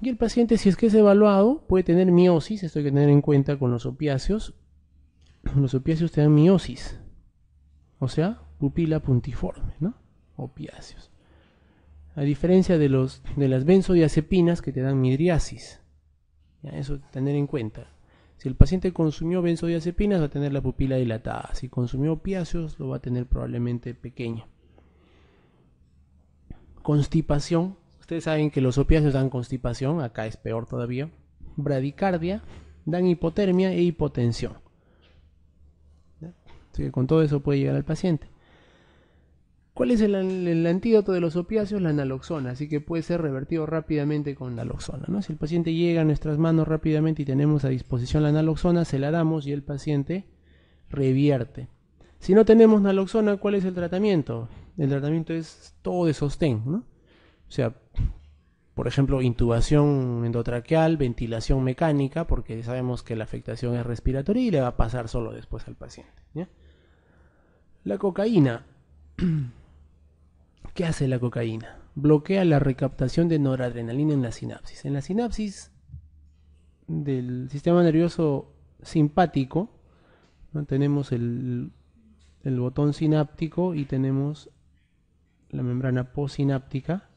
[SPEAKER 1] Y el paciente, si es que es evaluado, puede tener miosis, esto hay que tener en cuenta con los opiáceos. Los opiáceos te dan miosis, o sea, pupila puntiforme, ¿no? Opiáceos. A diferencia de, los, de las benzodiazepinas que te dan midriasis. ¿Ya? Eso tener en cuenta. Si el paciente consumió benzodiazepinas va a tener la pupila dilatada. Si consumió opiáceos lo va a tener probablemente pequeña. Constipación Ustedes saben que los opiáceos dan constipación, acá es peor todavía, bradicardia, dan hipotermia e hipotensión. Así que con todo eso puede llegar al paciente. ¿Cuál es el, antídoto de los opiáceos? La naloxona, así que puede ser revertido rápidamente con naloxona. Si el paciente llega a nuestras manos rápidamente y tenemos a disposición la naloxona, se la damos y el paciente revierte. Si no tenemos naloxona, ¿cuál es el tratamiento? El tratamiento es todo de sostén, O sea, por ejemplo, intubación endotraqueal, ventilación mecánica, porque sabemos que la afectación es respiratoria y le va a pasar solo después al paciente. La cocaína. ¿Qué hace la cocaína? Bloquea la recaptación de noradrenalina en la sinapsis. En la sinapsis del sistema nervioso simpático, tenemos el, el botón sináptico y tenemos la membrana posináptica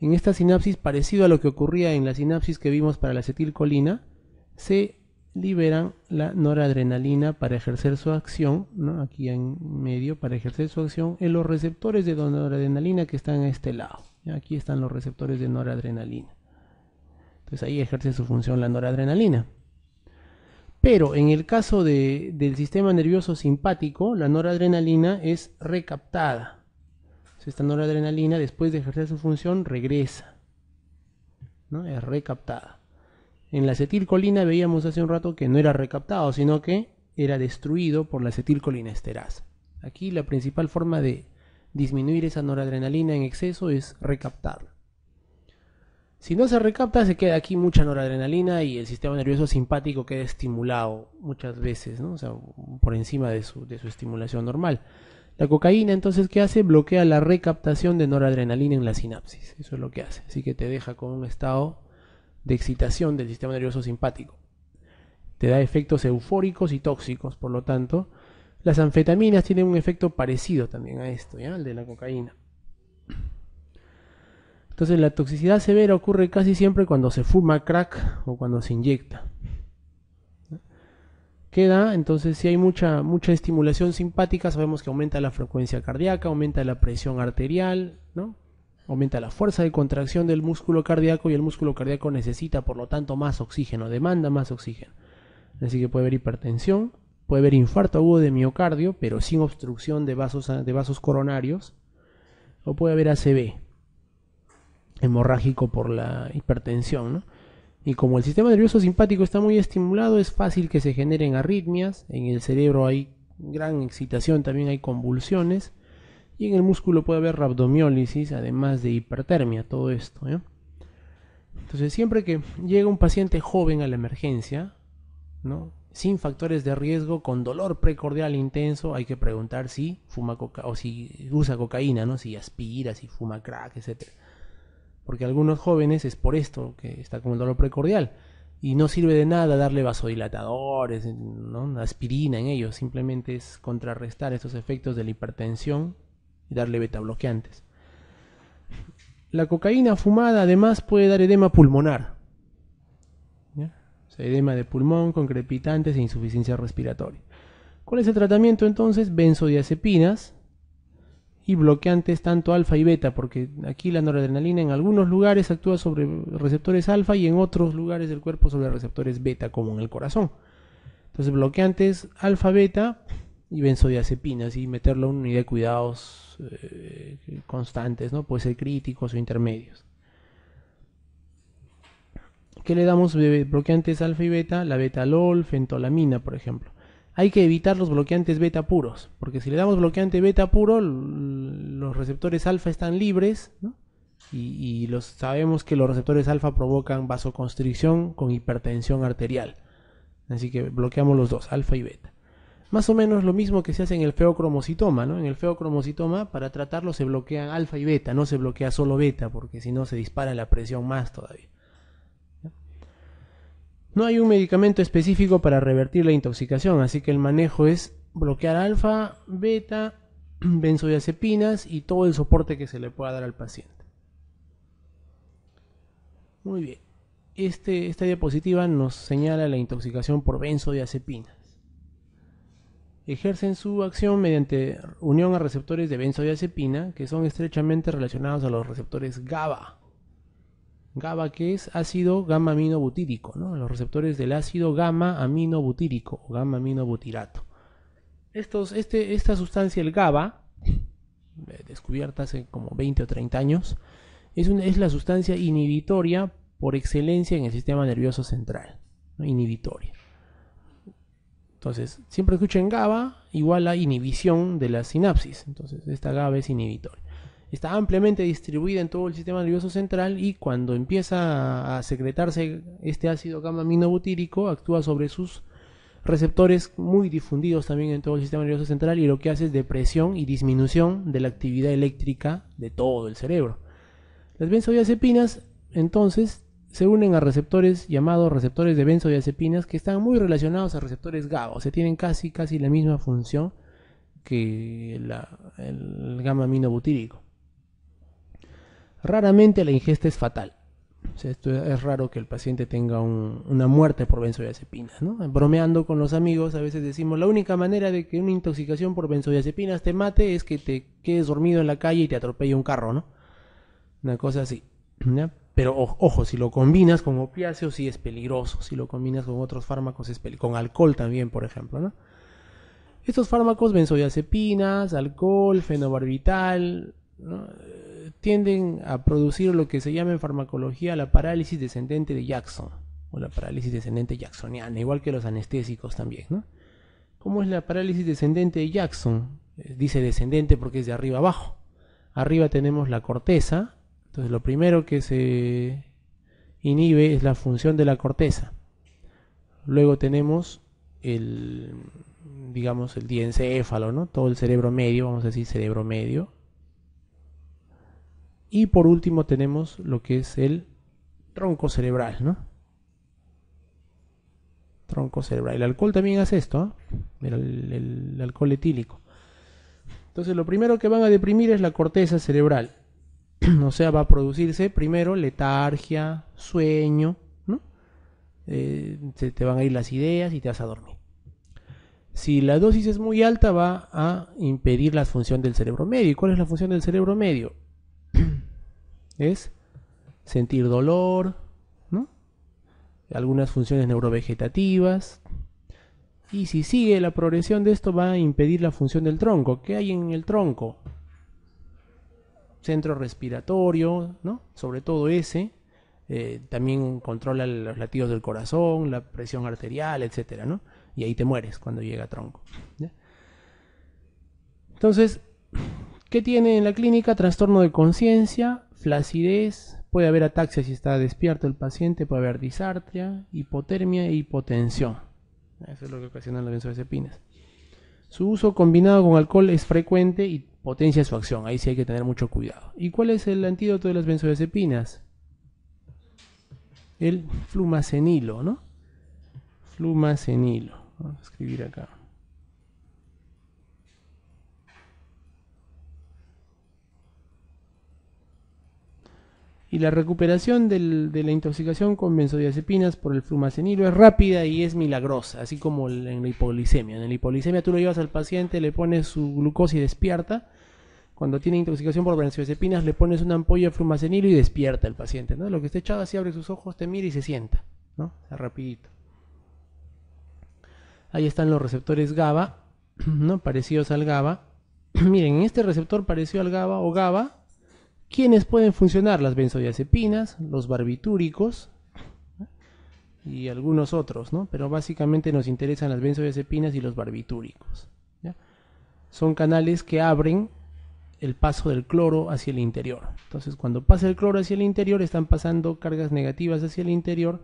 [SPEAKER 1] en esta sinapsis, parecido a lo que ocurría en la sinapsis que vimos para la acetilcolina, se liberan la noradrenalina para ejercer su acción, aquí en medio, para ejercer su acción en los receptores de noradrenalina que están a este lado. Aquí están los receptores de noradrenalina. Entonces ahí ejerce su función la noradrenalina. Pero en el caso del sistema nervioso simpático, la noradrenalina es recaptada esta noradrenalina, después de ejercer su función, regresa. ¿no? Es recaptada. En la acetilcolina veíamos hace un rato que no era recaptado, sino que era destruido por la acetilcolina esterasa. Aquí la principal forma de disminuir esa noradrenalina en exceso es recaptarla. Si no se recapta, se queda aquí mucha noradrenalina y el sistema nervioso simpático queda estimulado muchas veces, ¿no? o sea, por encima de su estimulación normal. La cocaína entonces, ¿qué hace? Bloquea la recaptación de noradrenalina en la sinapsis. Eso es lo que hace. Así que te deja con un estado de excitación del sistema nervioso simpático. Te da efectos eufóricos y tóxicos, por lo tanto. Las anfetaminas tienen un efecto parecido también a esto, ¿ya? al de la cocaína. Entonces la toxicidad severa ocurre casi siempre cuando se fuma crack o cuando se inyecta queda. Entonces, si hay mucha, mucha estimulación simpática, sabemos que aumenta la frecuencia cardíaca, aumenta la presión arterial, ¿no? Aumenta la fuerza de contracción del músculo cardíaco y el músculo cardíaco necesita, por lo tanto, más oxígeno, demanda más oxígeno. Así que puede haber hipertensión, puede haber infarto agudo de miocardio, pero sin obstrucción de vasos, de vasos coronarios, o puede haber ACV, hemorrágico por la hipertensión, ¿no? Y como el sistema nervioso simpático está muy estimulado, es fácil que se generen arritmias, en el cerebro hay gran excitación, también hay convulsiones, y en el músculo puede haber rabdomiólisis, además de hipertermia, todo esto. ¿eh? Entonces, siempre que llega un paciente joven a la emergencia, ¿no? sin factores de riesgo, con dolor precordial intenso, hay que preguntar si fuma coca o si usa cocaína, ¿no? si aspira, si fuma crack, etc porque algunos jóvenes es por esto que está con el dolor precordial y no sirve de nada darle vasodilatadores, aspirina en ellos, simplemente es contrarrestar estos efectos de la hipertensión y darle beta bloqueantes. La cocaína fumada además puede dar edema pulmonar, edema de pulmón con crepitantes e insuficiencia respiratoria. ¿Cuál es el tratamiento entonces? Benzodiazepinas, y bloqueantes tanto alfa y beta, porque aquí la noradrenalina en algunos lugares actúa sobre receptores alfa y en otros lugares del cuerpo sobre receptores beta, como en el corazón. Entonces, bloqueantes alfa, beta y benzodiazepinas y meterlo en unidad de cuidados eh, constantes, ¿no? Puede ser críticos o intermedios. ¿Qué le damos eh, bloqueantes alfa y beta? La beta-alol, fentolamina, por ejemplo hay que evitar los bloqueantes beta puros, porque si le damos bloqueante beta puro, los receptores alfa están libres, ¿no? y, sabemos que los receptores alfa provocan vasoconstricción con hipertensión arterial. Así que bloqueamos los dos, alfa y beta. Más o menos lo mismo que se hace en el feocromocitoma, ¿no? En el feocromocitoma, para tratarlo se bloquean alfa y beta, no se bloquea solo beta, porque si no se dispara la presión más todavía. No hay un medicamento específico para revertir la intoxicación, así que el manejo es bloquear alfa, beta, benzodiazepinas y todo el soporte que se le pueda dar al paciente. Muy bien. Este, esta diapositiva nos señala la intoxicación por benzodiazepinas. Ejercen su acción mediante unión a receptores de benzodiazepina que son estrechamente relacionados a los receptores GABA. GABA, que es ácido gamma aminobutírico, los receptores del ácido gamma aminobutírico o gamma aminobutirato. Estos, este, esta sustancia, el GABA, eh, descubierta hace como 20 o 30 años, es, la sustancia inhibitoria por excelencia en el sistema nervioso central, inhibitoria. Entonces, siempre escuchen GABA igual a inhibición de la sinapsis. Entonces, esta GABA es inhibitoria está ampliamente distribuida en todo el sistema nervioso central y cuando empieza a secretarse este ácido gamma aminobutírico actúa sobre sus receptores muy difundidos también en todo el sistema nervioso central y lo que hace es depresión y disminución de la actividad eléctrica de todo el cerebro. Las benzodiazepinas entonces se unen a receptores llamados receptores de benzodiazepinas que están muy relacionados a receptores GABA, o sea, tienen casi casi la misma función que el gamma aminobutírico. Raramente la ingesta es fatal. esto es raro que el paciente tenga una muerte por benzodiazepinas. Bromeando con los amigos, a veces decimos, la única manera de que una intoxicación por benzodiazepinas te mate es que te quedes dormido en la calle y te atropelle un carro, ¿no? Una cosa así. Pero ojo, si lo combinas con opiáceos sí es peligroso. Si lo combinas con otros fármacos es peligroso. Con alcohol también, por ejemplo, ¿no? Estos fármacos, benzodiazepinas, alcohol, fenobarbital, tienden a producir lo que se llama en farmacología la parálisis descendente de Jackson, o la parálisis descendente jacksoniana, igual que los anestésicos también, ¿no? ¿Cómo es la parálisis descendente de Jackson? Eh, dice descendente porque es de arriba abajo. Arriba tenemos la corteza, entonces lo primero que se inhibe es la función de la corteza. Luego tenemos el, digamos, el diencéfalo, ¿no? Todo el cerebro medio, vamos a decir cerebro medio, y por último tenemos lo que es el tronco cerebral, ¿no? Tronco cerebral. El alcohol también hace esto, ¿ah? el, alcohol etílico. Entonces lo primero que van a deprimir es la corteza cerebral. o sea, va a producirse primero letargia, sueño, ¿no? Eh, te van a ir las ideas y te vas a dormir. Si la dosis es muy alta va a impedir la función del cerebro medio. cuál es la función del cerebro medio? es sentir dolor, algunas funciones neurovegetativas. Y si sigue la progresión de esto va a impedir la función del tronco. ¿Qué hay en el tronco? Centro respiratorio, ¿no? Sobre todo ese. Eh, también controla los latidos del corazón, la presión arterial, etc. Y ahí te mueres cuando llega tronco. Entonces, ¿Qué tiene en la clínica trastorno de conciencia, flacidez, puede haber ataxia si está despierto el paciente, puede haber disartria, hipotermia e hipotensión. Eso es lo que ocasionan las benzodiazepinas. Su uso combinado con alcohol es frecuente y potencia su acción. Ahí sí hay que tener mucho cuidado. ¿Y cuál es el antídoto de las benzodiazepinas? El flumacenilo, ¿no? Flumacenilo. Vamos a escribir acá. y la recuperación de la intoxicación con benzodiazepinas por el flumacenilo es rápida y es milagrosa, así como en la hipoglicemia. En la hipoglicemia tú lo llevas al paciente, le pones su glucosa y despierta. Cuando tiene intoxicación por benzodiazepinas le pones una ampolla de flumacenilo y despierta el paciente. ¿no? Lo que está echado así abre sus ojos, te mira y se sienta. ¿no? rapidito. Ahí están los receptores GABA, ¿no? parecidos al GABA. Miren, este receptor parecido al GABA o GABA ¿Quiénes pueden funcionar? Las benzodiazepinas, los barbitúricos y algunos otros, ¿no? Pero básicamente nos interesan las benzodiazepinas y los barbitúricos. Son canales que abren el paso del cloro hacia el interior. Entonces, cuando pasa el cloro hacia el interior, están pasando cargas negativas hacia el interior.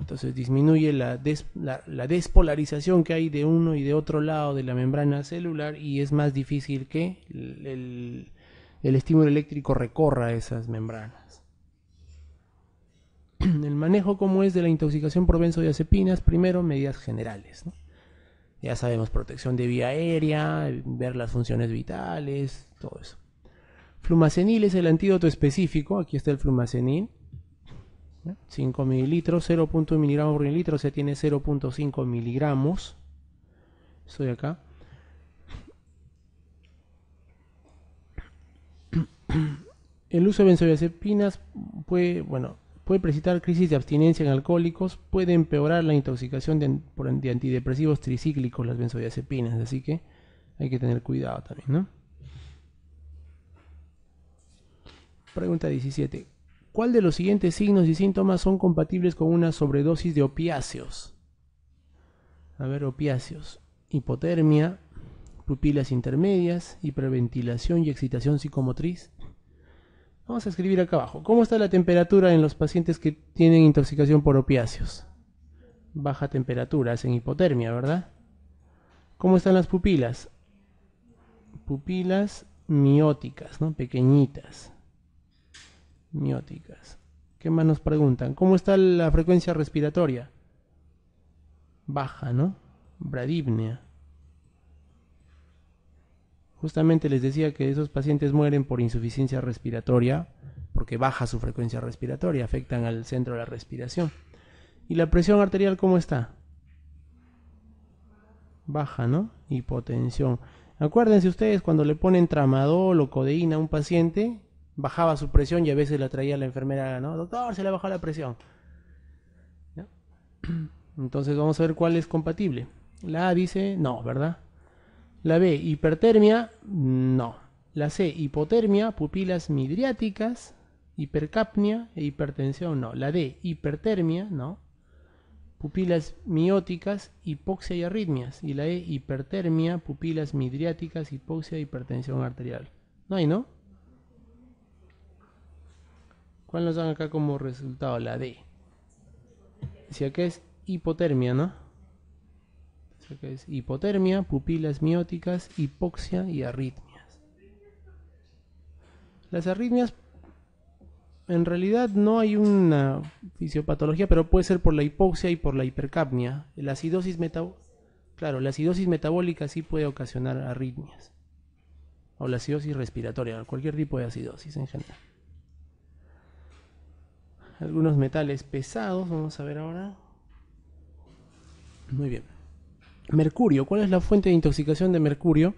[SPEAKER 1] Entonces disminuye la, despolarización que hay de uno y de otro lado de la membrana celular y es más difícil que el, el estímulo eléctrico recorra esas membranas. El manejo, como es, de la intoxicación por benzodiazepinas, primero medidas generales. Ya sabemos, protección de vía aérea, ver las funciones vitales, todo eso. Flumacenil es el antídoto específico, aquí está el flumacenil. 5 mililitros, 0.1 miligramos por mililitro, o sea, tiene 0.5 miligramos. Estoy acá. El uso de benzodiazepinas puede, bueno, puede precipitar crisis de abstinencia en alcohólicos, puede empeorar la intoxicación de, por, antidepresivos tricíclicos, las benzodiazepinas, así que hay que tener cuidado también, ¿no? Pregunta 17. ¿Cuál de los siguientes signos y síntomas son compatibles con una sobredosis de opiáceos? A ver, opiáceos. Hipotermia, pupilas intermedias, hiperventilación y excitación psicomotriz, Vamos a escribir acá abajo. ¿Cómo está la temperatura en los pacientes que tienen intoxicación por opiáceos? Baja temperatura, es en hipotermia, ¿verdad? ¿Cómo están las pupilas? Pupilas mióticas, ¿no? Pequeñitas. Mióticas. ¿Qué más nos preguntan? ¿Cómo está la frecuencia respiratoria? Baja, ¿no? Bradipnea. Justamente les decía que esos pacientes mueren por insuficiencia respiratoria, porque baja su frecuencia respiratoria, afectan al centro de la respiración. ¿Y la presión arterial cómo está? Baja, ¿no? Hipotensión. Acuérdense ustedes cuando le ponen tramadol o codeína a un paciente, bajaba su presión y a veces la traía la enfermera, ¿no? Doctor, se le bajó la presión. Entonces vamos a ver cuál es compatible. La A dice no, ¿verdad? La B, hipertermia, no. La C, hipotermia, pupilas midriáticas, hipercapnia e hipertensión, no. La D, hipertermia, no. Pupilas mióticas, hipoxia y arritmias. Y la E, hipertermia, pupilas midriáticas, hipoxia e hipertensión arterial. No hay, ¿no? ¿Cuál nos dan acá como resultado? La D. Si que es hipotermia, ¿no? que es hipotermia, pupilas mióticas, hipoxia y arritmias. Las arritmias en realidad no hay una fisiopatología, pero puede ser por la hipoxia y por la hipercapnia. La acidosis claro, la acidosis metabólica sí puede ocasionar arritmias. O la acidosis respiratoria, cualquier tipo de acidosis en general. Algunos metales pesados, vamos a ver ahora. Muy bien. Mercurio. ¿Cuál es la fuente de intoxicación de mercurio?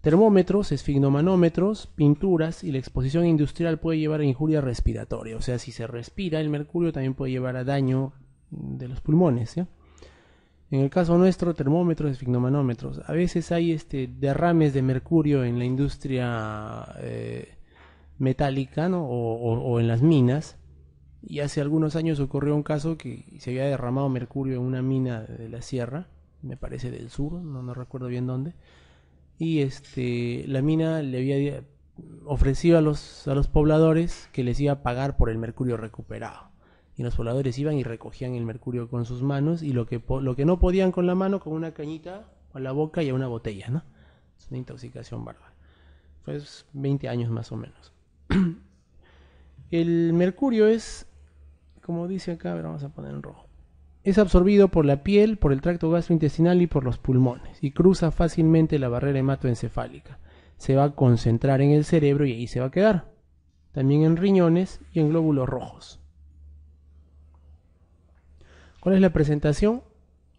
[SPEAKER 1] Termómetros, esfignomanómetros, pinturas y la exposición industrial puede llevar a injuria respiratoria. O sea, si se respira el mercurio también puede llevar a daño de los pulmones. En el caso nuestro, termómetros, esfignomanómetros. A veces hay este, derrames de mercurio en la industria eh, metálica o en las minas. Y hace algunos años ocurrió un caso que se había derramado mercurio en una mina de la sierra me parece del sur, no, no recuerdo bien dónde. Y este, la mina le había ofrecido a los, a los pobladores que les iba a pagar por el mercurio recuperado. Y los pobladores iban y recogían el mercurio con sus manos y lo que, lo que no podían con la mano, con una cañita a la boca y a una botella, ¿no? Es una intoxicación bárbara. Pues 20 años más o menos. el mercurio es, como dice acá, vamos a poner en rojo. Es absorbido por la piel, por el tracto gastrointestinal y por los pulmones y cruza fácilmente la barrera hematoencefálica. Se va a concentrar en el cerebro y ahí se va a quedar. También en riñones y en glóbulos rojos. ¿Cuál es la presentación?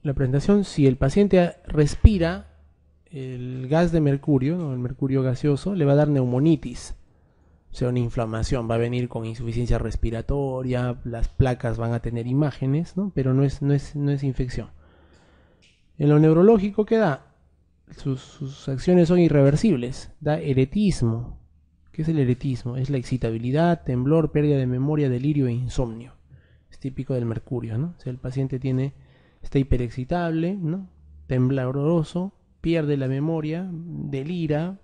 [SPEAKER 1] La presentación, si el paciente respira el gas de mercurio, o el mercurio gaseoso, le va a dar neumonitis. O sea, una inflamación va a venir con insuficiencia respiratoria, las placas van a tener imágenes, ¿no? Pero no es, no es, infección. En lo neurológico, ¿qué da? Sus, acciones son irreversibles. Da eretismo. ¿Qué es el eretismo? Es la excitabilidad, temblor, pérdida de memoria, delirio e insomnio. Es típico del mercurio, ¿no? O sea, el paciente tiene, está hiperexcitable, ¿no? Tembloroso, pierde la memoria, delira,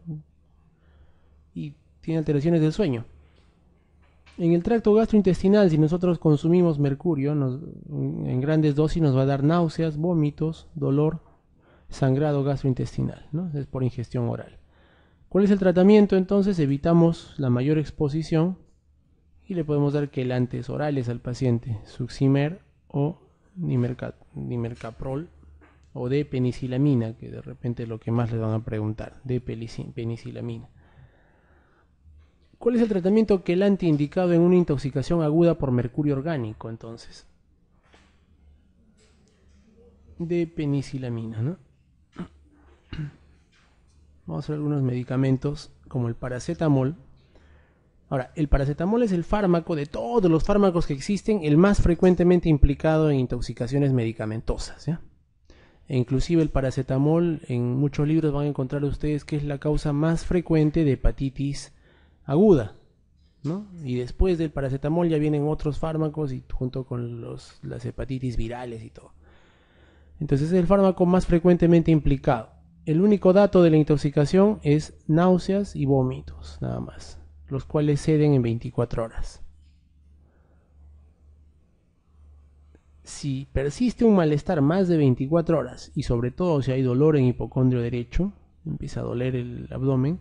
[SPEAKER 1] tiene alteraciones del sueño. En el tracto gastrointestinal, si nosotros consumimos mercurio nos, en grandes dosis, nos va a dar náuseas, vómitos, dolor, sangrado gastrointestinal, ¿no? es por ingestión oral. ¿Cuál es el tratamiento? Entonces evitamos la mayor exposición y le podemos dar quelantes orales al paciente, succimer o dimercaprol nimercaprol o de penicilamina, que de repente es lo que más les van a preguntar, de penicilamina. ¿Cuál es el tratamiento que el indicado en una intoxicación aguda por mercurio orgánico entonces? De penicilamina, ¿no? Vamos a ver algunos medicamentos como el paracetamol. Ahora, el paracetamol es el fármaco de todos los fármacos que existen, el más frecuentemente implicado en intoxicaciones medicamentosas. ¿ya? E inclusive el paracetamol, en muchos libros van a encontrar ustedes que es la causa más frecuente de hepatitis aguda. Y después del paracetamol ya vienen otros fármacos y junto con las hepatitis virales y todo. Entonces es el fármaco más frecuentemente implicado. El único dato de la intoxicación es náuseas y vómitos, nada más, los cuales ceden en 24 horas. Si persiste un malestar más de 24 horas y sobre todo si hay dolor en hipocondrio derecho, empieza a doler el abdomen,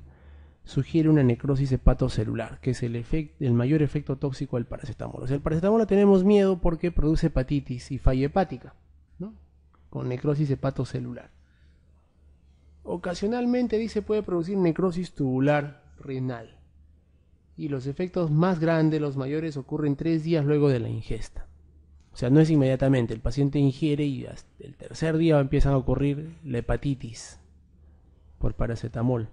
[SPEAKER 1] sugiere una necrosis hepatocelular, que es el, el mayor efecto tóxico del paracetamol. O sea, el paracetamol tenemos miedo porque produce hepatitis y falla hepática, ¿no? con necrosis hepatocelular. Ocasionalmente, dice, puede producir necrosis tubular renal. Y los efectos más grandes, los mayores, ocurren tres días luego de la ingesta. O sea, no es inmediatamente. El paciente ingiere y hasta el tercer día empiezan a ocurrir la hepatitis por paracetamol.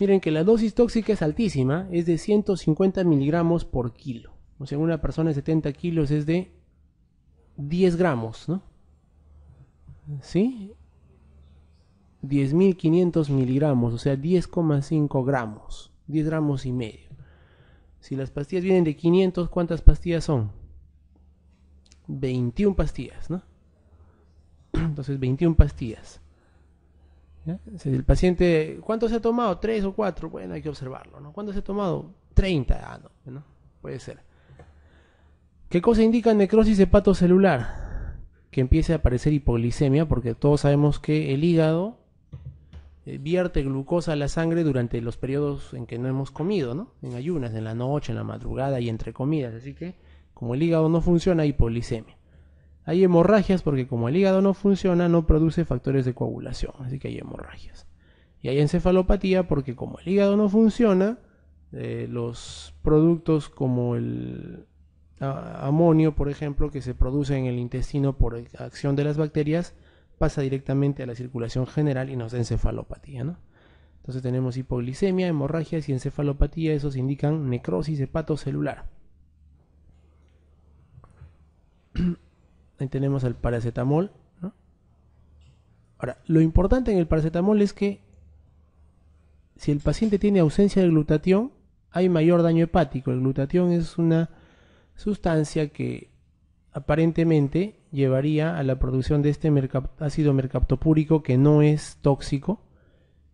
[SPEAKER 1] Miren que la dosis tóxica es altísima, es de 150 miligramos por kilo. O sea, una persona de 70 kilos es de 10 gramos, ¿no? ¿Sí? 10.500 miligramos, o sea, 10,5 gramos, 10 gramos y medio. Si las pastillas vienen de 500, ¿cuántas pastillas son? 21 pastillas, ¿no? Entonces, 21 pastillas. Si el paciente, ¿cuánto se ha tomado? ¿Tres o cuatro? Bueno, hay que observarlo, ¿no? ¿Cuánto se ha tomado? 30, ah, no, Puede ser. ¿Qué cosa indica necrosis celular? Que empiece a aparecer hipoglicemia, porque todos sabemos que el hígado eh, vierte glucosa a la sangre durante los periodos en que no hemos comido, ¿no? En ayunas, en la noche, en la madrugada y entre comidas. Así que, como el hígado no funciona, hipoglicemia. Hay hemorragias porque como el hígado no funciona, no produce factores de coagulación, así que hay hemorragias. Y hay encefalopatía porque como el hígado no funciona, eh, los productos como el amonio, por ejemplo, que se produce en el intestino por acción de las bacterias, pasa directamente a la circulación general y nos da encefalopatía. ¿no? Entonces tenemos hipoglicemia, hemorragias y encefalopatía, esos indican necrosis hepatocelular. Ahí tenemos el paracetamol. Ahora, lo importante en el paracetamol es que si el paciente tiene ausencia de glutatión, hay mayor daño hepático. El glutatión es una sustancia que aparentemente llevaría a la producción de este ácido mercaptopúrico que no es tóxico.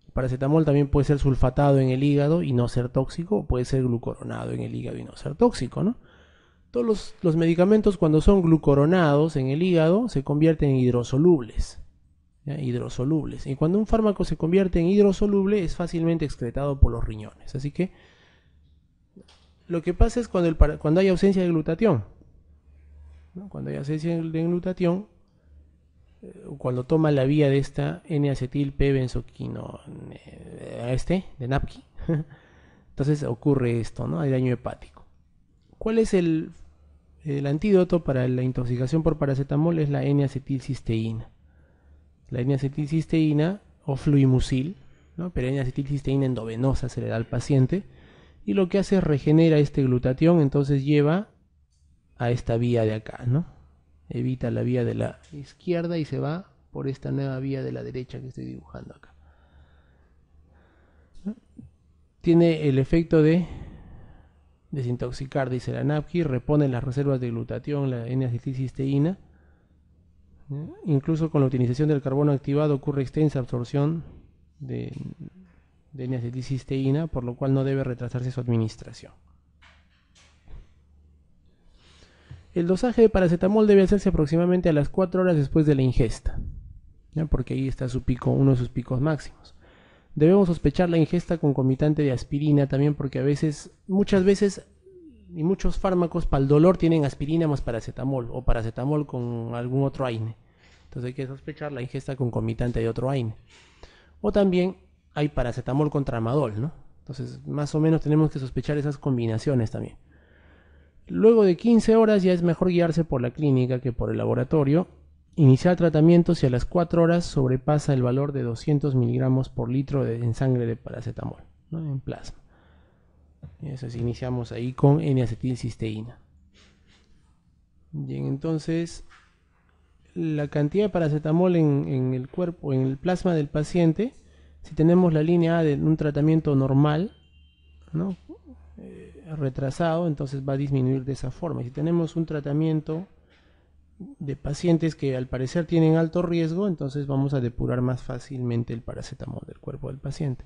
[SPEAKER 1] El paracetamol también puede ser sulfatado en el hígado y no ser tóxico, puede ser glucoronado en el hígado y no ser tóxico, ¿no? Todos los, medicamentos cuando son glucoronados en el hígado se convierten en hidrosolubles. Hidrosolubles. Y cuando un fármaco se convierte en hidrosoluble es fácilmente excretado por los riñones. Así que lo que pasa es cuando, cuando hay ausencia de glutatión. Cuando hay ausencia de glutatión, eh, cuando toma la vía de esta N-acetil-P-benzoquino, eh, este, de NAPKI, entonces ocurre esto, ¿no? Hay daño hepático. ¿Cuál es el el antídoto para la intoxicación por paracetamol es la N-acetilcisteína. La N-acetilcisteína o fluimucil, pero N-acetilcisteína endovenosa se le da al paciente y lo que hace es regenera este glutatión, entonces lleva a esta vía de acá, ¿no? Evita la vía de la izquierda y se va por esta nueva vía de la derecha que estoy dibujando acá. Tiene el efecto de desintoxicar, dice la NAPGI, repone las reservas de glutatión, la N-acetilcisteína. ¿Eh? Incluso con la utilización del carbono activado ocurre extensa absorción de, de N-acetilcisteína, por lo cual no debe retrasarse su administración. El dosaje de paracetamol debe hacerse aproximadamente a las 4 horas después de la ingesta, porque ahí está su pico, uno de sus picos máximos. Debemos sospechar la ingesta concomitante de aspirina también porque a veces, muchas veces y muchos fármacos para el dolor tienen aspirina más paracetamol o paracetamol con algún otro AINE. Entonces hay que sospechar la ingesta concomitante de otro AINE. O también hay paracetamol con tramadol, ¿no? Entonces más o menos tenemos que sospechar esas combinaciones también. Luego de 15 horas ya es mejor guiarse por la clínica que por el laboratorio Iniciar tratamiento si a las 4 horas sobrepasa el valor de 200 miligramos por litro de, en sangre de paracetamol, ¿no? en plasma. Eso es, iniciamos ahí con N-acetilcisteína. Bien, entonces la cantidad de paracetamol en, el cuerpo, en el plasma del paciente, si tenemos la línea A de un tratamiento normal, ¿no? Eh, retrasado, entonces va a disminuir de esa forma. Si tenemos un tratamiento de pacientes que al parecer tienen alto riesgo, entonces vamos a depurar más fácilmente el paracetamol del cuerpo del paciente.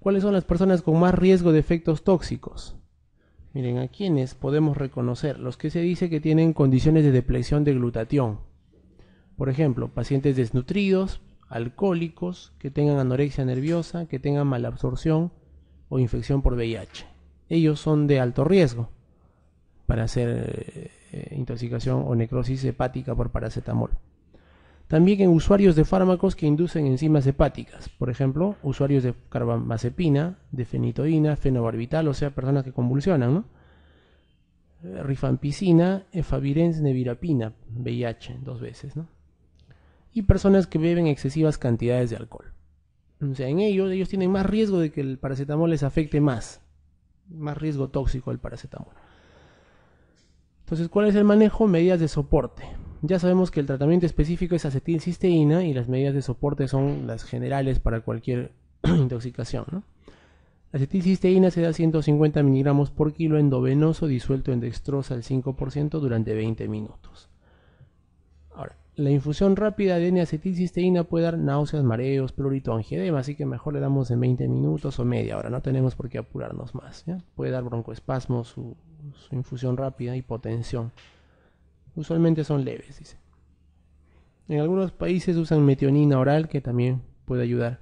[SPEAKER 1] ¿Cuáles son las personas con más riesgo de efectos tóxicos? Miren, ¿a quienes podemos reconocer? Los que se dice que tienen condiciones de depresión de glutatión. Por ejemplo, pacientes desnutridos, alcohólicos, que tengan anorexia nerviosa, que tengan malabsorción o infección por VIH. Ellos son de alto riesgo para hacer eh, intoxicación o necrosis hepática por paracetamol. También en usuarios de fármacos que inducen enzimas hepáticas, por ejemplo, usuarios de carbamazepina, de fenitoína, fenobarbital, o sea, personas que convulsionan, rifampicina, efavirenz, nevirapina, VIH, dos veces, ¿no? Y personas que beben excesivas cantidades de alcohol. O sea, en ellos, ellos tienen más riesgo de que el paracetamol les afecte más, más riesgo tóxico el paracetamol. Entonces, ¿cuál es el manejo? Medidas de soporte. Ya sabemos que el tratamiento específico es acetilcisteína y las medidas de soporte son las generales para cualquier intoxicación. La acetilcisteína se da 150 miligramos por kilo endovenoso disuelto en dextrosa al 5% durante 20 minutos. Ahora, la infusión rápida de N-acetilcisteína puede dar náuseas, mareos, plurito, angiedema, así que mejor le damos en 20 minutos o media hora, no tenemos por qué apurarnos más. Puede dar broncoespasmos, su infusión rápida, hipotensión. Usualmente son leves, dice. En algunos países usan metionina oral que también puede ayudar.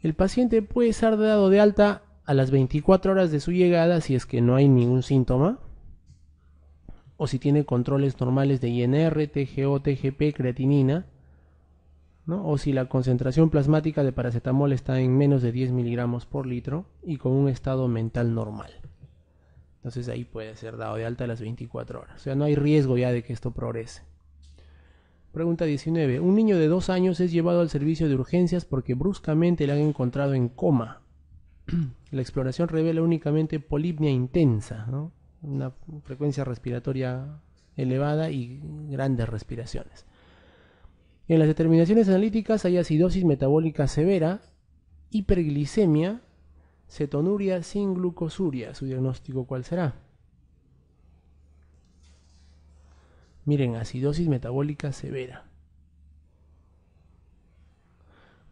[SPEAKER 1] El paciente puede ser dado de alta a las 24 horas de su llegada si es que no hay ningún síntoma o si tiene controles normales de INR, TGO, TGP, creatinina, o si la concentración plasmática de paracetamol está en menos de 10 miligramos por litro y con un estado mental normal. Entonces ahí puede ser dado de alta a las 24 horas. O sea, no hay riesgo ya de que esto progrese. Pregunta 19. Un niño de 2 años es llevado al servicio de urgencias porque bruscamente le han encontrado en coma. La exploración revela únicamente polipnia intensa, una frecuencia respiratoria elevada y grandes respiraciones. En las determinaciones analíticas hay acidosis metabólica severa, hiperglicemia cetonuria sin glucosuria. ¿Su diagnóstico cuál será? Miren, acidosis metabólica severa.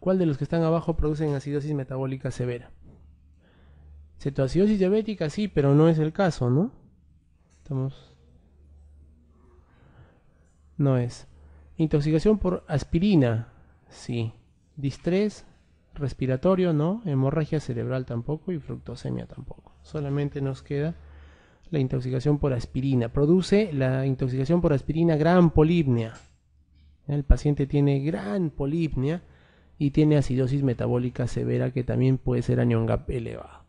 [SPEAKER 1] ¿Cuál de los que están abajo producen acidosis metabólica severa? Cetoacidosis diabética sí, pero no es el caso, ¿no? Estamos... No es. Intoxicación por aspirina, sí. Distrés, respiratorio no, hemorragia cerebral tampoco y fructosemia tampoco. Solamente nos queda la intoxicación por aspirina. Produce la intoxicación por aspirina gran polipnea, El paciente tiene gran polipnea y tiene acidosis metabólica severa que también puede ser anión gap elevado.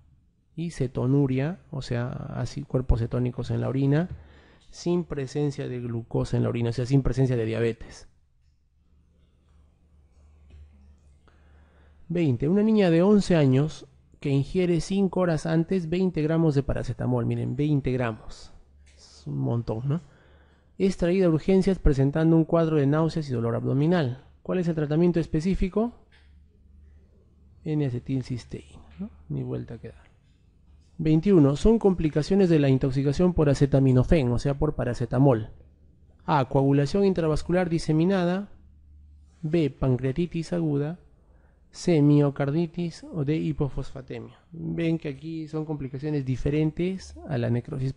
[SPEAKER 1] Y cetonuria, o sea, así cuerpos cetónicos en la orina, sin presencia de glucosa en la orina, o sea, sin presencia de diabetes. 20. Una niña de 11 años que ingiere 5 horas antes 20 gramos de paracetamol. Miren, 20 gramos. Es un montón, ¿no? Es traída a urgencias presentando un cuadro de náuseas y dolor abdominal. ¿Cuál es el tratamiento específico? N-acetilcisteína. ¿no? Ni vuelta a quedar. 21. Son complicaciones de la intoxicación por acetaminofén, o sea, por paracetamol. A. Coagulación intravascular diseminada. B. Pancreatitis aguda semiocarditis o de hipofosfatemia. Ven que aquí son complicaciones diferentes a la necrosis,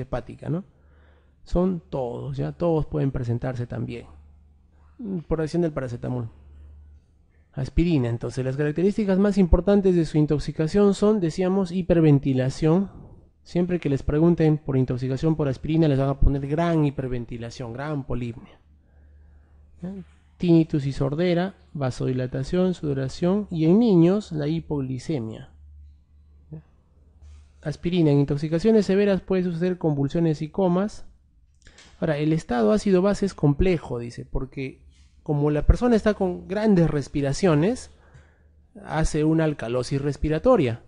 [SPEAKER 1] hepática, ¿no? Son todos, ya todos pueden presentarse también. Por acción del paracetamol. Aspirina, entonces las características más importantes de su intoxicación son, decíamos, hiperventilación. Siempre que les pregunten por intoxicación por aspirina les van a poner gran hiperventilación, gran polimia tinnitus y sordera, vasodilatación, sudoración y en niños la hipoglicemia. Aspirina en intoxicaciones severas puede suceder convulsiones y comas. Ahora, el estado ácido base es complejo, dice, porque como la persona está con grandes respiraciones, hace una alcalosis respiratoria.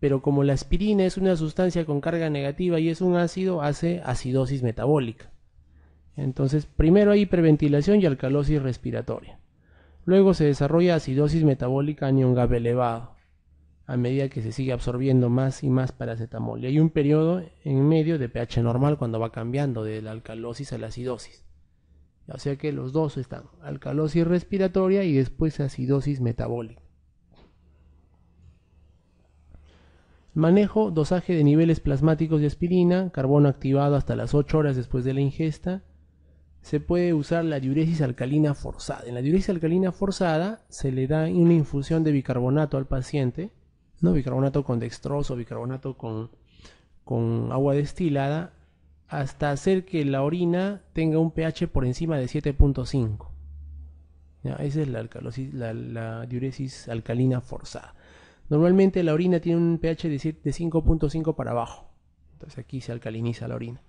[SPEAKER 1] Pero como la aspirina es una sustancia con carga negativa y es un ácido, hace acidosis metabólica. Entonces, primero hay hiperventilación y alcalosis respiratoria. Luego se desarrolla acidosis metabólica un gap elevado, a medida que se sigue absorbiendo más y más paracetamol. Y hay un periodo en medio de pH normal cuando va cambiando de la alcalosis a la acidosis. O sea que los dos están, alcalosis respiratoria y después acidosis metabólica. Manejo, dosaje de niveles plasmáticos de aspirina, carbono activado hasta las 8 horas después de la ingesta, se puede usar la diuresis alcalina forzada. En la diuresis alcalina forzada se le da una infusión de bicarbonato al paciente, ¿no? bicarbonato con dextroso, bicarbonato con, con agua destilada, hasta hacer que la orina tenga un pH por encima de 7.5. Esa es la, la, diuresis alcalina forzada. Normalmente la orina tiene un pH de 5.5 para abajo. Entonces aquí se alcaliniza la orina.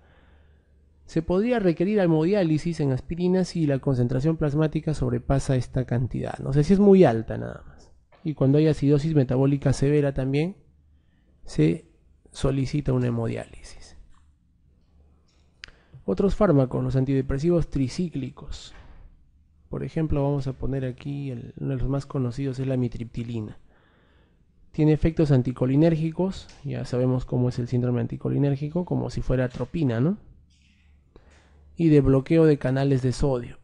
[SPEAKER 1] Se podría requerir hemodiálisis en aspirina si la concentración plasmática sobrepasa esta cantidad. No sé si es muy alta nada más. Y cuando hay acidosis metabólica severa también, se solicita una hemodiálisis. Otros fármacos, los antidepresivos tricíclicos. Por ejemplo, vamos a poner aquí, uno de los más conocidos es la mitriptilina. Tiene efectos anticolinérgicos, ya sabemos cómo es el síndrome anticolinérgico, como si fuera tropina, ¿no? y de bloqueo de canales de sodio,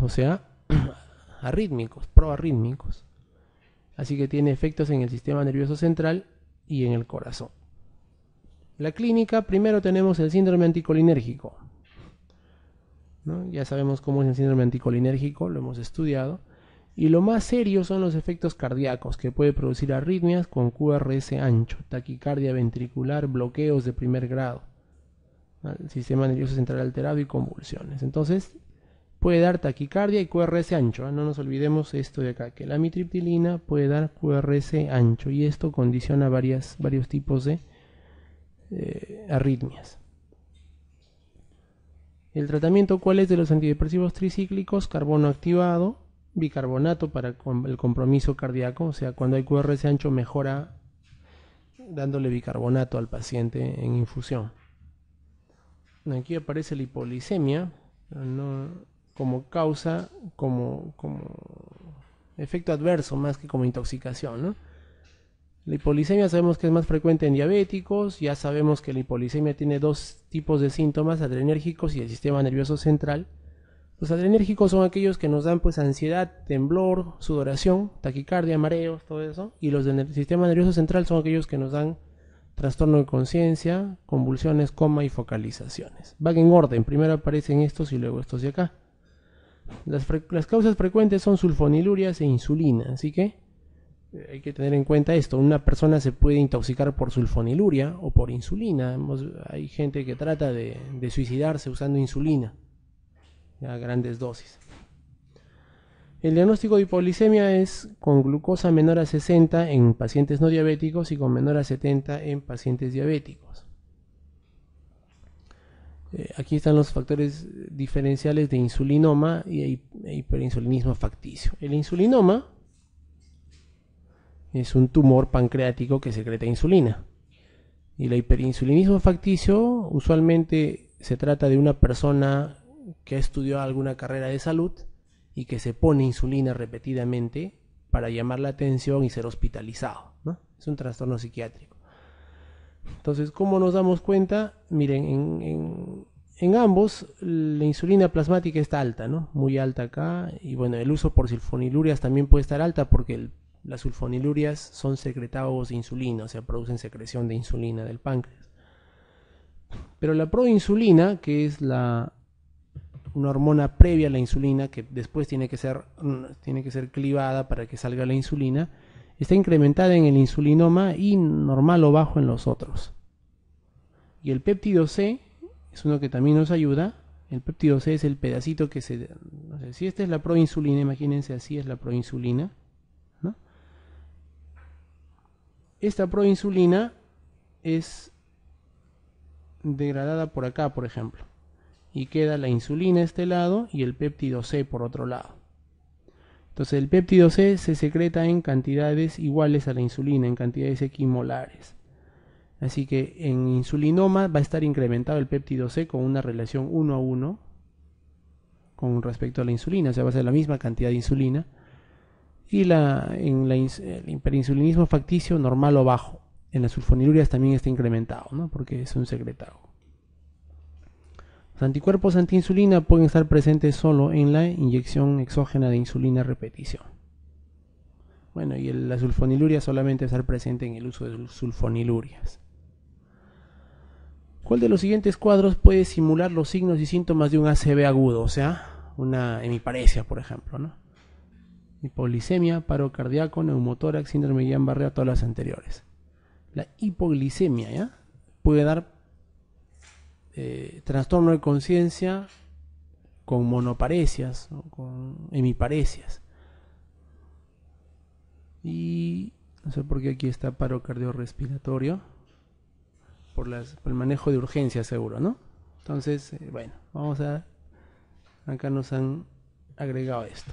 [SPEAKER 1] o sea, arrítmicos, proarrítmicos. Así que tiene efectos en el sistema nervioso central y en el corazón. La clínica, primero tenemos el síndrome anticolinérgico. Ya sabemos cómo es el síndrome anticolinérgico, lo hemos estudiado. Y lo más serio son los efectos cardíacos que puede producir arritmias con QRS ancho, taquicardia ventricular, bloqueos de primer grado al sistema nervioso central alterado y convulsiones. Entonces, puede dar taquicardia y QRS ancho. ¿eh? No nos olvidemos esto de acá, que la mitriptilina puede dar QRS ancho y esto condiciona varias, varios tipos de eh, arritmias. El tratamiento, ¿cuál es de los antidepresivos tricíclicos? Carbono activado, bicarbonato para el compromiso cardíaco, o sea, cuando hay QRS ancho mejora dándole bicarbonato al paciente en infusión. Aquí aparece la hipolisemia como causa, como, como efecto adverso más que como intoxicación. La hipolisemia sabemos que es más frecuente en diabéticos, ya sabemos que la hipolisemia tiene dos tipos de síntomas, adrenérgicos y el sistema nervioso central. Los adrenérgicos son aquellos que nos dan pues ansiedad, temblor, sudoración, taquicardia, mareos, todo eso. Y los del sistema nervioso central son aquellos que nos dan trastorno de conciencia, convulsiones, coma y focalizaciones. Van en orden, primero aparecen estos y luego estos de acá. Las, causas frecuentes son sulfonilurias e insulina, así que eh, hay que tener en cuenta esto. Una persona se puede intoxicar por sulfoniluria o por insulina. hay gente que trata de suicidarse usando insulina a grandes dosis. El diagnóstico de hipoglicemia es con glucosa menor a 60 en pacientes no diabéticos y con menor a 70 en pacientes diabéticos. Eh, aquí están los factores diferenciales de insulinoma y hiperinsulinismo facticio. El insulinoma es un tumor pancreático que secreta insulina. Y el hiperinsulinismo facticio usualmente se trata de una persona que estudió alguna carrera de salud y que se pone insulina repetidamente para llamar la atención y ser hospitalizado. Es un trastorno psiquiátrico. Entonces, ¿cómo nos damos cuenta? Miren, en, en, ambos la insulina plasmática está alta, ¿no? Muy alta acá. Y bueno, el uso por sulfonilurias también puede estar alta porque las sulfonilurias son secretados de insulina, o sea, producen secreción de insulina del páncreas. Pero la proinsulina, que es la una hormona previa a la insulina que después tiene que ser, mm, tiene que ser clivada para que salga la insulina, está incrementada en el insulinoma y normal o bajo en los otros. Y el péptido C es uno que también nos ayuda. El péptido C es el pedacito que se... si esta es la proinsulina, imagínense así es la proinsulina. Esta proinsulina es degradada por acá, por ejemplo y queda la insulina a este lado y el péptido C por otro lado. Entonces el péptido C se secreta en cantidades iguales a la insulina, en cantidades equimolares. Así que en insulinoma va a estar incrementado el péptido C con una relación 1 a 1 con respecto a la insulina, o sea, va a ser la misma cantidad de insulina. Y la, en el hiperinsulinismo facticio normal o bajo, en las sulfonilurias también está incrementado, ¿no? porque es un secretado. Los anticuerpos antiinsulina pueden estar presentes solo en la inyección exógena de insulina repetición. Bueno, y la sulfoniluria solamente estar presente en el uso de sulfonilurias. ¿Cuál de los siguientes cuadros puede simular los signos y síntomas de un ACV agudo? O sea, una hemiparesia, por ejemplo, ¿no? Hipoglicemia, paro cardíaco, neumotórax, síndrome de guillain todas las anteriores. La hipoglicemia, ¿ya? Puede dar eh, trastorno de conciencia con monoparecias o con hemiparecias Y no sé por qué aquí está paro cardiorrespiratorio. Por, el manejo de urgencia seguro, ¿no? Entonces, eh, bueno, vamos a... Acá nos han agregado esto.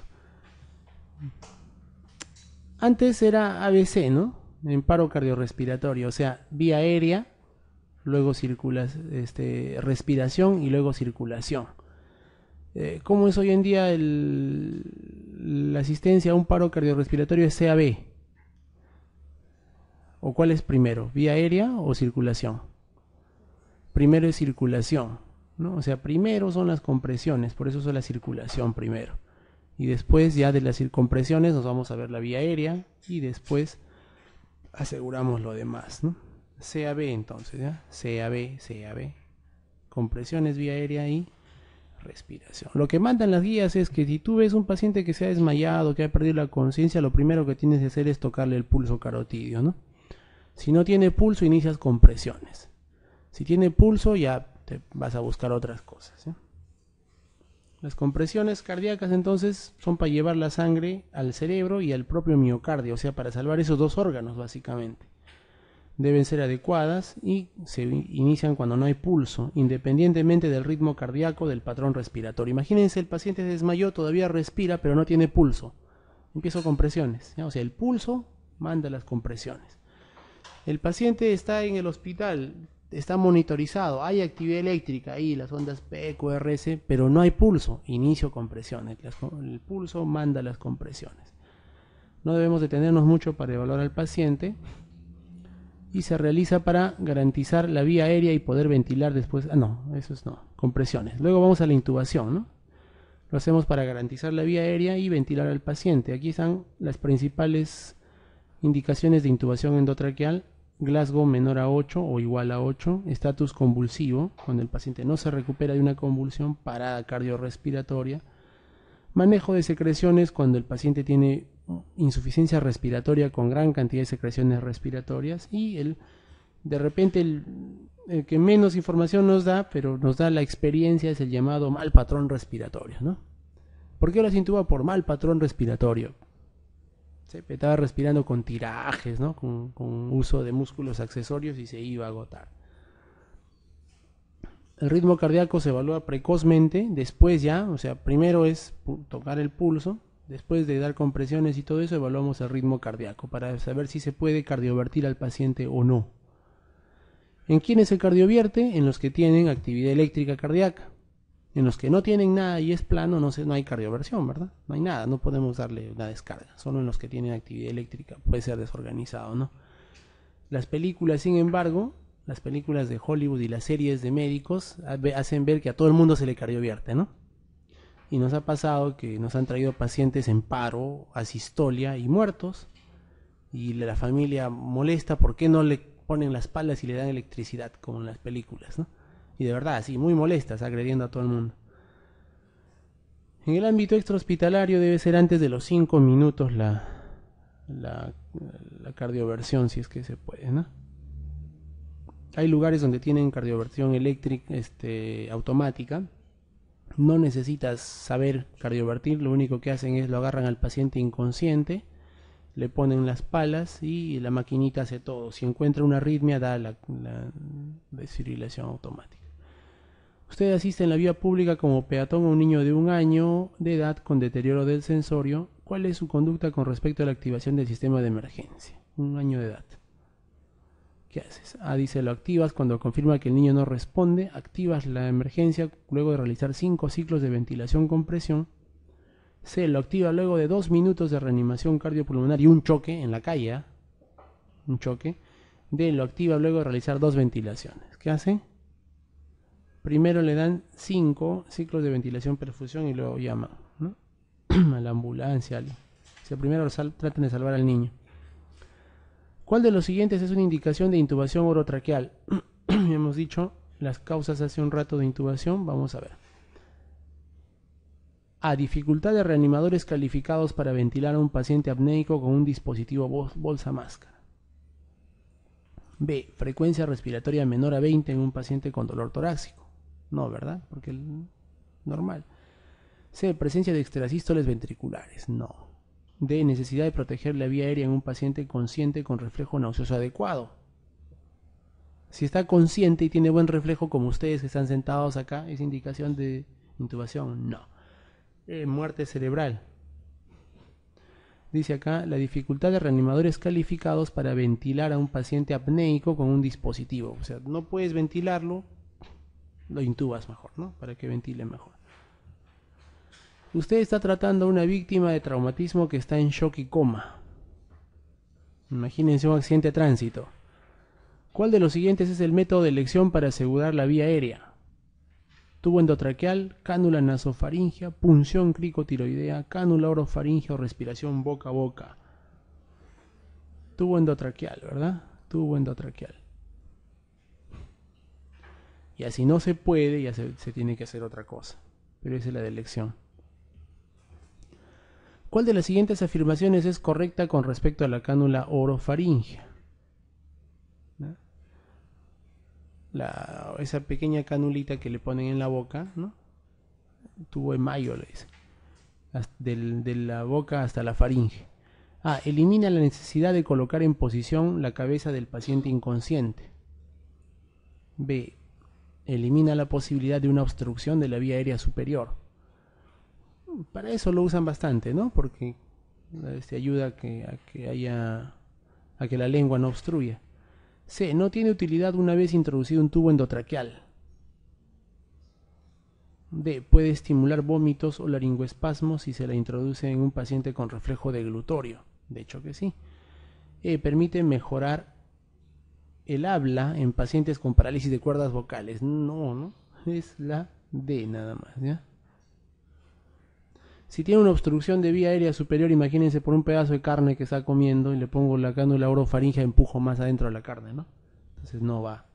[SPEAKER 1] Antes era ABC, ¿no? En paro cardiorrespiratorio, o sea, vía aérea luego circula, este, respiración y luego circulación. Eh, ¿Cómo es hoy en día la asistencia a un paro cardiorrespiratorio es CAB? ¿O cuál es primero? ¿Vía aérea o circulación? Primero es circulación, ¿no? O sea, primero son las compresiones, por eso es la circulación primero. Y después ya de las compresiones nos vamos a ver la vía aérea y después aseguramos lo demás, ¿no? CAB entonces, ¿ya? CAB, CAB. Compresiones vía aérea y respiración. Lo que mandan las guías es que si tú ves un paciente que se ha desmayado, que ha perdido la conciencia, lo primero que tienes que hacer es tocarle el pulso carotidio, ¿no? Si no tiene pulso, inicias compresiones. Si tiene pulso, ya te vas a buscar otras cosas. Las compresiones cardíacas entonces son para llevar la sangre al cerebro y al propio miocardio, o sea, para salvar esos dos órganos básicamente deben ser adecuadas y se inician cuando no hay pulso, independientemente del ritmo cardíaco del patrón respiratorio. Imagínense, el paciente se desmayó, todavía respira, pero no tiene pulso. Empiezo con presiones. O sea, el pulso manda las compresiones. El paciente está en el hospital, está monitorizado, hay actividad eléctrica ahí, las ondas P, pero no hay pulso. Inicio compresiones. el pulso manda las compresiones. No debemos detenernos mucho para evaluar al paciente y se realiza para garantizar la vía aérea y poder ventilar después. Ah, no, eso es no, compresiones. Luego vamos a la intubación, Lo hacemos para garantizar la vía aérea y ventilar al paciente. Aquí están las principales indicaciones de intubación endotraqueal. Glasgow menor a 8 o igual a 8, estatus convulsivo, cuando el paciente no se recupera de una convulsión, parada cardiorrespiratoria, manejo de secreciones cuando el paciente tiene insuficiencia respiratoria con gran cantidad de secreciones respiratorias y el, de repente el, que menos información nos da, pero nos da la experiencia, es el llamado mal patrón respiratorio. ¿no? ¿Por qué lo sintúa por mal patrón respiratorio? Se estaba respirando con tirajes, ¿no? con, con uso de músculos accesorios y se iba a agotar. El ritmo cardíaco se evalúa precozmente, después ya, o sea, primero es tocar el pulso, Después de dar compresiones y todo eso, evaluamos el ritmo cardíaco para saber si se puede cardiovertir al paciente o no. ¿En quiénes se cardiovierte? En los que tienen actividad eléctrica cardíaca. En los que no tienen nada y es plano, no, no hay cardioversión, ¿verdad? No hay nada, no podemos darle una descarga. Solo en los que tienen actividad eléctrica puede ser desorganizado, ¿no? Las películas, sin embargo, las películas de Hollywood y las series de médicos hacen ver que a todo el mundo se le cardiovierte, ¿no? y nos ha pasado que nos han traído pacientes en paro, asistolia y muertos y la familia molesta porque no le ponen las palas y le dan electricidad como en las películas, Y de verdad, sí, muy molestas, agrediendo a todo el mundo. En el ámbito extrahospitalario debe ser antes de los 5 minutos la, la, cardioversión, si es que se puede, Hay lugares donde tienen cardioversión eléctrica, este, automática, no necesitas saber cardiovertir, lo único que hacen es lo agarran al paciente inconsciente, le ponen las palas y la maquinita hace todo. Si encuentra una arritmia, da la, la automática. Usted asiste en la vía pública como peatón a un niño de un año de edad con deterioro del sensorio. ¿Cuál es su conducta con respecto a la activación del sistema de emergencia? Un año de edad. ¿Qué haces? A, ah, dice, lo activas cuando confirma que el niño no responde, activas la emergencia luego de realizar cinco ciclos de ventilación con presión. C, lo activa luego de dos minutos de reanimación cardiopulmonar y un choque en la calle. ¿ah? Un choque. D, lo activa luego de realizar dos ventilaciones. ¿Qué hace? Primero le dan cinco ciclos de ventilación perfusión y luego llama a la ambulancia. primero sal, traten de salvar al niño. ¿Cuál de los siguientes es una indicación de intubación orotraqueal? Hemos dicho las causas hace un rato de intubación, vamos a ver. A dificultad de reanimadores calificados para ventilar a un paciente apnéico con un dispositivo bolsa máscara. B. Frecuencia respiratoria menor a 20 en un paciente con dolor torácico. No, ¿verdad? Porque es normal. C. Presencia de extrasístoles ventriculares. No de necesidad de proteger la vía aérea en un paciente consciente con reflejo nauseoso adecuado. Si está consciente y tiene buen reflejo como ustedes que están sentados acá, es indicación de intubación. No. Eh, muerte cerebral. Dice acá, la dificultad de reanimadores calificados para ventilar a un paciente apnéico con un dispositivo. O sea, no puedes ventilarlo, lo intubas mejor, ¿no? Para que ventile mejor. Usted está tratando a una víctima de traumatismo que está en shock y coma. Imagínense un accidente de tránsito. ¿Cuál de los siguientes es el método de elección para asegurar la vía aérea? Tubo endotraqueal, cánula nasofaringea, punción cricotiroidea, cánula orofaringia o respiración boca a boca. Tubo endotraqueal, ¿verdad? Tubo endotraqueal. Y así no se puede, ya se, se tiene que hacer otra cosa. Pero esa es la de elección. ¿Cuál de las siguientes afirmaciones es correcta con respecto a la cánula orofaringea? esa pequeña canulita que le ponen en la boca, ¿no? Tuvo de de la boca hasta la faringe. A. Ah, elimina la necesidad de colocar en posición la cabeza del paciente inconsciente. B. Elimina la posibilidad de una obstrucción de la vía aérea superior para eso lo usan bastante, ¿no? Porque este, ayuda a que, haya, a que la lengua no obstruya. C. No tiene utilidad una vez introducido un tubo endotraqueal. D. Puede estimular vómitos o laringoespasmos si se la introduce en un paciente con reflejo de glutorio. De hecho que sí. E. Permite mejorar el habla en pacientes con parálisis de cuerdas vocales. No, no. Es la D nada más, ¿ya? Si tiene una obstrucción de vía aérea superior, imagínense por un pedazo de carne que está comiendo y le pongo la oro orofaringe, empujo más adentro de la carne, ¿no? Entonces no va.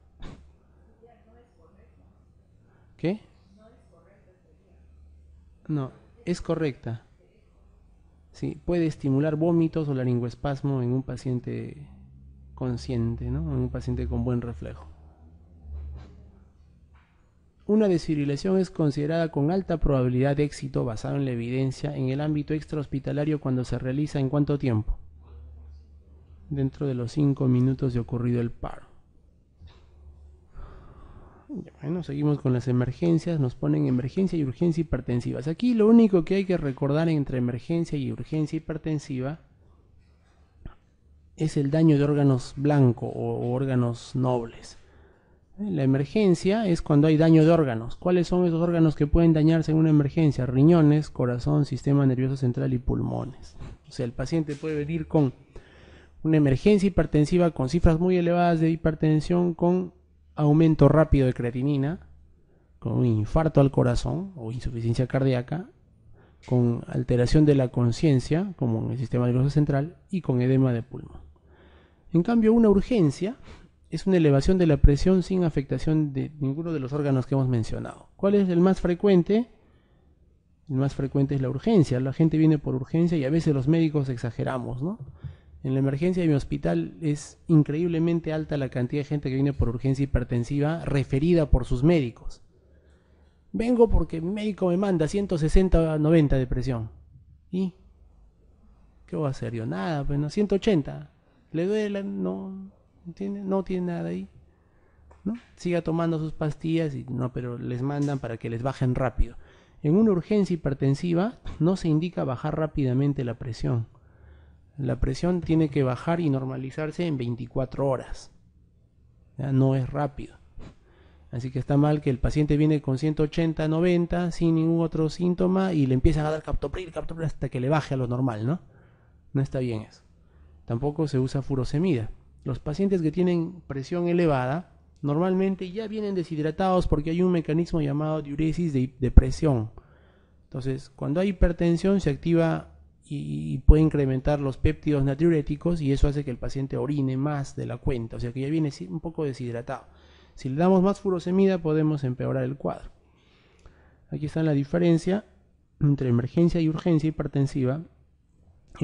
[SPEAKER 1] ¿Qué? No, es correcta. Sí, puede estimular vómitos o laringoespasmo en un paciente consciente, ¿no? En un paciente con buen reflejo una desfibrilación es considerada con alta probabilidad de éxito basado en la evidencia en el ámbito extrahospitalario cuando se realiza en cuánto tiempo? Dentro de los 5 minutos de ocurrido el paro. Bueno, seguimos con las emergencias, nos ponen emergencia y urgencia hipertensivas. Aquí lo único que hay que recordar entre emergencia y urgencia hipertensiva es el daño de órganos blancos o órganos nobles. La emergencia es cuando hay daño de órganos. ¿Cuáles son esos órganos que pueden dañarse en una emergencia? Riñones, corazón, sistema nervioso central y pulmones. O sea, el paciente puede venir con una emergencia hipertensiva con cifras muy elevadas de hipertensión, con aumento rápido de creatinina, con un infarto al corazón o insuficiencia cardíaca, con alteración de la conciencia, como en el sistema nervioso central, y con edema de pulmón. En cambio, una urgencia es una elevación de la presión sin afectación de ninguno de los órganos que hemos mencionado. ¿Cuál es el más frecuente? El más frecuente es la urgencia. La gente viene por urgencia y a veces los médicos exageramos, ¿no? En la emergencia de mi hospital es increíblemente alta la cantidad de gente que viene por urgencia hipertensiva referida por sus médicos. Vengo porque mi médico me manda 160 a 90 de presión. ¿Y qué voy a hacer yo? Nada, bueno, pues 180. ¿Le duele? No, no tiene nada ahí. ¿no? Siga tomando sus pastillas, y, no, pero les mandan para que les bajen rápido. En una urgencia hipertensiva no se indica bajar rápidamente la presión. La presión tiene que bajar y normalizarse en 24 horas. No es rápido. Así que está mal que el paciente viene con 180, 90, sin ningún otro síntoma y le empiezan a dar captopril, captopril hasta que le baje a lo normal, ¿no? No está bien eso. Tampoco se usa furosemida. Los pacientes que tienen presión elevada normalmente ya vienen deshidratados porque hay un mecanismo llamado diuresis de, presión. Entonces, cuando hay hipertensión se activa y, y, puede incrementar los péptidos natriuréticos y eso hace que el paciente orine más de la cuenta, o sea que ya viene un poco deshidratado. Si le damos más furosemida podemos empeorar el cuadro. Aquí está la diferencia entre emergencia y urgencia hipertensiva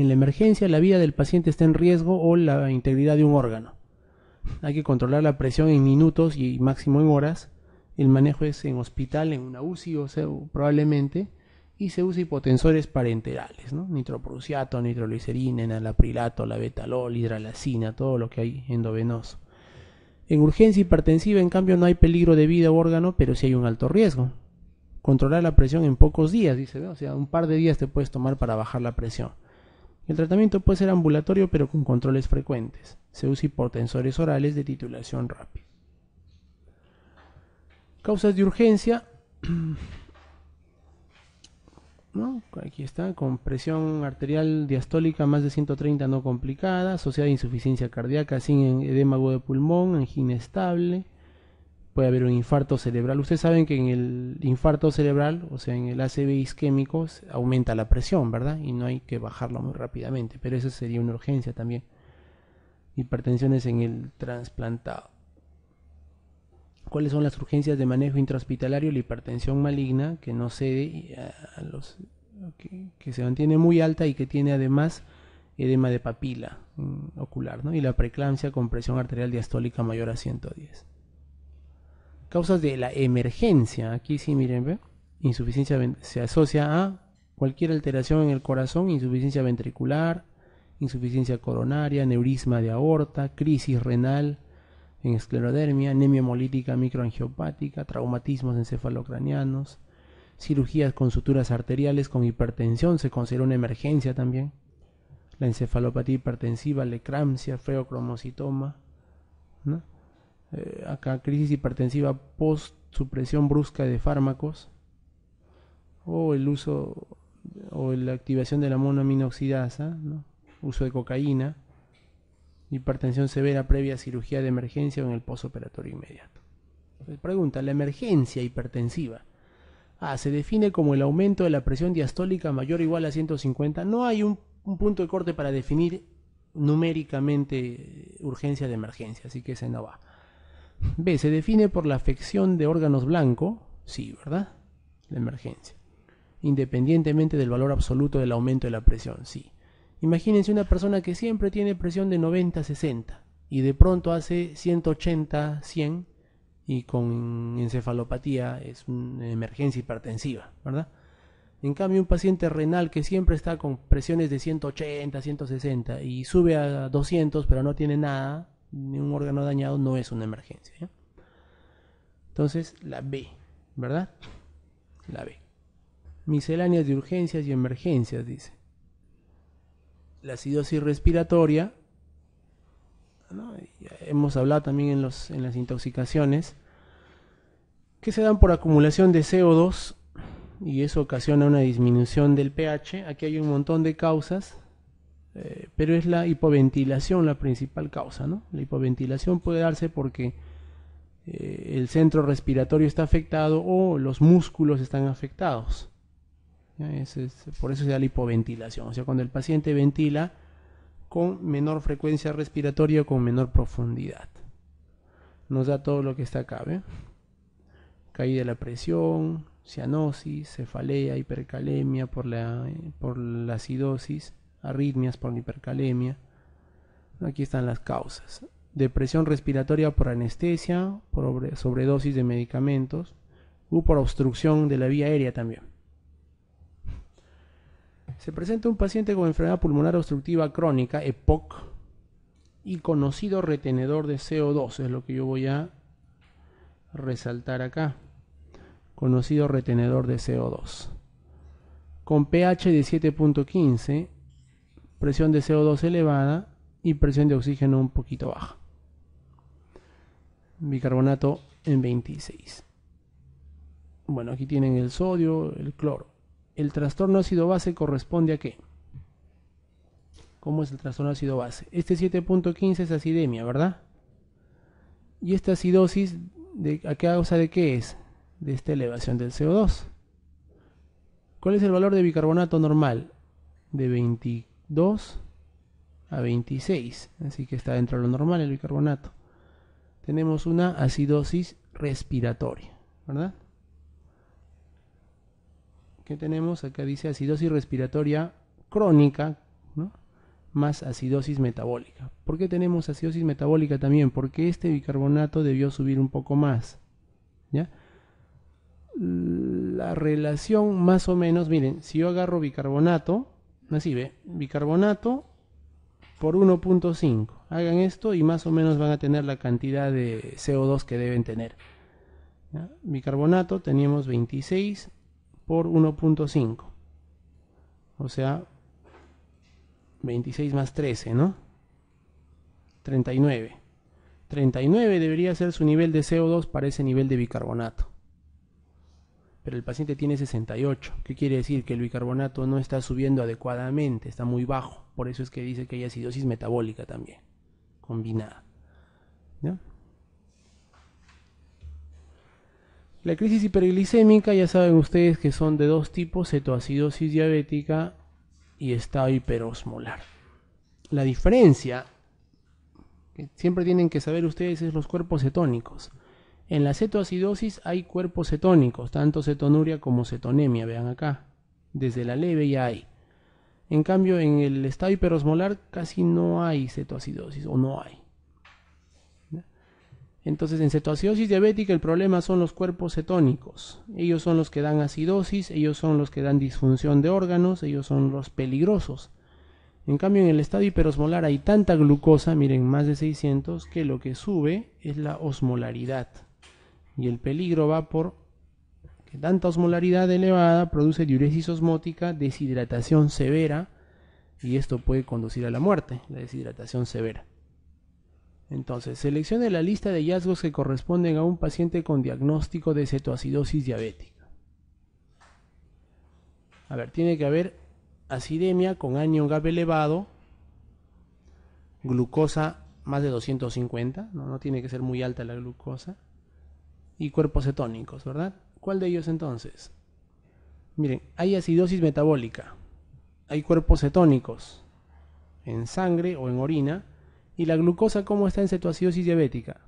[SPEAKER 1] en la emergencia la vida del paciente está en riesgo o la integridad de un órgano. Hay que controlar la presión en minutos y máximo en horas. El manejo es en hospital, en una UCI o probablemente, y se usa hipotensores parenterales, ¿no? nitroprusiato, nitroglicerina, enalaprilato, la betalol, hidralacina, todo lo que hay endovenoso. En urgencia hipertensiva, en cambio, no hay peligro de vida o órgano, pero sí hay un alto riesgo. Controlar la presión en pocos días, dice, o sea, un par de días te puedes tomar para bajar la presión el tratamiento puede ser ambulatorio pero con controles frecuentes. Se usa hipotensores orales de titulación rápida. Causas de urgencia. Aquí está, con presión arterial diastólica más de 130 no complicada, asociada a insuficiencia cardíaca sin edema de pulmón, angina estable, puede haber un infarto cerebral. Ustedes saben que en el infarto cerebral, o sea, en el ACB isquémico, aumenta la presión, ¿verdad? Y no hay que bajarlo muy rápidamente, pero eso sería una urgencia también. Hipertensiones en el trasplantado. ¿Cuáles son las urgencias de manejo intrahospitalario? La hipertensión maligna, que no cede a los que, que, se mantiene muy alta y que tiene además edema de papila mm, ocular, ¿no? Y la preeclampsia con presión arterial diastólica mayor a 110. Causas de la emergencia. Aquí sí, miren, Insuficiencia se asocia a cualquier alteración en el corazón, insuficiencia ventricular, insuficiencia coronaria, neurisma de aorta, crisis renal en esclerodermia, anemia hemolítica microangiopática, traumatismos encefalocranianos, cirugías con suturas arteriales con hipertensión, se considera una emergencia también, la encefalopatía hipertensiva, lecrampsia, feocromocitoma, ¿no? Eh, acá crisis hipertensiva post supresión brusca de fármacos o el uso o la activación de la monoaminoxidasa, uso de cocaína, hipertensión severa previa cirugía de emergencia o en el postoperatorio inmediato. pregunta, la emergencia hipertensiva. Ah, se define como el aumento de la presión diastólica mayor o igual a 150. No hay un, un punto de corte para definir numéricamente eh, urgencia de emergencia, así que ese no va. B. Se define por la afección de órganos blanco. Sí, ¿verdad? La emergencia. Independientemente del valor absoluto del aumento de la presión. Sí. Imagínense una persona que siempre tiene presión de 90 60 y de pronto hace 180 100 y con encefalopatía es una emergencia hipertensiva, ¿verdad? En cambio, un paciente renal que siempre está con presiones de 180, 160 y sube a 200 pero no tiene nada, ni un órgano dañado no es una emergencia. Entonces, la B, ¿verdad? La B. Misceláneas de urgencias y emergencias, dice. La acidosis respiratoria. Hemos hablado también en, los, en las intoxicaciones que se dan por acumulación de CO2 y eso ocasiona una disminución del pH. Aquí hay un montón de causas eh, pero es la hipoventilación la principal causa, ¿no? La hipoventilación puede darse porque eh, el centro respiratorio está afectado o los músculos están afectados. por eso se da la hipoventilación. O sea, cuando el paciente ventila con menor frecuencia respiratoria o con menor profundidad. Nos da todo lo que está acá, ¿ve? Caída de la presión, cianosis, cefalea, hipercalemia por la eh, acidosis arritmias por hipercalemia. Aquí están las causas. Depresión respiratoria por anestesia, por sobredosis de medicamentos u por obstrucción de la vía aérea también. Se presenta un paciente con enfermedad pulmonar obstructiva crónica, EPOC, y conocido retenedor de CO2, es lo que yo voy a resaltar acá. Conocido retenedor de CO2. Con pH de 7.15 presión de CO2 elevada y presión de oxígeno un poquito baja. Bicarbonato en 26. Bueno, aquí tienen el sodio, el cloro. ¿El trastorno ácido-base corresponde a qué? ¿Cómo es el trastorno ácido-base? Este 7.15 es acidemia, ¿verdad? ¿Y esta acidosis de, a causa de qué es? De esta elevación del CO2. ¿Cuál es el valor de bicarbonato normal? De 24. 2 a 26. Así que está dentro de lo normal el bicarbonato. Tenemos una acidosis respiratoria, ¿verdad? ¿Qué tenemos? Acá dice acidosis respiratoria crónica, Más acidosis metabólica. ¿Por qué tenemos acidosis metabólica también? Porque este bicarbonato debió subir un poco más, ¿ya? La relación más o menos, miren, si yo agarro bicarbonato, Así ve, bicarbonato por 1.5. Hagan esto y más o menos van a tener la cantidad de CO2 que deben tener. Bicarbonato teníamos 26 por 1.5. O sea, 26 más 13, ¿no? 39. 39 debería ser su nivel de CO2 para ese nivel de bicarbonato pero el paciente tiene 68. ¿Qué quiere decir? Que el bicarbonato no está subiendo adecuadamente, está muy bajo. Por eso es que dice que hay acidosis metabólica también, combinada. La crisis hiperglicémica, ya saben ustedes que son de dos tipos, cetoacidosis diabética y estado hiperosmolar. La diferencia que siempre tienen que saber ustedes es los cuerpos cetónicos. En la cetoacidosis hay cuerpos cetónicos, tanto cetonuria como cetonemia, vean acá. Desde la leve ya hay. En cambio, en el estado hiperosmolar casi no hay cetoacidosis, o no hay. Entonces, en cetoacidosis diabética el problema son los cuerpos cetónicos. Ellos son los que dan acidosis, ellos son los que dan disfunción de órganos, ellos son los peligrosos. En cambio, en el estado hiperosmolar hay tanta glucosa, miren, más de 600, que lo que sube es la osmolaridad y el peligro va por que tanta osmolaridad elevada produce diuresis osmótica, deshidratación severa y esto puede conducir a la muerte, la deshidratación severa. Entonces, seleccione la lista de hallazgos que corresponden a un paciente con diagnóstico de cetoacidosis diabética. A ver, tiene que haber acidemia con año GAP elevado, glucosa más de 250, no tiene que ser muy alta la glucosa, y cuerpos cetónicos, ¿verdad? ¿Cuál de ellos entonces? Miren, hay acidosis metabólica, hay cuerpos cetónicos en sangre o en orina, y la glucosa, ¿cómo está en cetoacidosis diabética?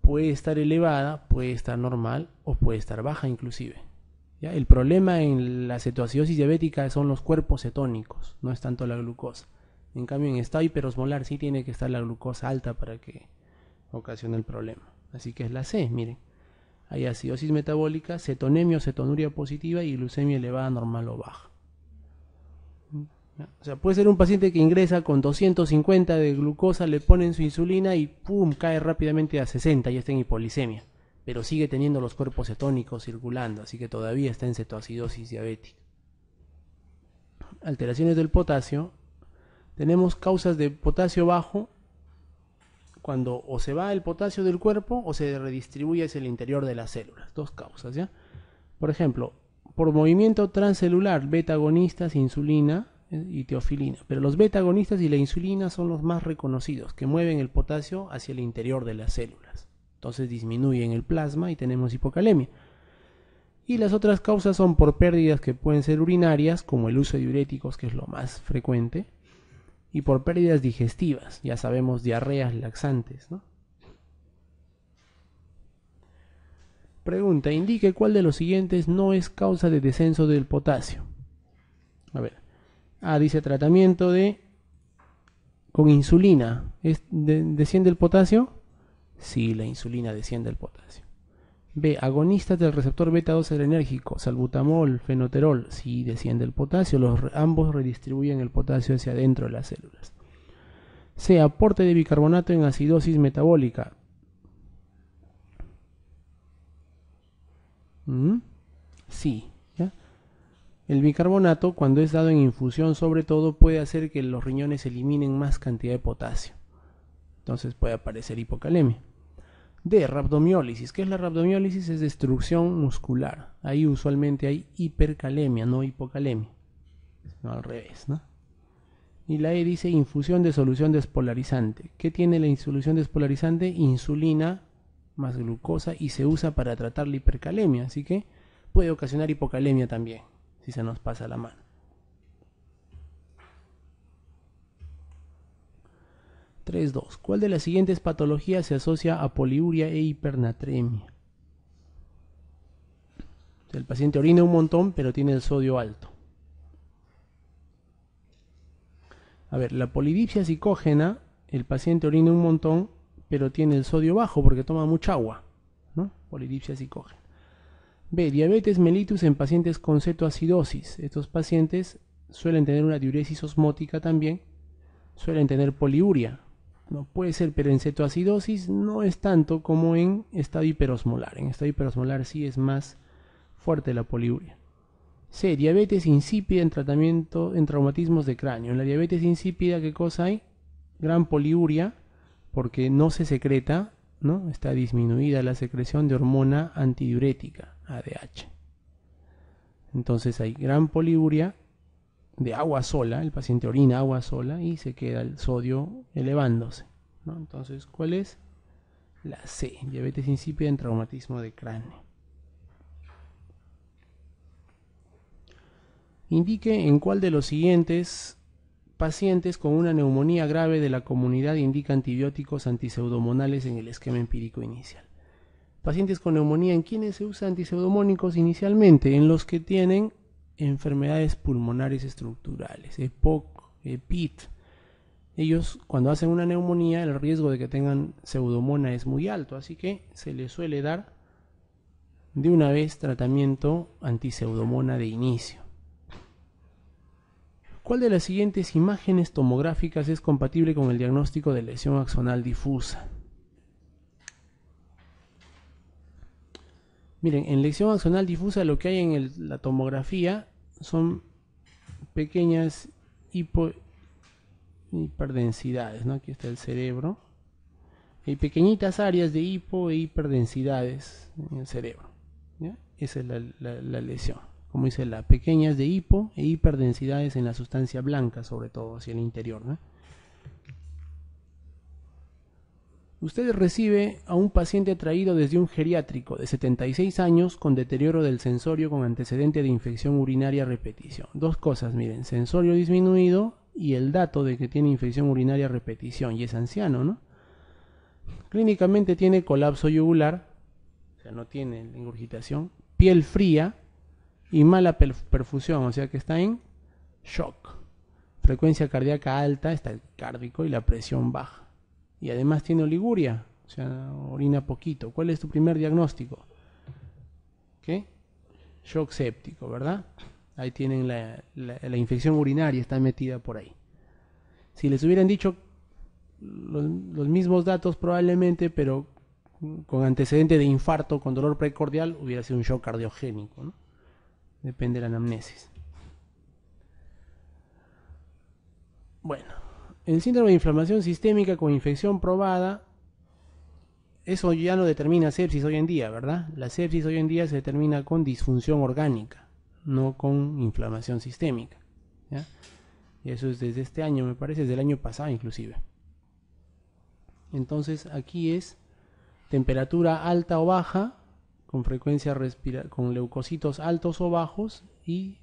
[SPEAKER 1] Puede estar elevada, puede estar normal o puede estar baja inclusive. El problema en la cetoacidosis diabética son los cuerpos cetónicos, no es tanto la glucosa. En cambio, en estado hiperosmolar sí tiene que estar la glucosa alta para que ocasione el problema. Así que es la C, miren. Hay acidosis metabólica, cetonemia o cetonuria positiva y glucemia elevada normal o baja. O sea, puede ser un paciente que ingresa con 250 de glucosa, le ponen su insulina y ¡pum! cae rápidamente a 60 y está en hipolicemia. Pero sigue teniendo los cuerpos cetónicos circulando, así que todavía está en cetoacidosis diabética. Alteraciones del potasio. Tenemos causas de potasio bajo cuando o se va el potasio del cuerpo o se redistribuye hacia el interior de las células. Dos causas, ¿ya? Por ejemplo, por movimiento transcelular, betagonistas, insulina eh, y teofilina. Pero los betagonistas y la insulina son los más reconocidos, que mueven el potasio hacia el interior de las células. Entonces disminuyen el plasma y tenemos hipocalemia. Y las otras causas son por pérdidas que pueden ser urinarias, como el uso de diuréticos, que es lo más frecuente, y por pérdidas digestivas, ya sabemos, diarreas, laxantes. ¿no? Pregunta, indique cuál de los siguientes no es causa de descenso del potasio. A ver, dice tratamiento de con insulina. ¿Es, ¿Desciende el potasio? Sí, la insulina desciende el potasio. B. Agonistas del receptor beta-2 adrenérgico, salbutamol, fenoterol. Si desciende el potasio, los, ambos redistribuyen el potasio hacia adentro de las células. C. Aporte de bicarbonato en acidosis metabólica. Sí. ¿Mm? El bicarbonato, cuando es dado en infusión, sobre todo, puede hacer que los riñones eliminen más cantidad de potasio. Entonces puede aparecer hipocalemia de rabdomiólisis. ¿Qué es la rabdomiólisis? Es destrucción muscular. Ahí usualmente hay hipercalemia, no hipocalemia. No, al revés, ¿no? Y la E dice infusión de solución despolarizante. ¿Qué tiene la solución despolarizante? Insulina más glucosa y se usa para tratar la hipercalemia. Así que puede ocasionar hipocalemia también, si se nos pasa la mano. 3.2. ¿Cuál de las siguientes patologías se asocia a poliuria e hipernatremia? El paciente orina un montón, pero tiene el sodio alto. A ver, la polidipsia psicógena, el paciente orina un montón, pero tiene el sodio bajo porque toma mucha agua. ¿no? Polidipsia psicógena. B. Diabetes mellitus en pacientes con cetoacidosis. Estos pacientes suelen tener una diuresis osmótica también, suelen tener poliuria. No puede ser, pero en cetoacidosis no es tanto como en estado hiperosmolar. En estado hiperosmolar sí es más fuerte la poliuria. C. Diabetes insípida en tratamiento en traumatismos de cráneo. En la diabetes insípida, ¿qué cosa hay? Gran poliuria, porque no se secreta, ¿no? Está disminuida la secreción de hormona antidiurética, ADH. Entonces hay gran poliuria de agua sola, el paciente orina agua sola y se queda el sodio elevándose. Entonces, ¿cuál es? La C, diabetes insípida en traumatismo de cráneo. Indique en cuál de los siguientes pacientes con una neumonía grave de la comunidad indica antibióticos antiseudomonales en el esquema empírico inicial. Pacientes con neumonía en quienes se usan antiseudomónicos inicialmente, en los que tienen enfermedades pulmonares estructurales, EPOC, eh, EPIT. Eh, Ellos cuando hacen una neumonía el riesgo de que tengan pseudomona es muy alto, así que se les suele dar de una vez tratamiento antiseudomona de inicio. ¿Cuál de las siguientes imágenes tomográficas es compatible con el diagnóstico de lesión axonal difusa? Miren, en lesión axonal difusa lo que hay en la tomografía son pequeñas hipo, hiperdensidades, ¿no? Aquí está el cerebro. Hay pequeñitas áreas de hipo e hiperdensidades en el cerebro. Esa es la, lesión. Como dice la, pequeñas de hipo e hiperdensidades en la sustancia blanca, sobre todo hacia el interior, ¿no? Usted recibe a un paciente traído desde un geriátrico de 76 años con deterioro del sensorio con antecedente de infección urinaria repetición. Dos cosas, miren, sensorio disminuido y el dato de que tiene infección urinaria repetición y es anciano, ¿no? Clínicamente tiene colapso yugular, o sea, no tiene ingurgitación, piel fría y mala perfusión, o sea que está en shock. Frecuencia cardíaca alta, está el cárdico y la presión baja y además tiene oliguria, o sea, orina poquito. ¿Cuál es tu primer diagnóstico? ¿Qué? Shock séptico, ¿verdad? Ahí tienen la, infección urinaria, está metida por ahí. Si les hubieran dicho los, mismos datos probablemente, pero con antecedente de infarto, con dolor precordial, hubiera sido un shock cardiogénico. ¿no? Depende de la anamnesis. Bueno, el síndrome de inflamación sistémica con infección probada, eso ya no determina sepsis hoy en día, ¿verdad? La sepsis hoy en día se determina con disfunción orgánica, no con inflamación sistémica. Y eso es desde este año, me parece, desde el año pasado inclusive. Entonces aquí es temperatura alta o baja, con frecuencia respira con leucocitos altos o bajos y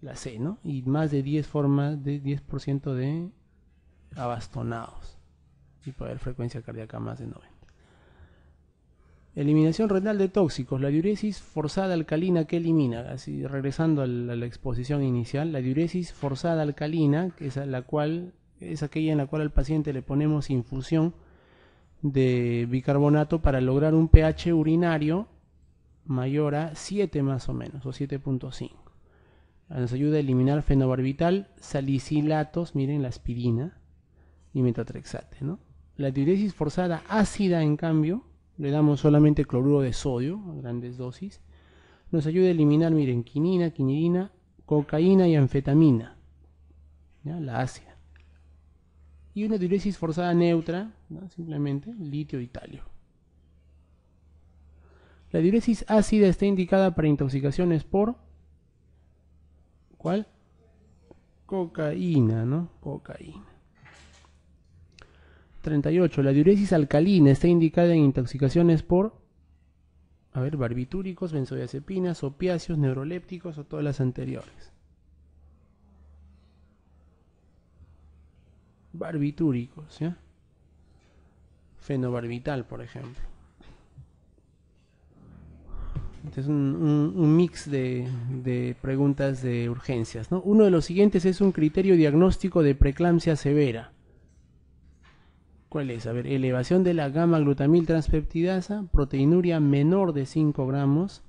[SPEAKER 1] la C, ¿no? Y más de 10 formas de 10% de abastonados y poder frecuencia cardíaca más de 90. Eliminación renal de tóxicos. La diuresis forzada alcalina que elimina, así regresando a la, exposición inicial, la diuresis forzada alcalina, que es, la cual, es aquella en la cual al paciente le ponemos infusión de bicarbonato para lograr un pH urinario mayor a 7 más o menos, o 7.5. Nos ayuda a eliminar fenobarbital, salicilatos, miren la aspirina, y metotrexate, ¿no? La diuresis forzada ácida, en cambio, le damos solamente cloruro de sodio a grandes dosis. Nos ayuda a eliminar, miren, quinina, quinidina, cocaína y anfetamina, ¿ya? la ácida. Y una diuresis forzada neutra, simplemente litio y talio. La diuresis ácida está indicada para intoxicaciones por ¿cuál? Cocaína, ¿no? Cocaína. 38. La diuresis alcalina está indicada en intoxicaciones por, a ver, barbitúricos, benzodiazepinas, opiáceos, neurolépticos o todas las anteriores. Barbitúricos, Fenobarbital, por ejemplo. Este es un, mix de, preguntas de urgencias. Uno de los siguientes es un criterio diagnóstico de preeclampsia severa. ¿Cuál es? A ver, elevación de la gama glutamil transpeptidasa, proteinuria menor de 5 gramos,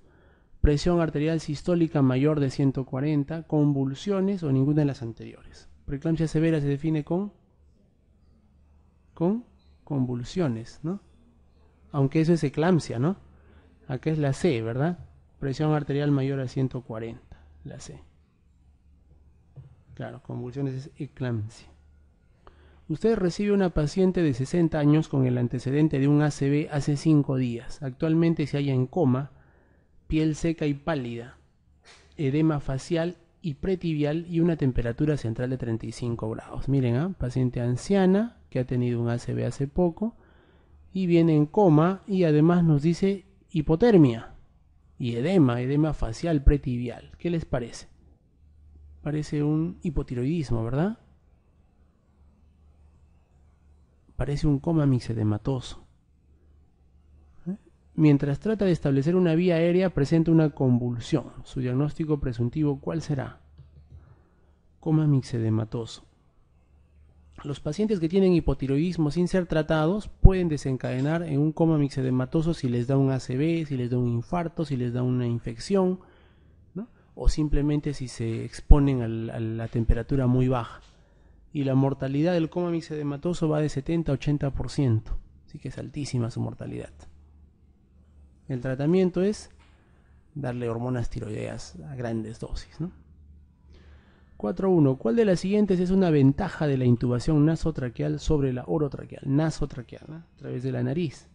[SPEAKER 1] presión arterial sistólica mayor de 140, convulsiones o ninguna de las anteriores. Preeclampsia severa se define con con convulsiones, ¿no? Aunque eso es eclampsia, ¿no? Acá es la C, ¿verdad? Presión arterial mayor a 140, la C. Claro, convulsiones es eclampsia. Usted recibe una paciente de 60 años con el antecedente de un ACV hace 5 días. Actualmente se halla en coma, piel seca y pálida, edema facial y pretibial y una temperatura central de 35 grados. Miren, ¿ah? paciente anciana que ha tenido un ACV hace poco y viene en coma y además nos dice hipotermia y edema, edema facial pretibial. ¿Qué les parece? Parece un hipotiroidismo, ¿verdad? parece un coma mixedematoso. Mientras trata de establecer una vía aérea, presenta una convulsión. Su diagnóstico presuntivo, ¿cuál será? Coma mixedematoso. Los pacientes que tienen hipotiroidismo sin ser tratados pueden desencadenar en un coma mixedematoso si les da un ACV, si les da un infarto, si les da una infección, o simplemente si se exponen a la temperatura muy baja y la mortalidad del coma mixedematoso va de 70 a 80%, así que es altísima su mortalidad. El tratamiento es darle hormonas tiroideas a grandes dosis. ¿no? 4.1. ¿Cuál de las siguientes es una ventaja de la intubación nasotraqueal sobre la orotraqueal? Nasotraqueal, a través de la nariz.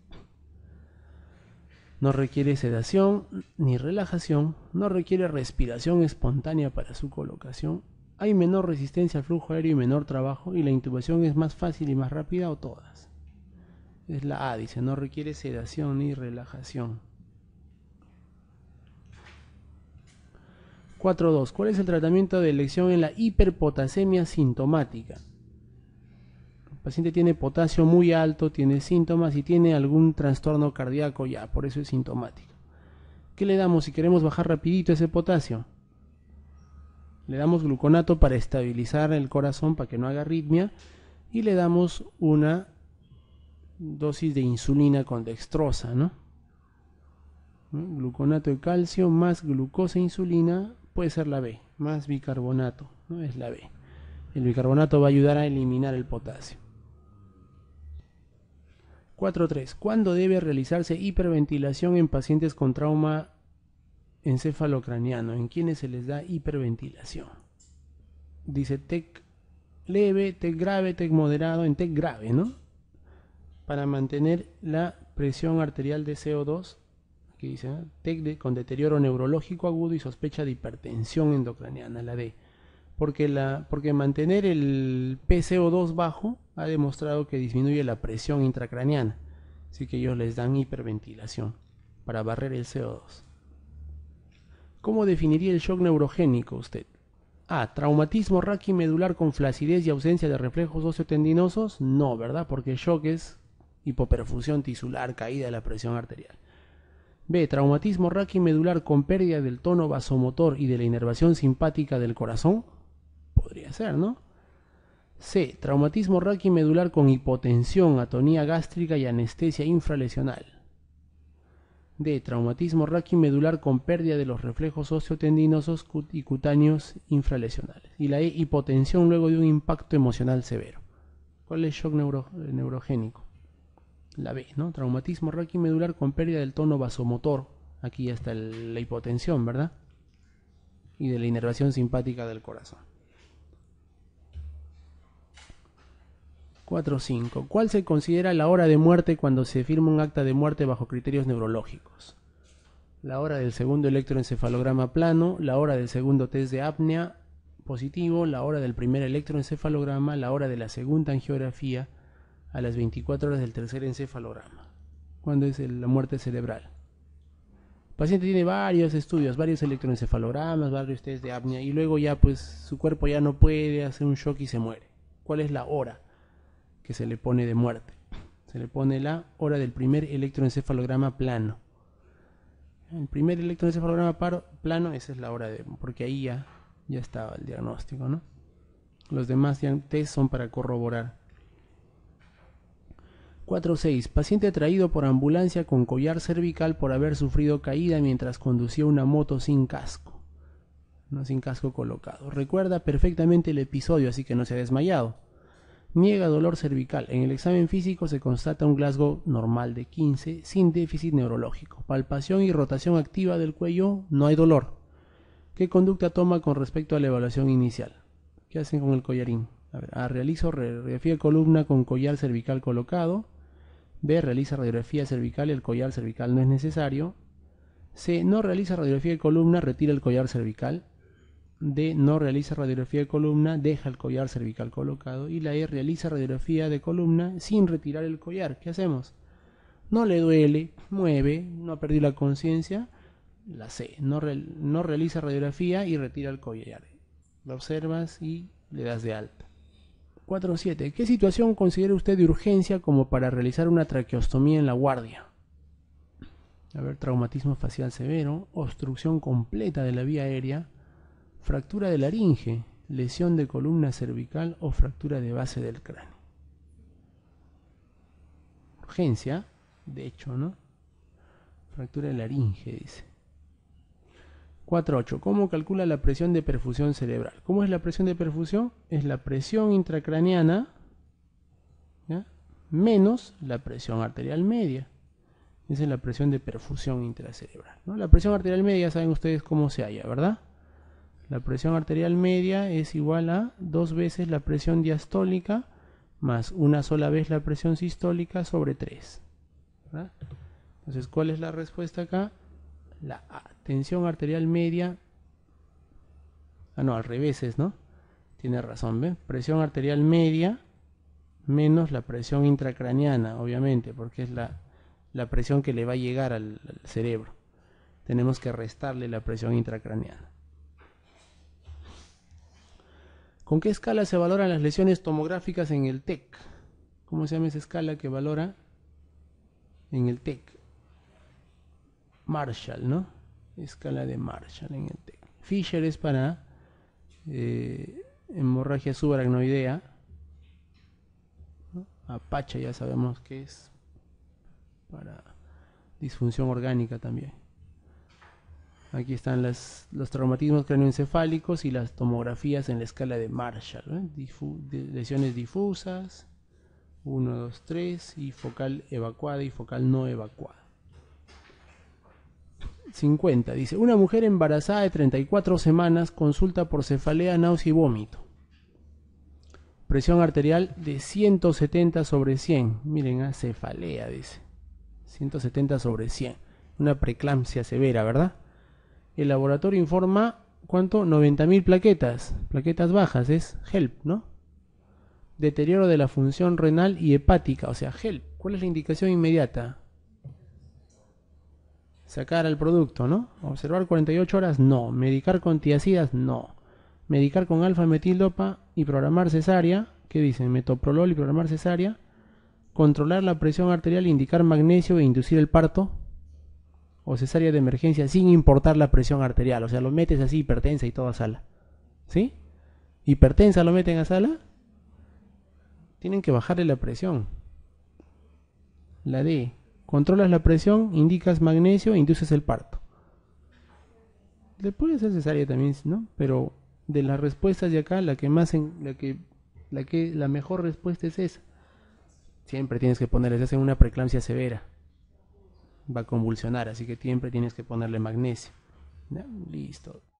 [SPEAKER 1] No requiere sedación ni relajación, no requiere respiración espontánea para su colocación hay menor resistencia al flujo aéreo y menor trabajo y la intubación es más fácil y más rápida o todas. Es la A, dice, no requiere sedación ni relajación. 4.2. ¿Cuál es el tratamiento de elección en la hiperpotasemia sintomática? El paciente tiene potasio muy alto, tiene síntomas y tiene algún trastorno cardíaco ya, por eso es sintomático. ¿Qué le damos si queremos bajar rapidito ese potasio? Le damos gluconato para estabilizar el corazón, para que no haga arritmia. Y le damos una dosis de insulina con dextrosa, ¿no? Mm, gluconato de calcio más glucosa e insulina puede ser la B, más bicarbonato, ¿no? Es la B. El bicarbonato va a ayudar a eliminar el potasio. 4.3. ¿Cuándo debe realizarse hiperventilación en pacientes con trauma encefalocraniano en quienes se les da hiperventilación. Dice TEC leve, TEC grave, TEC moderado, en TEC grave, ¿no? Para mantener la presión arterial de CO2, aquí dice, TEC con deterioro neurológico agudo y sospecha de hipertensión endocraniana, la D. Porque, la, porque mantener el PCO2 bajo ha demostrado que disminuye la presión intracraniana. Así que ellos les dan hiperventilación para barrer el CO2. ¿Cómo definiría el shock neurogénico usted? A. Traumatismo raquimedular con flacidez y ausencia de reflejos osteotendinosos, No, ¿verdad? Porque shock es hipoperfusión tisular, caída de la presión arterial. B. Traumatismo raquimedular con pérdida del tono vasomotor y de la inervación simpática del corazón. Podría ser, ¿no? C. Traumatismo raquimedular con hipotensión, atonía gástrica y anestesia infralesional. D. Traumatismo raquimedular con pérdida de los reflejos osteotendinosos y cutáneos infralesionales. Y la E. Hipotensión luego de un impacto emocional severo. ¿Cuál es el shock neuro, neurogénico? La B, ¿no? Traumatismo raquimedular con pérdida del tono vasomotor. Aquí ya está la hipotensión, ¿verdad? Y de la inervación simpática del corazón. 4.5. ¿Cuál se considera la hora de muerte cuando se firma un acta de muerte bajo criterios neurológicos? La hora del segundo electroencefalograma plano, la hora del segundo test de apnea positivo, la hora del primer electroencefalograma, la hora de la segunda angiografía a las 24 horas del tercer encefalograma. ¿Cuándo es la muerte cerebral? El paciente tiene varios estudios, varios electroencefalogramas, varios test de apnea y luego ya pues su cuerpo ya no puede hacer un shock y se muere. ¿Cuál es la hora? que se le pone de muerte. Se le pone la hora del primer electroencefalograma plano. El primer electroencefalograma plano, esa es la hora de... porque ahí ya, ya estaba el diagnóstico, ¿no? Los demás test son para corroborar. 4.6. Paciente traído por ambulancia con collar cervical por haber sufrido caída mientras conducía una moto sin casco. No sin casco colocado. Recuerda perfectamente el episodio, así que no se ha desmayado niega dolor cervical. En el examen físico se constata un Glasgow normal de 15 sin déficit neurológico. Palpación y rotación activa del cuello, no hay dolor. ¿Qué conducta toma con respecto a la evaluación inicial? ¿Qué hacen con el collarín? A ver, ah, Realizo radiografía columna con collar cervical colocado. B. Realiza radiografía cervical y el collar cervical no es necesario. C. No realiza radiografía de columna, retira el collar cervical. D no realiza radiografía de columna, deja el collar cervical colocado. Y la E realiza radiografía de columna sin retirar el collar. ¿Qué hacemos? No le duele, mueve, no ha perdido la conciencia. La C no, realiza radiografía y retira el collar. Lo observas y le das de alta. 4.7. ¿Qué situación considera usted de urgencia como para realizar una traqueostomía en la guardia? A ver, traumatismo facial severo, obstrucción completa de la vía aérea, fractura de laringe, lesión de columna cervical o fractura de base del cráneo. Urgencia, de hecho, ¿no? Fractura de laringe, dice. 4.8. ¿Cómo calcula la presión de perfusión cerebral? ¿Cómo es la presión de perfusión? Es la presión intracraneana menos la presión arterial media. Esa es la presión de perfusión intracerebral. La presión arterial media saben ustedes cómo se halla, ¿verdad? La presión arterial media es igual a dos veces la presión diastólica más una sola vez la presión sistólica sobre 3. Entonces, ¿cuál es la respuesta acá? La tensión arterial media. Ah, no, al revés ¿no? Tiene razón, ¿ves? Presión arterial media menos la presión intracraniana, obviamente, porque es la, presión que le va a llegar al, al cerebro. Tenemos que restarle la presión intracraniana. ¿Con qué escala se valoran las lesiones tomográficas en el TEC? ¿Cómo se llama esa escala que valora en el TEC? Marshall, ¿no? Escala de Marshall en el TEC. Fisher es para eh, hemorragia subaracnoidea. Apache ya sabemos que es para disfunción orgánica también. Aquí están los traumatismos cráneoencefálicos y las tomografías en la escala de Marshall. ¿eh? lesiones difusas, 1, 2, 3, y focal evacuada y focal no evacuada. 50. Dice, una mujer embarazada de 34 semanas consulta por cefalea, náusea y vómito. Presión arterial de 170 sobre 100. Miren, a ah, cefalea, dice. 170 sobre 100. Una preeclampsia severa, ¿verdad? el laboratorio informa, ¿cuánto? 90.000 plaquetas, plaquetas bajas, es HELP, ¿no? Deterioro de la función renal y hepática, o sea, HELP. ¿Cuál es la indicación inmediata? Sacar al producto, ¿no? Observar 48 horas, no. Medicar con tiacidas, no. Medicar con alfa-metildopa y programar cesárea, ¿qué dicen? Metoprolol y programar cesárea. Controlar la presión arterial, indicar magnesio e inducir el parto, o cesárea de emergencia sin importar la presión arterial. O sea, lo metes así, hipertensa y a sala. ¿Sí? Hipertensa lo meten a sala. Tienen que bajarle la presión. La D. Controlas la presión, indicas magnesio, induces el parto. Le puede ser cesárea también, ¿no? Pero de las respuestas de acá, la que más en, la que la que la mejor respuesta es esa. Siempre tienes que ponerles hacen una preeclampsia severa va a convulsionar, así que siempre tienes que ponerle magnesio. Listo.